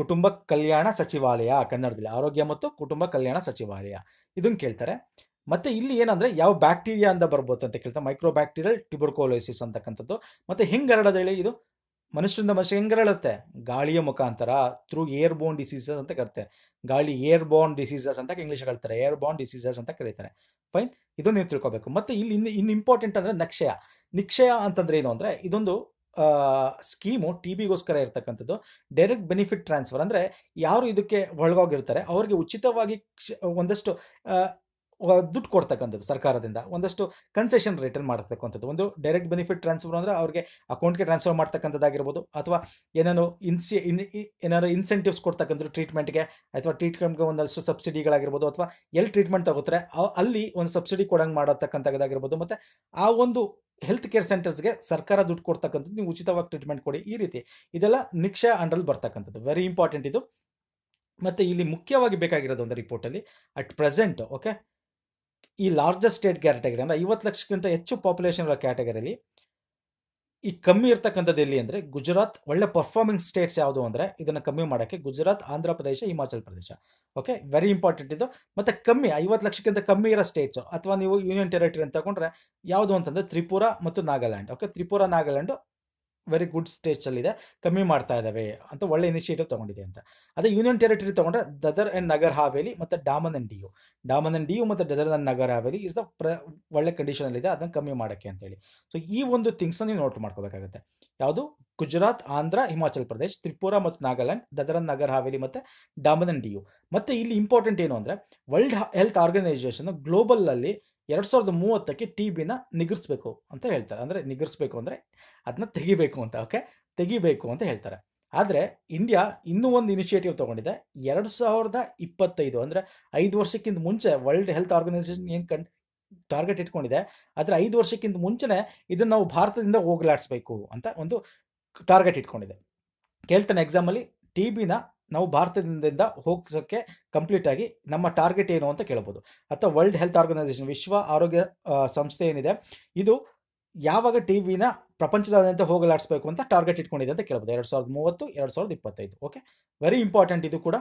[SPEAKER 1] ಕುಟುಂಬ ಕಲ್ಯಾಣ ಸಚಿವಾಲಯ ಕನ್ನಡದಲ್ಲಿ ಆರೋಗ್ಯ ಮತ್ತು ಕುಟುಂಬ ಕಲ್ಯಾಣ ಸಚಿವಾಲಯ ಇದನ್ನು ಕೇಳ್ತಾರೆ ಮತ್ತೆ ಇಲ್ಲಿ ಏನಂದ್ರೆ ಯಾವ ಬ್ಯಾಕ್ಟೀರಿಯಾ ಅಂತ ಬರ್ಬೋದು ಅಂತ ಕೇಳ್ತಾರೆ ಮೈಕ್ರೋ ಬ್ಯಾಕ್ಟೀರಿಯಲ್ ಟ್ಯೂಬರ್ಕೋಲೋಸಿಸ್ ಅಂತಕ್ಕಂಥದ್ದು ಮತ್ತೆ ಹೆಂಗೆ ಹೇಳಿ ಇದು ಮನುಷ್ಯರಿಂದ ಮನುಷ್ಯ ಹೆಂಗರಳುತ್ತೆ ಗಾಳಿಯ ಮುಖಾಂತರ ಥ್ರೂ ಏರ್ ಬೋನ್ ಡಿಸೀಸಸ್ ಅಂತ ಕರ್ತಾರೆ ಗಾಳಿ ಏರ್ ಬೋನ್ ಡಿಸೀಸಸ್ ಅಂತ ಇಂಗ್ಲೀಷ್ ಹೇಳ್ತಾರೆ ಏರ್ ಬೋನ್ ಡಿಸೀಸಸ್ ಅಂತ ಕರೀತಾರೆ ಫೈನ್ ಇದನ್ನು ನೀವು ತಿಳ್ಕೊಬೇಕು ಮತ್ತೆ ಇಲ್ಲಿ ಇನ್ನು ಇನ್ನು ಇಂಪಾರ್ಟೆಂಟ್ ಅಂದ್ರೆ ನಕ್ಷಯ ನಿಕ್ಷಯ ಅಂತಂದ್ರೆ ಏನು ಅಂದ್ರೆ ಇದೊಂದು ಸ್ಕೀಮು ಟಿ ಬಿಗೋಸ್ಕರ ಇರ್ತಕ್ಕಂಥದ್ದು ಡೈರೆಕ್ಟ್ ಬೆನಿಫಿಟ್ ಟ್ರಾನ್ಸ್ಫರ್ ಅಂದರೆ ಯಾರು ಇದಕ್ಕೆ ಒಳಗೋಗಿರ್ತಾರೆ ಅವರಿಗೆ ಉಚಿತವಾಗಿ ಒಂದಷ್ಟು ದುಡ್ಡು ಕೊಡ್ತಕ್ಕಂಥದ್ದು ಸರ್ಕಾರದಿಂದ ಒಂದಷ್ಟು ಕನ್ಸೆಷನ್ ರೇಟನ್ನು ಮಾಡ್ತಕ್ಕಂಥದ್ದು ಒಂದು ಡೈರೆಕ್ಟ್ ಬೆನಿಫಿಟ್ ಟ್ರಾನ್ಸ್ಫರ್ ಅಂದರೆ ಅವ್ರಿಗೆ ಅಕೌಂಟ್ಗೆ ಟ್ರಾನ್ಸ್ಫರ್ ಮಾಡ್ತಕ್ಕಂಥದ್ದಾಗಿರ್ಬೋದು ಅಥವಾ ಏನೇನು ಇನ್ಸಿ ಇನ್ ಏನಾದ್ರು ಇನ್ಸೆಂಟಿವ್ಸ್ ಕೊಡ್ತಕ್ಕಂಥದ್ದು ಟ್ರೀಟ್ಮೆಂಟ್ಗೆ ಅಥವಾ ಟ್ರೀಟ್ಮೆಂಟ್ಗೆ ಒಂದಷ್ಟು ಸಬ್ಸಿಡಿಗಳಾಗಿರ್ಬೋದು ಅಥವಾ ಎಲ್ಲಿ ಟ್ರೀಟ್ಮೆಂಟ್ ತಗೋತಾರೆ ಅಲ್ಲಿ ಒಂದು ಸಬ್ಸಿಡಿ ಕೊಡಂಗೆ ಮಾಡತಕ್ಕಂಥದ್ದಾಗಿರ್ಬೋದು ಮತ್ತು ಆ ಒಂದು ಹೆಲ್ತ್ ಕೇರ್ ಸೆಂಟರ್ಸ್ಗೆ ಸರ್ಕಾರ ದುಡ್ಡು ಕೊಡ್ತಕ್ಕಂಥದ್ದು ನೀವು ಉಚಿತವಾಗಿ ಟ್ರೀಟ್ಮೆಂಟ್ ಕೊಡಿ ಈ ರೀತಿ ಇದೆಲ್ಲ ನಿಕ್ಷಾ ಅಂಡರ್ ಬರ್ತಕ್ಕಂಥದ್ದು ವೆರಿ ಇಂಪಾರ್ಟೆಂಟ್ ಇದು ಮತ್ತು ಇಲ್ಲಿ ಮುಖ್ಯವಾಗಿ ಬೇಕಾಗಿರೋದು ಒಂದು ರಿಪೋರ್ಟಲ್ಲಿ ಅಟ್ ಪ್ರೆಸೆಂಟ್ ಓಕೆ ಈ ಲಾರ್ಜೆಸ್ಟ್ ಸ್ಟೇಟ್ ಕ್ಯಾಟಗರಿ ಅಂದರೆ ಐವತ್ತು ಲಕ್ಷಕ್ಕಿಂತ ಹೆಚ್ಚು ಪಾಪ್ಯುಲೇಷನ್ ಇರೋ ಕ್ಯಾಟಗರಿಲಿ ಈ ಕಮ್ಮಿ ಇರ್ತಕ್ಕಂಥದ್ದು ಎಲ್ಲಿ ಅಂದರೆ ಗುಜರಾತ್ ಒಳ್ಳೆ ಪರ್ಫಾರ್ಮಿಂಗ್ ಸ್ಟೇಟ್ಸ್ ಯಾವುದು ಅಂದರೆ ಇದನ್ನು ಕಮ್ಮಿ ಮಾಡೋಕ್ಕೆ ಗುಜರಾತ್ ಆಂಧ್ರ ಪ್ರದೇಶ ಹಿಮಾಚಲ್ ಪ್ರದೇಶ ಓಕೆ ವೆರಿ ಇಂಪಾರ್ಟೆಂಟ್ ಇದು ಮತ್ತು ಕಮ್ಮಿ ಐವತ್ತು ಲಕ್ಷಕ್ಕಿಂತ ಕಮ್ಮಿ ಇರೋ ಸ್ಟೇಟ್ಸು ಅಥವಾ ನೀವು ಯೂನಿಯನ್ ಟೆರಿಟರಿ ಅಂತ ತಗೊಂಡ್ರೆ ಯಾವುದು ಅಂತಂದರೆ ತ್ರಿಪುರ ಮತ್ತು Nagaland okay Tripura Nagaland very good ಸ್ಟೇಜಲ್ಲಿದೆ ಕಮ್ಮಿ ಮಾಡ್ತಾ ಇದ್ದಾವೆ ಅಂತ ಒಳ್ಳೆ ಇನಿಷಿಯೇಟಿವ್ ತೊಗೊಂಡಿದೆ ಅಂತ ಅದೇ ಯೂನಿಯನ್ ಟೆರಿಟರಿ ತೊಗೊಂಡ್ರೆ ದದರ್ ಆ್ಯಂಡ್ ನಗರ್ ಹಾವೇಲಿ ಮತ್ತು ಡಾಮನ್ ಆ್ಯಂಡ್ ಡಿಯು ಡಾಮನ್ ಆ್ಯಂಡ್ ಡಿಯು ಮತ್ತು Dadra and Nagar Haveli is the ಪ್ರ ಒಳ್ಳೆ ಕಂಡೀಷನಲ್ಲಿದೆ ಅದನ್ನು ಕಮ್ಮಿ ಮಾಡೋಕ್ಕೆ ಅಂತೇಳಿ ಸೊ ಈ ಒಂದು ಥಿಂಗ್ಸನ್ನ ನೀವು ನೋಟ್ ಮಾಡ್ಕೋಬೇಕಾಗುತ್ತೆ ಯಾವುದು ಗುಜರಾತ್ ಆಂಧ್ರ ಹಿಮಾಚಲ್ ಪ್ರದೇಶ್ ತ್ರಿಪುರ ಮತ್ತು ನಾಗಾಲ್ಯಾಂಡ್ ದದರನ್ ನಗರ್ ಹಾವೇಲಿ ಮತ್ತು ಡಾಮನ್ ಡಿಯು ಮತ್ತು ಇಲ್ಲಿ ಇಂಪಾರ್ಟೆಂಟ್ ಏನು ಅಂದರೆ ವರ್ಲ್ಡ್ ಹೆಲ್ತ್ ಆರ್ಗನೈಸೇಷನ್ ಗ್ಲೋಬಲಲ್ಲಿ ಎರಡು ಸಾವಿರದ ಮೂವತ್ತಕ್ಕೆ ಟಿ ಬಿನ ನಿಗರ್ಸ್ಬೇಕು ಅಂತ ಹೇಳ್ತಾರೆ ಅಂದರೆ ನಿಗರ್ಸ್ಬೇಕು ಅಂದರೆ ಅದನ್ನ ತೆಗಿಬೇಕು ಅಂತ ಓಕೆ ತೆಗಿಬೇಕು ಅಂತ ಹೇಳ್ತಾರೆ ಆದರೆ ಇಂಡಿಯಾ ಇನ್ನೂ ಒಂದು ಇನಿಷಿಯೇಟಿವ್ ತಗೊಂಡಿದೆ ಎರಡು ಸಾವಿರದ ಇಪ್ಪತ್ತೈದು ಅಂದರೆ ಐದು ವರ್ಷಕ್ಕಿಂತ ಮುಂಚೆ ವರ್ಲ್ಡ್ ಹೆಲ್ತ್ ಆರ್ಗನೈಸೇಷನ್ ಏನು ಕಂಡ್ ಟಾರ್ಗೆಟ್ ಇಟ್ಕೊಂಡಿದೆ ಆದರೆ ಐದು ವರ್ಷಕ್ಕಿಂತ ಮುಂಚೆನೇ ಇದನ್ನು ನಾವು ಭಾರತದಿಂದ ಹೋಗಲಾಡಿಸ್ಬೇಕು ಅಂತ ಒಂದು ಟಾರ್ಗೆಟ್ ಇಟ್ಕೊಂಡಿದೆ ಕೇಳ್ತಾನೆ ಎಕ್ಸಾಮಲ್ಲಿ ಟಿ ಬಿನ ನಾವು ಭಾರತದಿಂದ ಹೋಗ್ಸೋಕ್ಕೆ ಕಂಪ್ಲೀಟ್ ಆಗಿ ನಮ್ಮ ಟಾರ್ಗೆಟ್ ಏನು ಅಂತ ಕೇಳ್ಬೋದು ಅಥವಾ ವರ್ಲ್ಡ್ ಹೆಲ್ತ್ ಆರ್ಗನೈಸೇಷನ್ ವಿಶ್ವ ಆರೋಗ್ಯ ಸಂಸ್ಥೆ ಏನಿದೆ ಇದು ಯಾವಾಗ ಟಿ ವಿನ ಪ್ರಪಂಚದಾದ್ಯಂತ ಹೋಗಲಾಡಿಸ್ಬೇಕು ಅಂತ ಟಾರ್ಗೆಟ್ ಇಟ್ಕೊಂಡಿದೆ ಅಂತ ಕೇಳ್ಬೋದು ಎರಡು ಸಾವಿರದ ಮೂವತ್ತು ಎರಡು ಸಾವಿರದ ಇಪ್ಪತ್ತೈದು ಓಕೆ ವೆರಿ ಇಂಪಾರ್ಟೆಂಟ್ ಇದು ಕೂಡ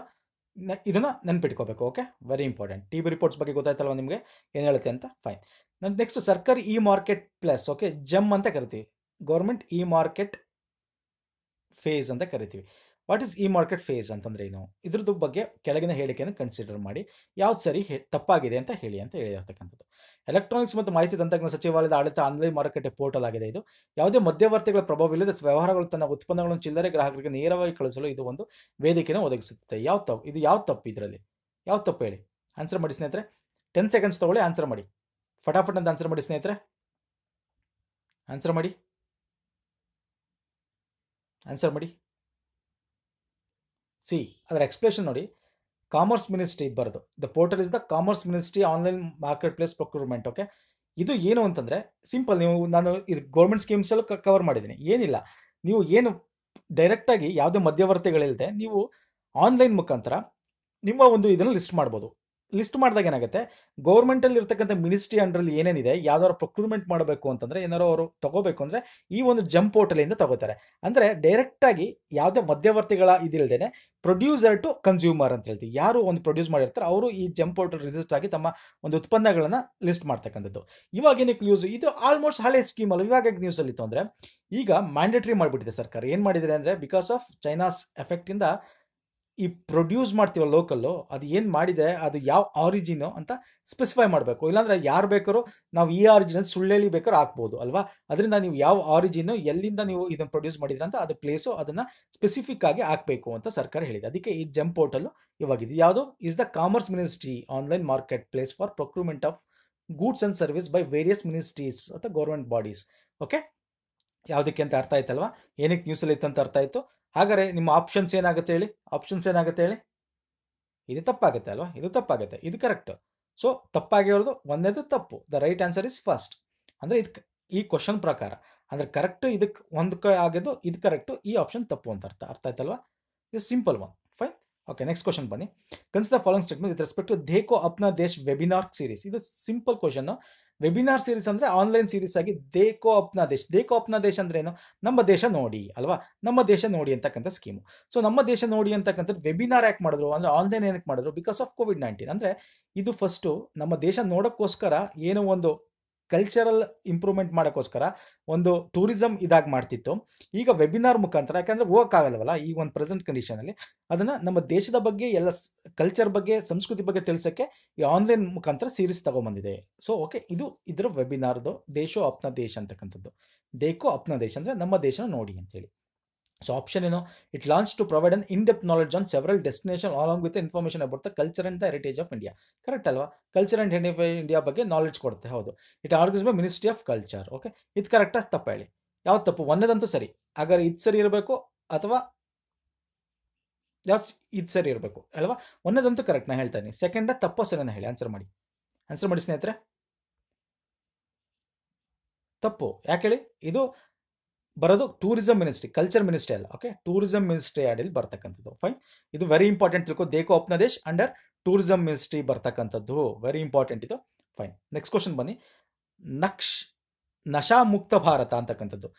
[SPEAKER 1] ಇದನ್ನು ನೆನ್ಪಿಟ್ಕೋಬೇಕು okay very important T V reports ಬಗ್ಗೆ ಗೊತ್ತಾಯ್ತಲ್ವ ನಿಮಗೆ ಏನು ಹೇಳುತ್ತೆ ಅಂತ ಫೈನ್ ನಾನು ನೆಕ್ಸ್ಟ್ ಸರ್ಕಾರಿ e marketplace okay GeM ಅಂತ ಕರಿತೀವಿ ಗೌರ್ಮೆಂಟ್ ಇ ಮಾರ್ಕೆಟ್ ಫೇಸ್ ಅಂತ ಕರಿತೀವಿ what is e marketplace ಅಂತಂದ್ರೆ ಏನು ಇದ್ರದ್ದು ಬಗ್ಗೆ ಕೆಳಗಿನ ಹೇಳಿಕೆಯನ್ನು ಕನ್ಸಿಡರ್ ಮಾಡಿ ಯಾವ್ದು ಸರಿ ತಪ್ಪಾಗಿದೆ ಅಂತ ಹೇಳಿ ಅಂತ ಹೇಳಿರ್ತಕ್ಕಂಥದ್ದು ಎಲೆಕ್ಟ್ರಾನಿಕ್ಸ್ ಮತ್ತು ಮಾಹಿತಿ ತಂತ್ರಜ್ಞಾನ ಸಚಿವಾಲಯದ ಆಡಳಿತ ಆನ್ಲೈನ್ ಮಾರುಕಟ್ಟೆ ಪೋರ್ಟಲ್ ಆಗಿದೆ ಇದು ಯಾವುದೇ ಮಧ್ಯವರ್ತಿಗಳ ಪ್ರಭಾವ ಇಲ್ಲದೆ ವ್ಯವಹಾರಗಳು ತನ್ನ ಉತ್ಪನ್ನಗಳನ್ನು ಚಿಲ್ಲರೆ ಗ್ರಾಹಕರಿಗೆ ನೇರವಾಗಿ ಕಳಿಸಲು ಇದು ಒಂದು ವೇದಿಕೆಯನ್ನು ಒದಗಿಸುತ್ತದೆ ಯಾವ ತಪ್ಪು ಇದು ಯಾವ ತಪ್ಪು ಇದರಲ್ಲಿ ಯಾವ ತಪ್ಪು ಹೇಳಿ ಆನ್ಸರ್ ಮಾಡಿ ಸ್ನೇಹಿತರೆ ಟೆನ್ ಸೆಕೆಂಡ್ಸ್ ತಗೊಳ್ಳಿ ಆನ್ಸರ್ ಮಾಡಿ ಫಟಾಫಟ್ ಅಂತ ಆನ್ಸರ್ ಮಾಡಿ ಸ್ನೇಹಿತರೆ ಆನ್ಸರ್ ಮಾಡಿ ಆನ್ಸರ್ ಮಾಡಿ ಸಿ ಅದರ ಎಕ್ಸ್ಪ್ಲೇಷನ್ ನೋಡಿ ಕಾಮರ್ಸ್ ಮಿನಿಸ್ಟ್ರಿ ಇದು ಬರೋದು the portal is the commerce ministry online marketplace procurement okay ಇದು ಏನು ಅಂತಂದರೆ ಸಿಂಪಲ್ ನೀವು ನಾನು ಇದು ಗೌರ್ಮೆಂಟ್ ಸ್ಕೀಮ್ಸಲ್ಲಿ ಕವರ್ ಮಾಡಿದ್ದೀನಿ ಏನಿಲ್ಲ ನೀವು ಏನು ಡೈರೆಕ್ಟಾಗಿ ಯಾವುದೇ ಮಧ್ಯವರ್ತಿಗಳಿಲ್ಲದೆ ನೀವು ಆನ್ಲೈನ್ ಮುಖಾಂತರ ನಿಮ್ಮ ಒಂದು ಇದನ್ನು ಲಿಸ್ಟ್ ಮಾಡ್ಬೋದು ಲಿಸ್ಟ್ ಮಾಡಿದಾಗ ಏನಾಗುತ್ತೆ ಗೌರ್ಮೆಂಟಲ್ಲಿ ಇರ್ತಕ್ಕಂಥ ಮಿನಿಸ್ಟ್ರಿ ಅಂಡ್ರಲ್ಲಿ ಏನೇನಿದೆ ಯಾವ್ದಾರು ಪ್ರೊಕ್ಯೂರ್ಮೆಂಟ್ ಮಾಡಬೇಕು ಅಂತಂದರೆ ಏನಾರು ಅವರು ತಗೋಬೇಕು ಅಂದರೆ ಈ ಒಂದು ಜಂಪ್ ಇಂದ ತಗೋತಾರೆ ಅಂದರೆ ಡೈರೆಕ್ಟಾಗಿ ಯಾವುದೇ ಮಧ್ಯವರ್ತಿಗಳ ಇದಿಲ್ಲದೇ ಪ್ರೊಡ್ಯೂಸರ್ ಟು ಕನ್ಸ್ಯೂಮರ್ ಅಂತ ಹೇಳ್ತೀವಿ ಯಾರು ಒಂದು ಪ್ರೊಡ್ಯೂಸ್ ಮಾಡಿರ್ತಾರೆ ಅವರು ಈ ಜಂಪ್ ಪೋರ್ಟಲ್ ರಿಜಿಸ್ಟರ್ ಆಗಿ ತಮ್ಮ ಒಂದು ಉತ್ಪನ್ನಗಳನ್ನು ಲಿಸ್ಟ್ ಮಾಡ್ತಕ್ಕಂಥದ್ದು ಇವಾಗ ಏನಕ್ಕೆ ನ್ಯೂಸ್ ಇದು ಆಲ್ಮೋಸ್ಟ್ ಹಳೆ ಸ್ಕೀಮ್ ಅಲ್ಲ ಇವಾಗ ನ್ಯೂಸ್ ಇತ್ತು ಅಂದರೆ ಈಗ ಮ್ಯಾಂಡೇಟರಿ ಮಾಡಿಬಿಟ್ಟಿದೆ ಸರ್ಕಾರ ಏನು ಮಾಡಿದರೆ ಅಂದರೆ ಬಿಕಾಸ್ ಆಫ್ ಚೈನಾಸ್ ಎಫೆಕ್ಟಿಂದ ಈ ಪ್ರೊಡ್ಯೂಸ್ ಮಾಡ್ತೀವ ಲೋಕಲ್ಲು ಅದು ಏನು ಮಾಡಿದೆ ಅದು ಯಾವ ಆರಿಜಿನು ಅಂತ ಸ್ಪೆಸಿಫೈ ಮಾಡಬೇಕು ಇಲ್ಲಾಂದರೆ ಯಾರು ಬೇಕಾದ್ರೂ ನಾವು ಈ ಆರಿಜಿನ್ ಸುಳ್ಳೇಳಿ ಬೇಕಾದ್ರೂ ಹಾಕ್ಬೋದು ಅಲ್ವಾ ಅದರಿಂದ ನೀವು ಯಾವ ಆರಿಜಿನು ಎಲ್ಲಿಂದ ನೀವು ಇದನ್ನು ಪ್ರೊಡ್ಯೂಸ್ ಮಾಡಿದ್ರೆ ಅಂತ ಅದು ಪ್ಲೇಸು ಅದನ್ನು ಸ್ಪೆಸಿಫಿಕ್ ಆಗಿ ಹಾಕಬೇಕು ಅಂತ ಸರ್ಕಾರ ಹೇಳಿದೆ ಅದಕ್ಕೆ ಈ ಜಂಪ್ ಪೋರ್ಟಲ್ ಇವಾಗಿದೆ ಯಾವುದು is the commerce ministry online marketplace for procurement of goods and service by various ministries ಅಥವಾ ಗೌರ್ಮೆಂಟ್ ಬಾಡೀಸ್ ಓಕೆ ಯಾವುದಕ್ಕೆ ಅಂತ ಅರ್ಥ ಆಯ್ತಲ್ವಾ ಏನಕ್ಕೆ ನ್ಯೂಸಲ್ಲಿ ಅಂತ ಅರ್ಥ ಆಯಿತು ಹಾಗಾದರೆ ನಿಮ್ಮ ಆಪ್ಷನ್ಸ್ ಏನಾಗುತ್ತೆ ಹೇಳಿ ಆಪ್ಷನ್ಸ್ ಏನಾಗುತ್ತೆ ಹೇಳಿ ಇದು ತಪ್ಪಾಗುತ್ತೆ ಅಲ್ವಾ ಇದು ತಪ್ಪಾಗುತ್ತೆ ಇದು ಕರೆಕ್ಟ್ ಸೊ ತಪ್ಪಾಗಿರೋದು ಒಂದೇದು ತಪ್ಪು the right answer is first ಅಂದರೆ ಇದು ಈ ಕ್ವಶನ್ ಪ್ರಕಾರ ಅಂದರೆ ಕರೆಕ್ಟ್ ಇದಕ್ಕೆ ಒಂದು ಆಗಿದ್ದು ಇದು ಕರೆಕ್ಟು ಈ ಆಪ್ಷನ್ ತಪ್ಪು ಅಂತ ಅರ್ಥ ಅರ್ಥ ಆಯ್ತಲ್ವಾ ಇದು simple one okay next question ಬನ್ನಿ consider following statement with respect to Dekho Apna Desh webinar series ಇದು ಸಿಂಪಲ್ ಕ್ವಶನ್ ವೆಬಿನಾರ್ ಸೀರೀಸ್ ಅಂದರೆ ಆನ್ಲೈನ್ ಸೀರೀಸ್ ಆಗಿ ದೇಕೋ ಅಪ್ನಾ ದೇಶ್ ದೇಕೋ ಅಪ್ನಾ ದೇಶ್ ಅಂದ್ರೆ ಏನು ನಮ್ಮ ದೇಶ ನೋಡಿ ಅಲ್ವಾ ನಮ್ಮ ದೇಶ ನೋಡಿ ಅಂತಕ್ಕಂಥ ಸ್ಕೀಮು ಸೊ ನಮ್ಮ ದೇಶ ನೋಡಿ ಅಂತಕ್ಕಂಥದ್ದು ವೆಬಿನಾರ್ ಯಾಕೆ ಮಾಡಿದ್ರು ಅಂದರೆ ಆನ್ಲೈನ್ ಏನಕ್ಕೆ ಮಾಡಿದ್ರು ಬಿಕಾಸ್ ಆಫ್ ಕೋವಿಡ್ ನೈನ್ಟೀನ್ ಅಂದರೆ ಇದು ಫಸ್ಟು ನಮ್ಮ ದೇಶ ನೋಡೋಕ್ಕೋಸ್ಕರ ಏನೋ ಒಂದು ಕಲ್ಚರಲ್ ಇಂಪ್ರೂವ್ಮೆಂಟ್ ಮಾಡೋಕ್ಕೋಸ್ಕರ ಒಂದು ಟೂರಿಸಮ್ ಇದಾಗಿ ಮಾಡ್ತಿತ್ತು ಈಗ ವೆಬಿನಾರ್ ಮುಖಾಂತರ ಯಾಕಂದರೆ ಹೋಗೋಕ್ಕಾಗಲ್ಲವಲ್ಲ ಈ ಒಂದು ಪ್ರೆಸೆಂಟ್ ಕಂಡೀಷನಲ್ಲಿ ಅದನ್ನು ನಮ್ಮ ದೇಶದ ಬಗ್ಗೆ ಎಲ್ಲ ಕಲ್ಚರ್ ಬಗ್ಗೆ ಸಂಸ್ಕೃತಿ ಬಗ್ಗೆ ತಿಳಿಸೋಕ್ಕೆ ಈ ಆನ್ಲೈನ್ ಮುಖಾಂತರ ಸೀರೀಸ್ ತೊಗೊಂಬಂದಿದೆ ಸೊ ಓಕೆ ಇದು ಇದರ ವೆಬಿನಾರ್ದು ದೇಶೋ ಅಪ್ನ ದೇಶ ಅಂತಕ್ಕಂಥದ್ದು ದೇಕೋ ಅಪ್ನ ದೇಶ ಅಂದರೆ ನಮ್ಮ ದೇಶನ ನೋಡಿ ಅಂತೇಳಿ ಸೊ ಆಪ್ಷನ್ ಏನು it launch to provide an in depth knowledge on several destination with information culture and heritage of India correct ಅಲ್ವಾ ಕಲ್ಚರ್ ಆಂಡ್ ಹೆರಿಫೇಜ್ ಇಂಡಿಯಾ ಬಗ್ಗೆ ನಾಲೆಜ್ ಕೊಡುತ್ತೆ ಹೌದು it organised by ministry of culture okay ಇದು ಕರೆಕ್ಟ್ ಆಸ್ ತಪ್ಪ ಹೇಳಿ ಯಾವ್ದು ತಪ್ಪು ಒಂದೇದಂತೂ ಸರಿ ಹಾಗಾದ್ರೆ ಇದು ಸರಿ ಇರಬೇಕು ಅಥವಾ ಇದು ಸರಿ ಇರಬೇಕು ಅಲ್ವಾ ಒಂದೇದಂತೂ ಕರೆಕ್ಟ್ ನಾನು ಹೇಳ್ತೀನಿ ತಪ್ಪು ಸರಿ ಅಂತ ಹೇಳಿ ಆನ್ಸರ್ ಮಾಡಿ ಆನ್ಸರ್ ಮಾಡಿ ಸ್ನೇಹಿತರೆ ತಪ್ಪು ಯಾಕೆ ಹೇಳಿ ಇದು ಬರೋದು ಟೂರಿಸಂ ಮಿನಿಸ್ಟ್ರಿ ಕಲ್ಚರ್ ಮಿನಿಸ್ಟ್ರಿ ಅಲ್ಲ ಓಕೆ ಟೂರಿಸಂ ಮಿನಿಸ್ಟ್ರಿ ಆಡಿಲ್ ಬರ್ತಕ್ಕಂಥದ್ದು ಫೈನ್ ಇದು ವೆರಿ ಇಂಪಾರ್ಟೆಂಟ್ ತಿಳ್ಕೊ ದೇಕೋ ಅಪ್ನದೇಶ್ ಅಂಡರ್ ಟೂರಿಸಂ ಮಿನಿಸ್ಟ್ರಿ ಬರ್ತಕ್ಕಂಥದ್ದು ವೆರಿ ಇಂಪಾರ್ಟೆಂಟ್ ಇದು ಫೈನ್ ನೆಕ್ಸ್ಟ್ ಕ್ವಶನ್ ಬನ್ನಿ ನಶಾ ಮುಕ್ತ ಭಾರತ ಅಂತಕ್ಕಂಥದ್ದು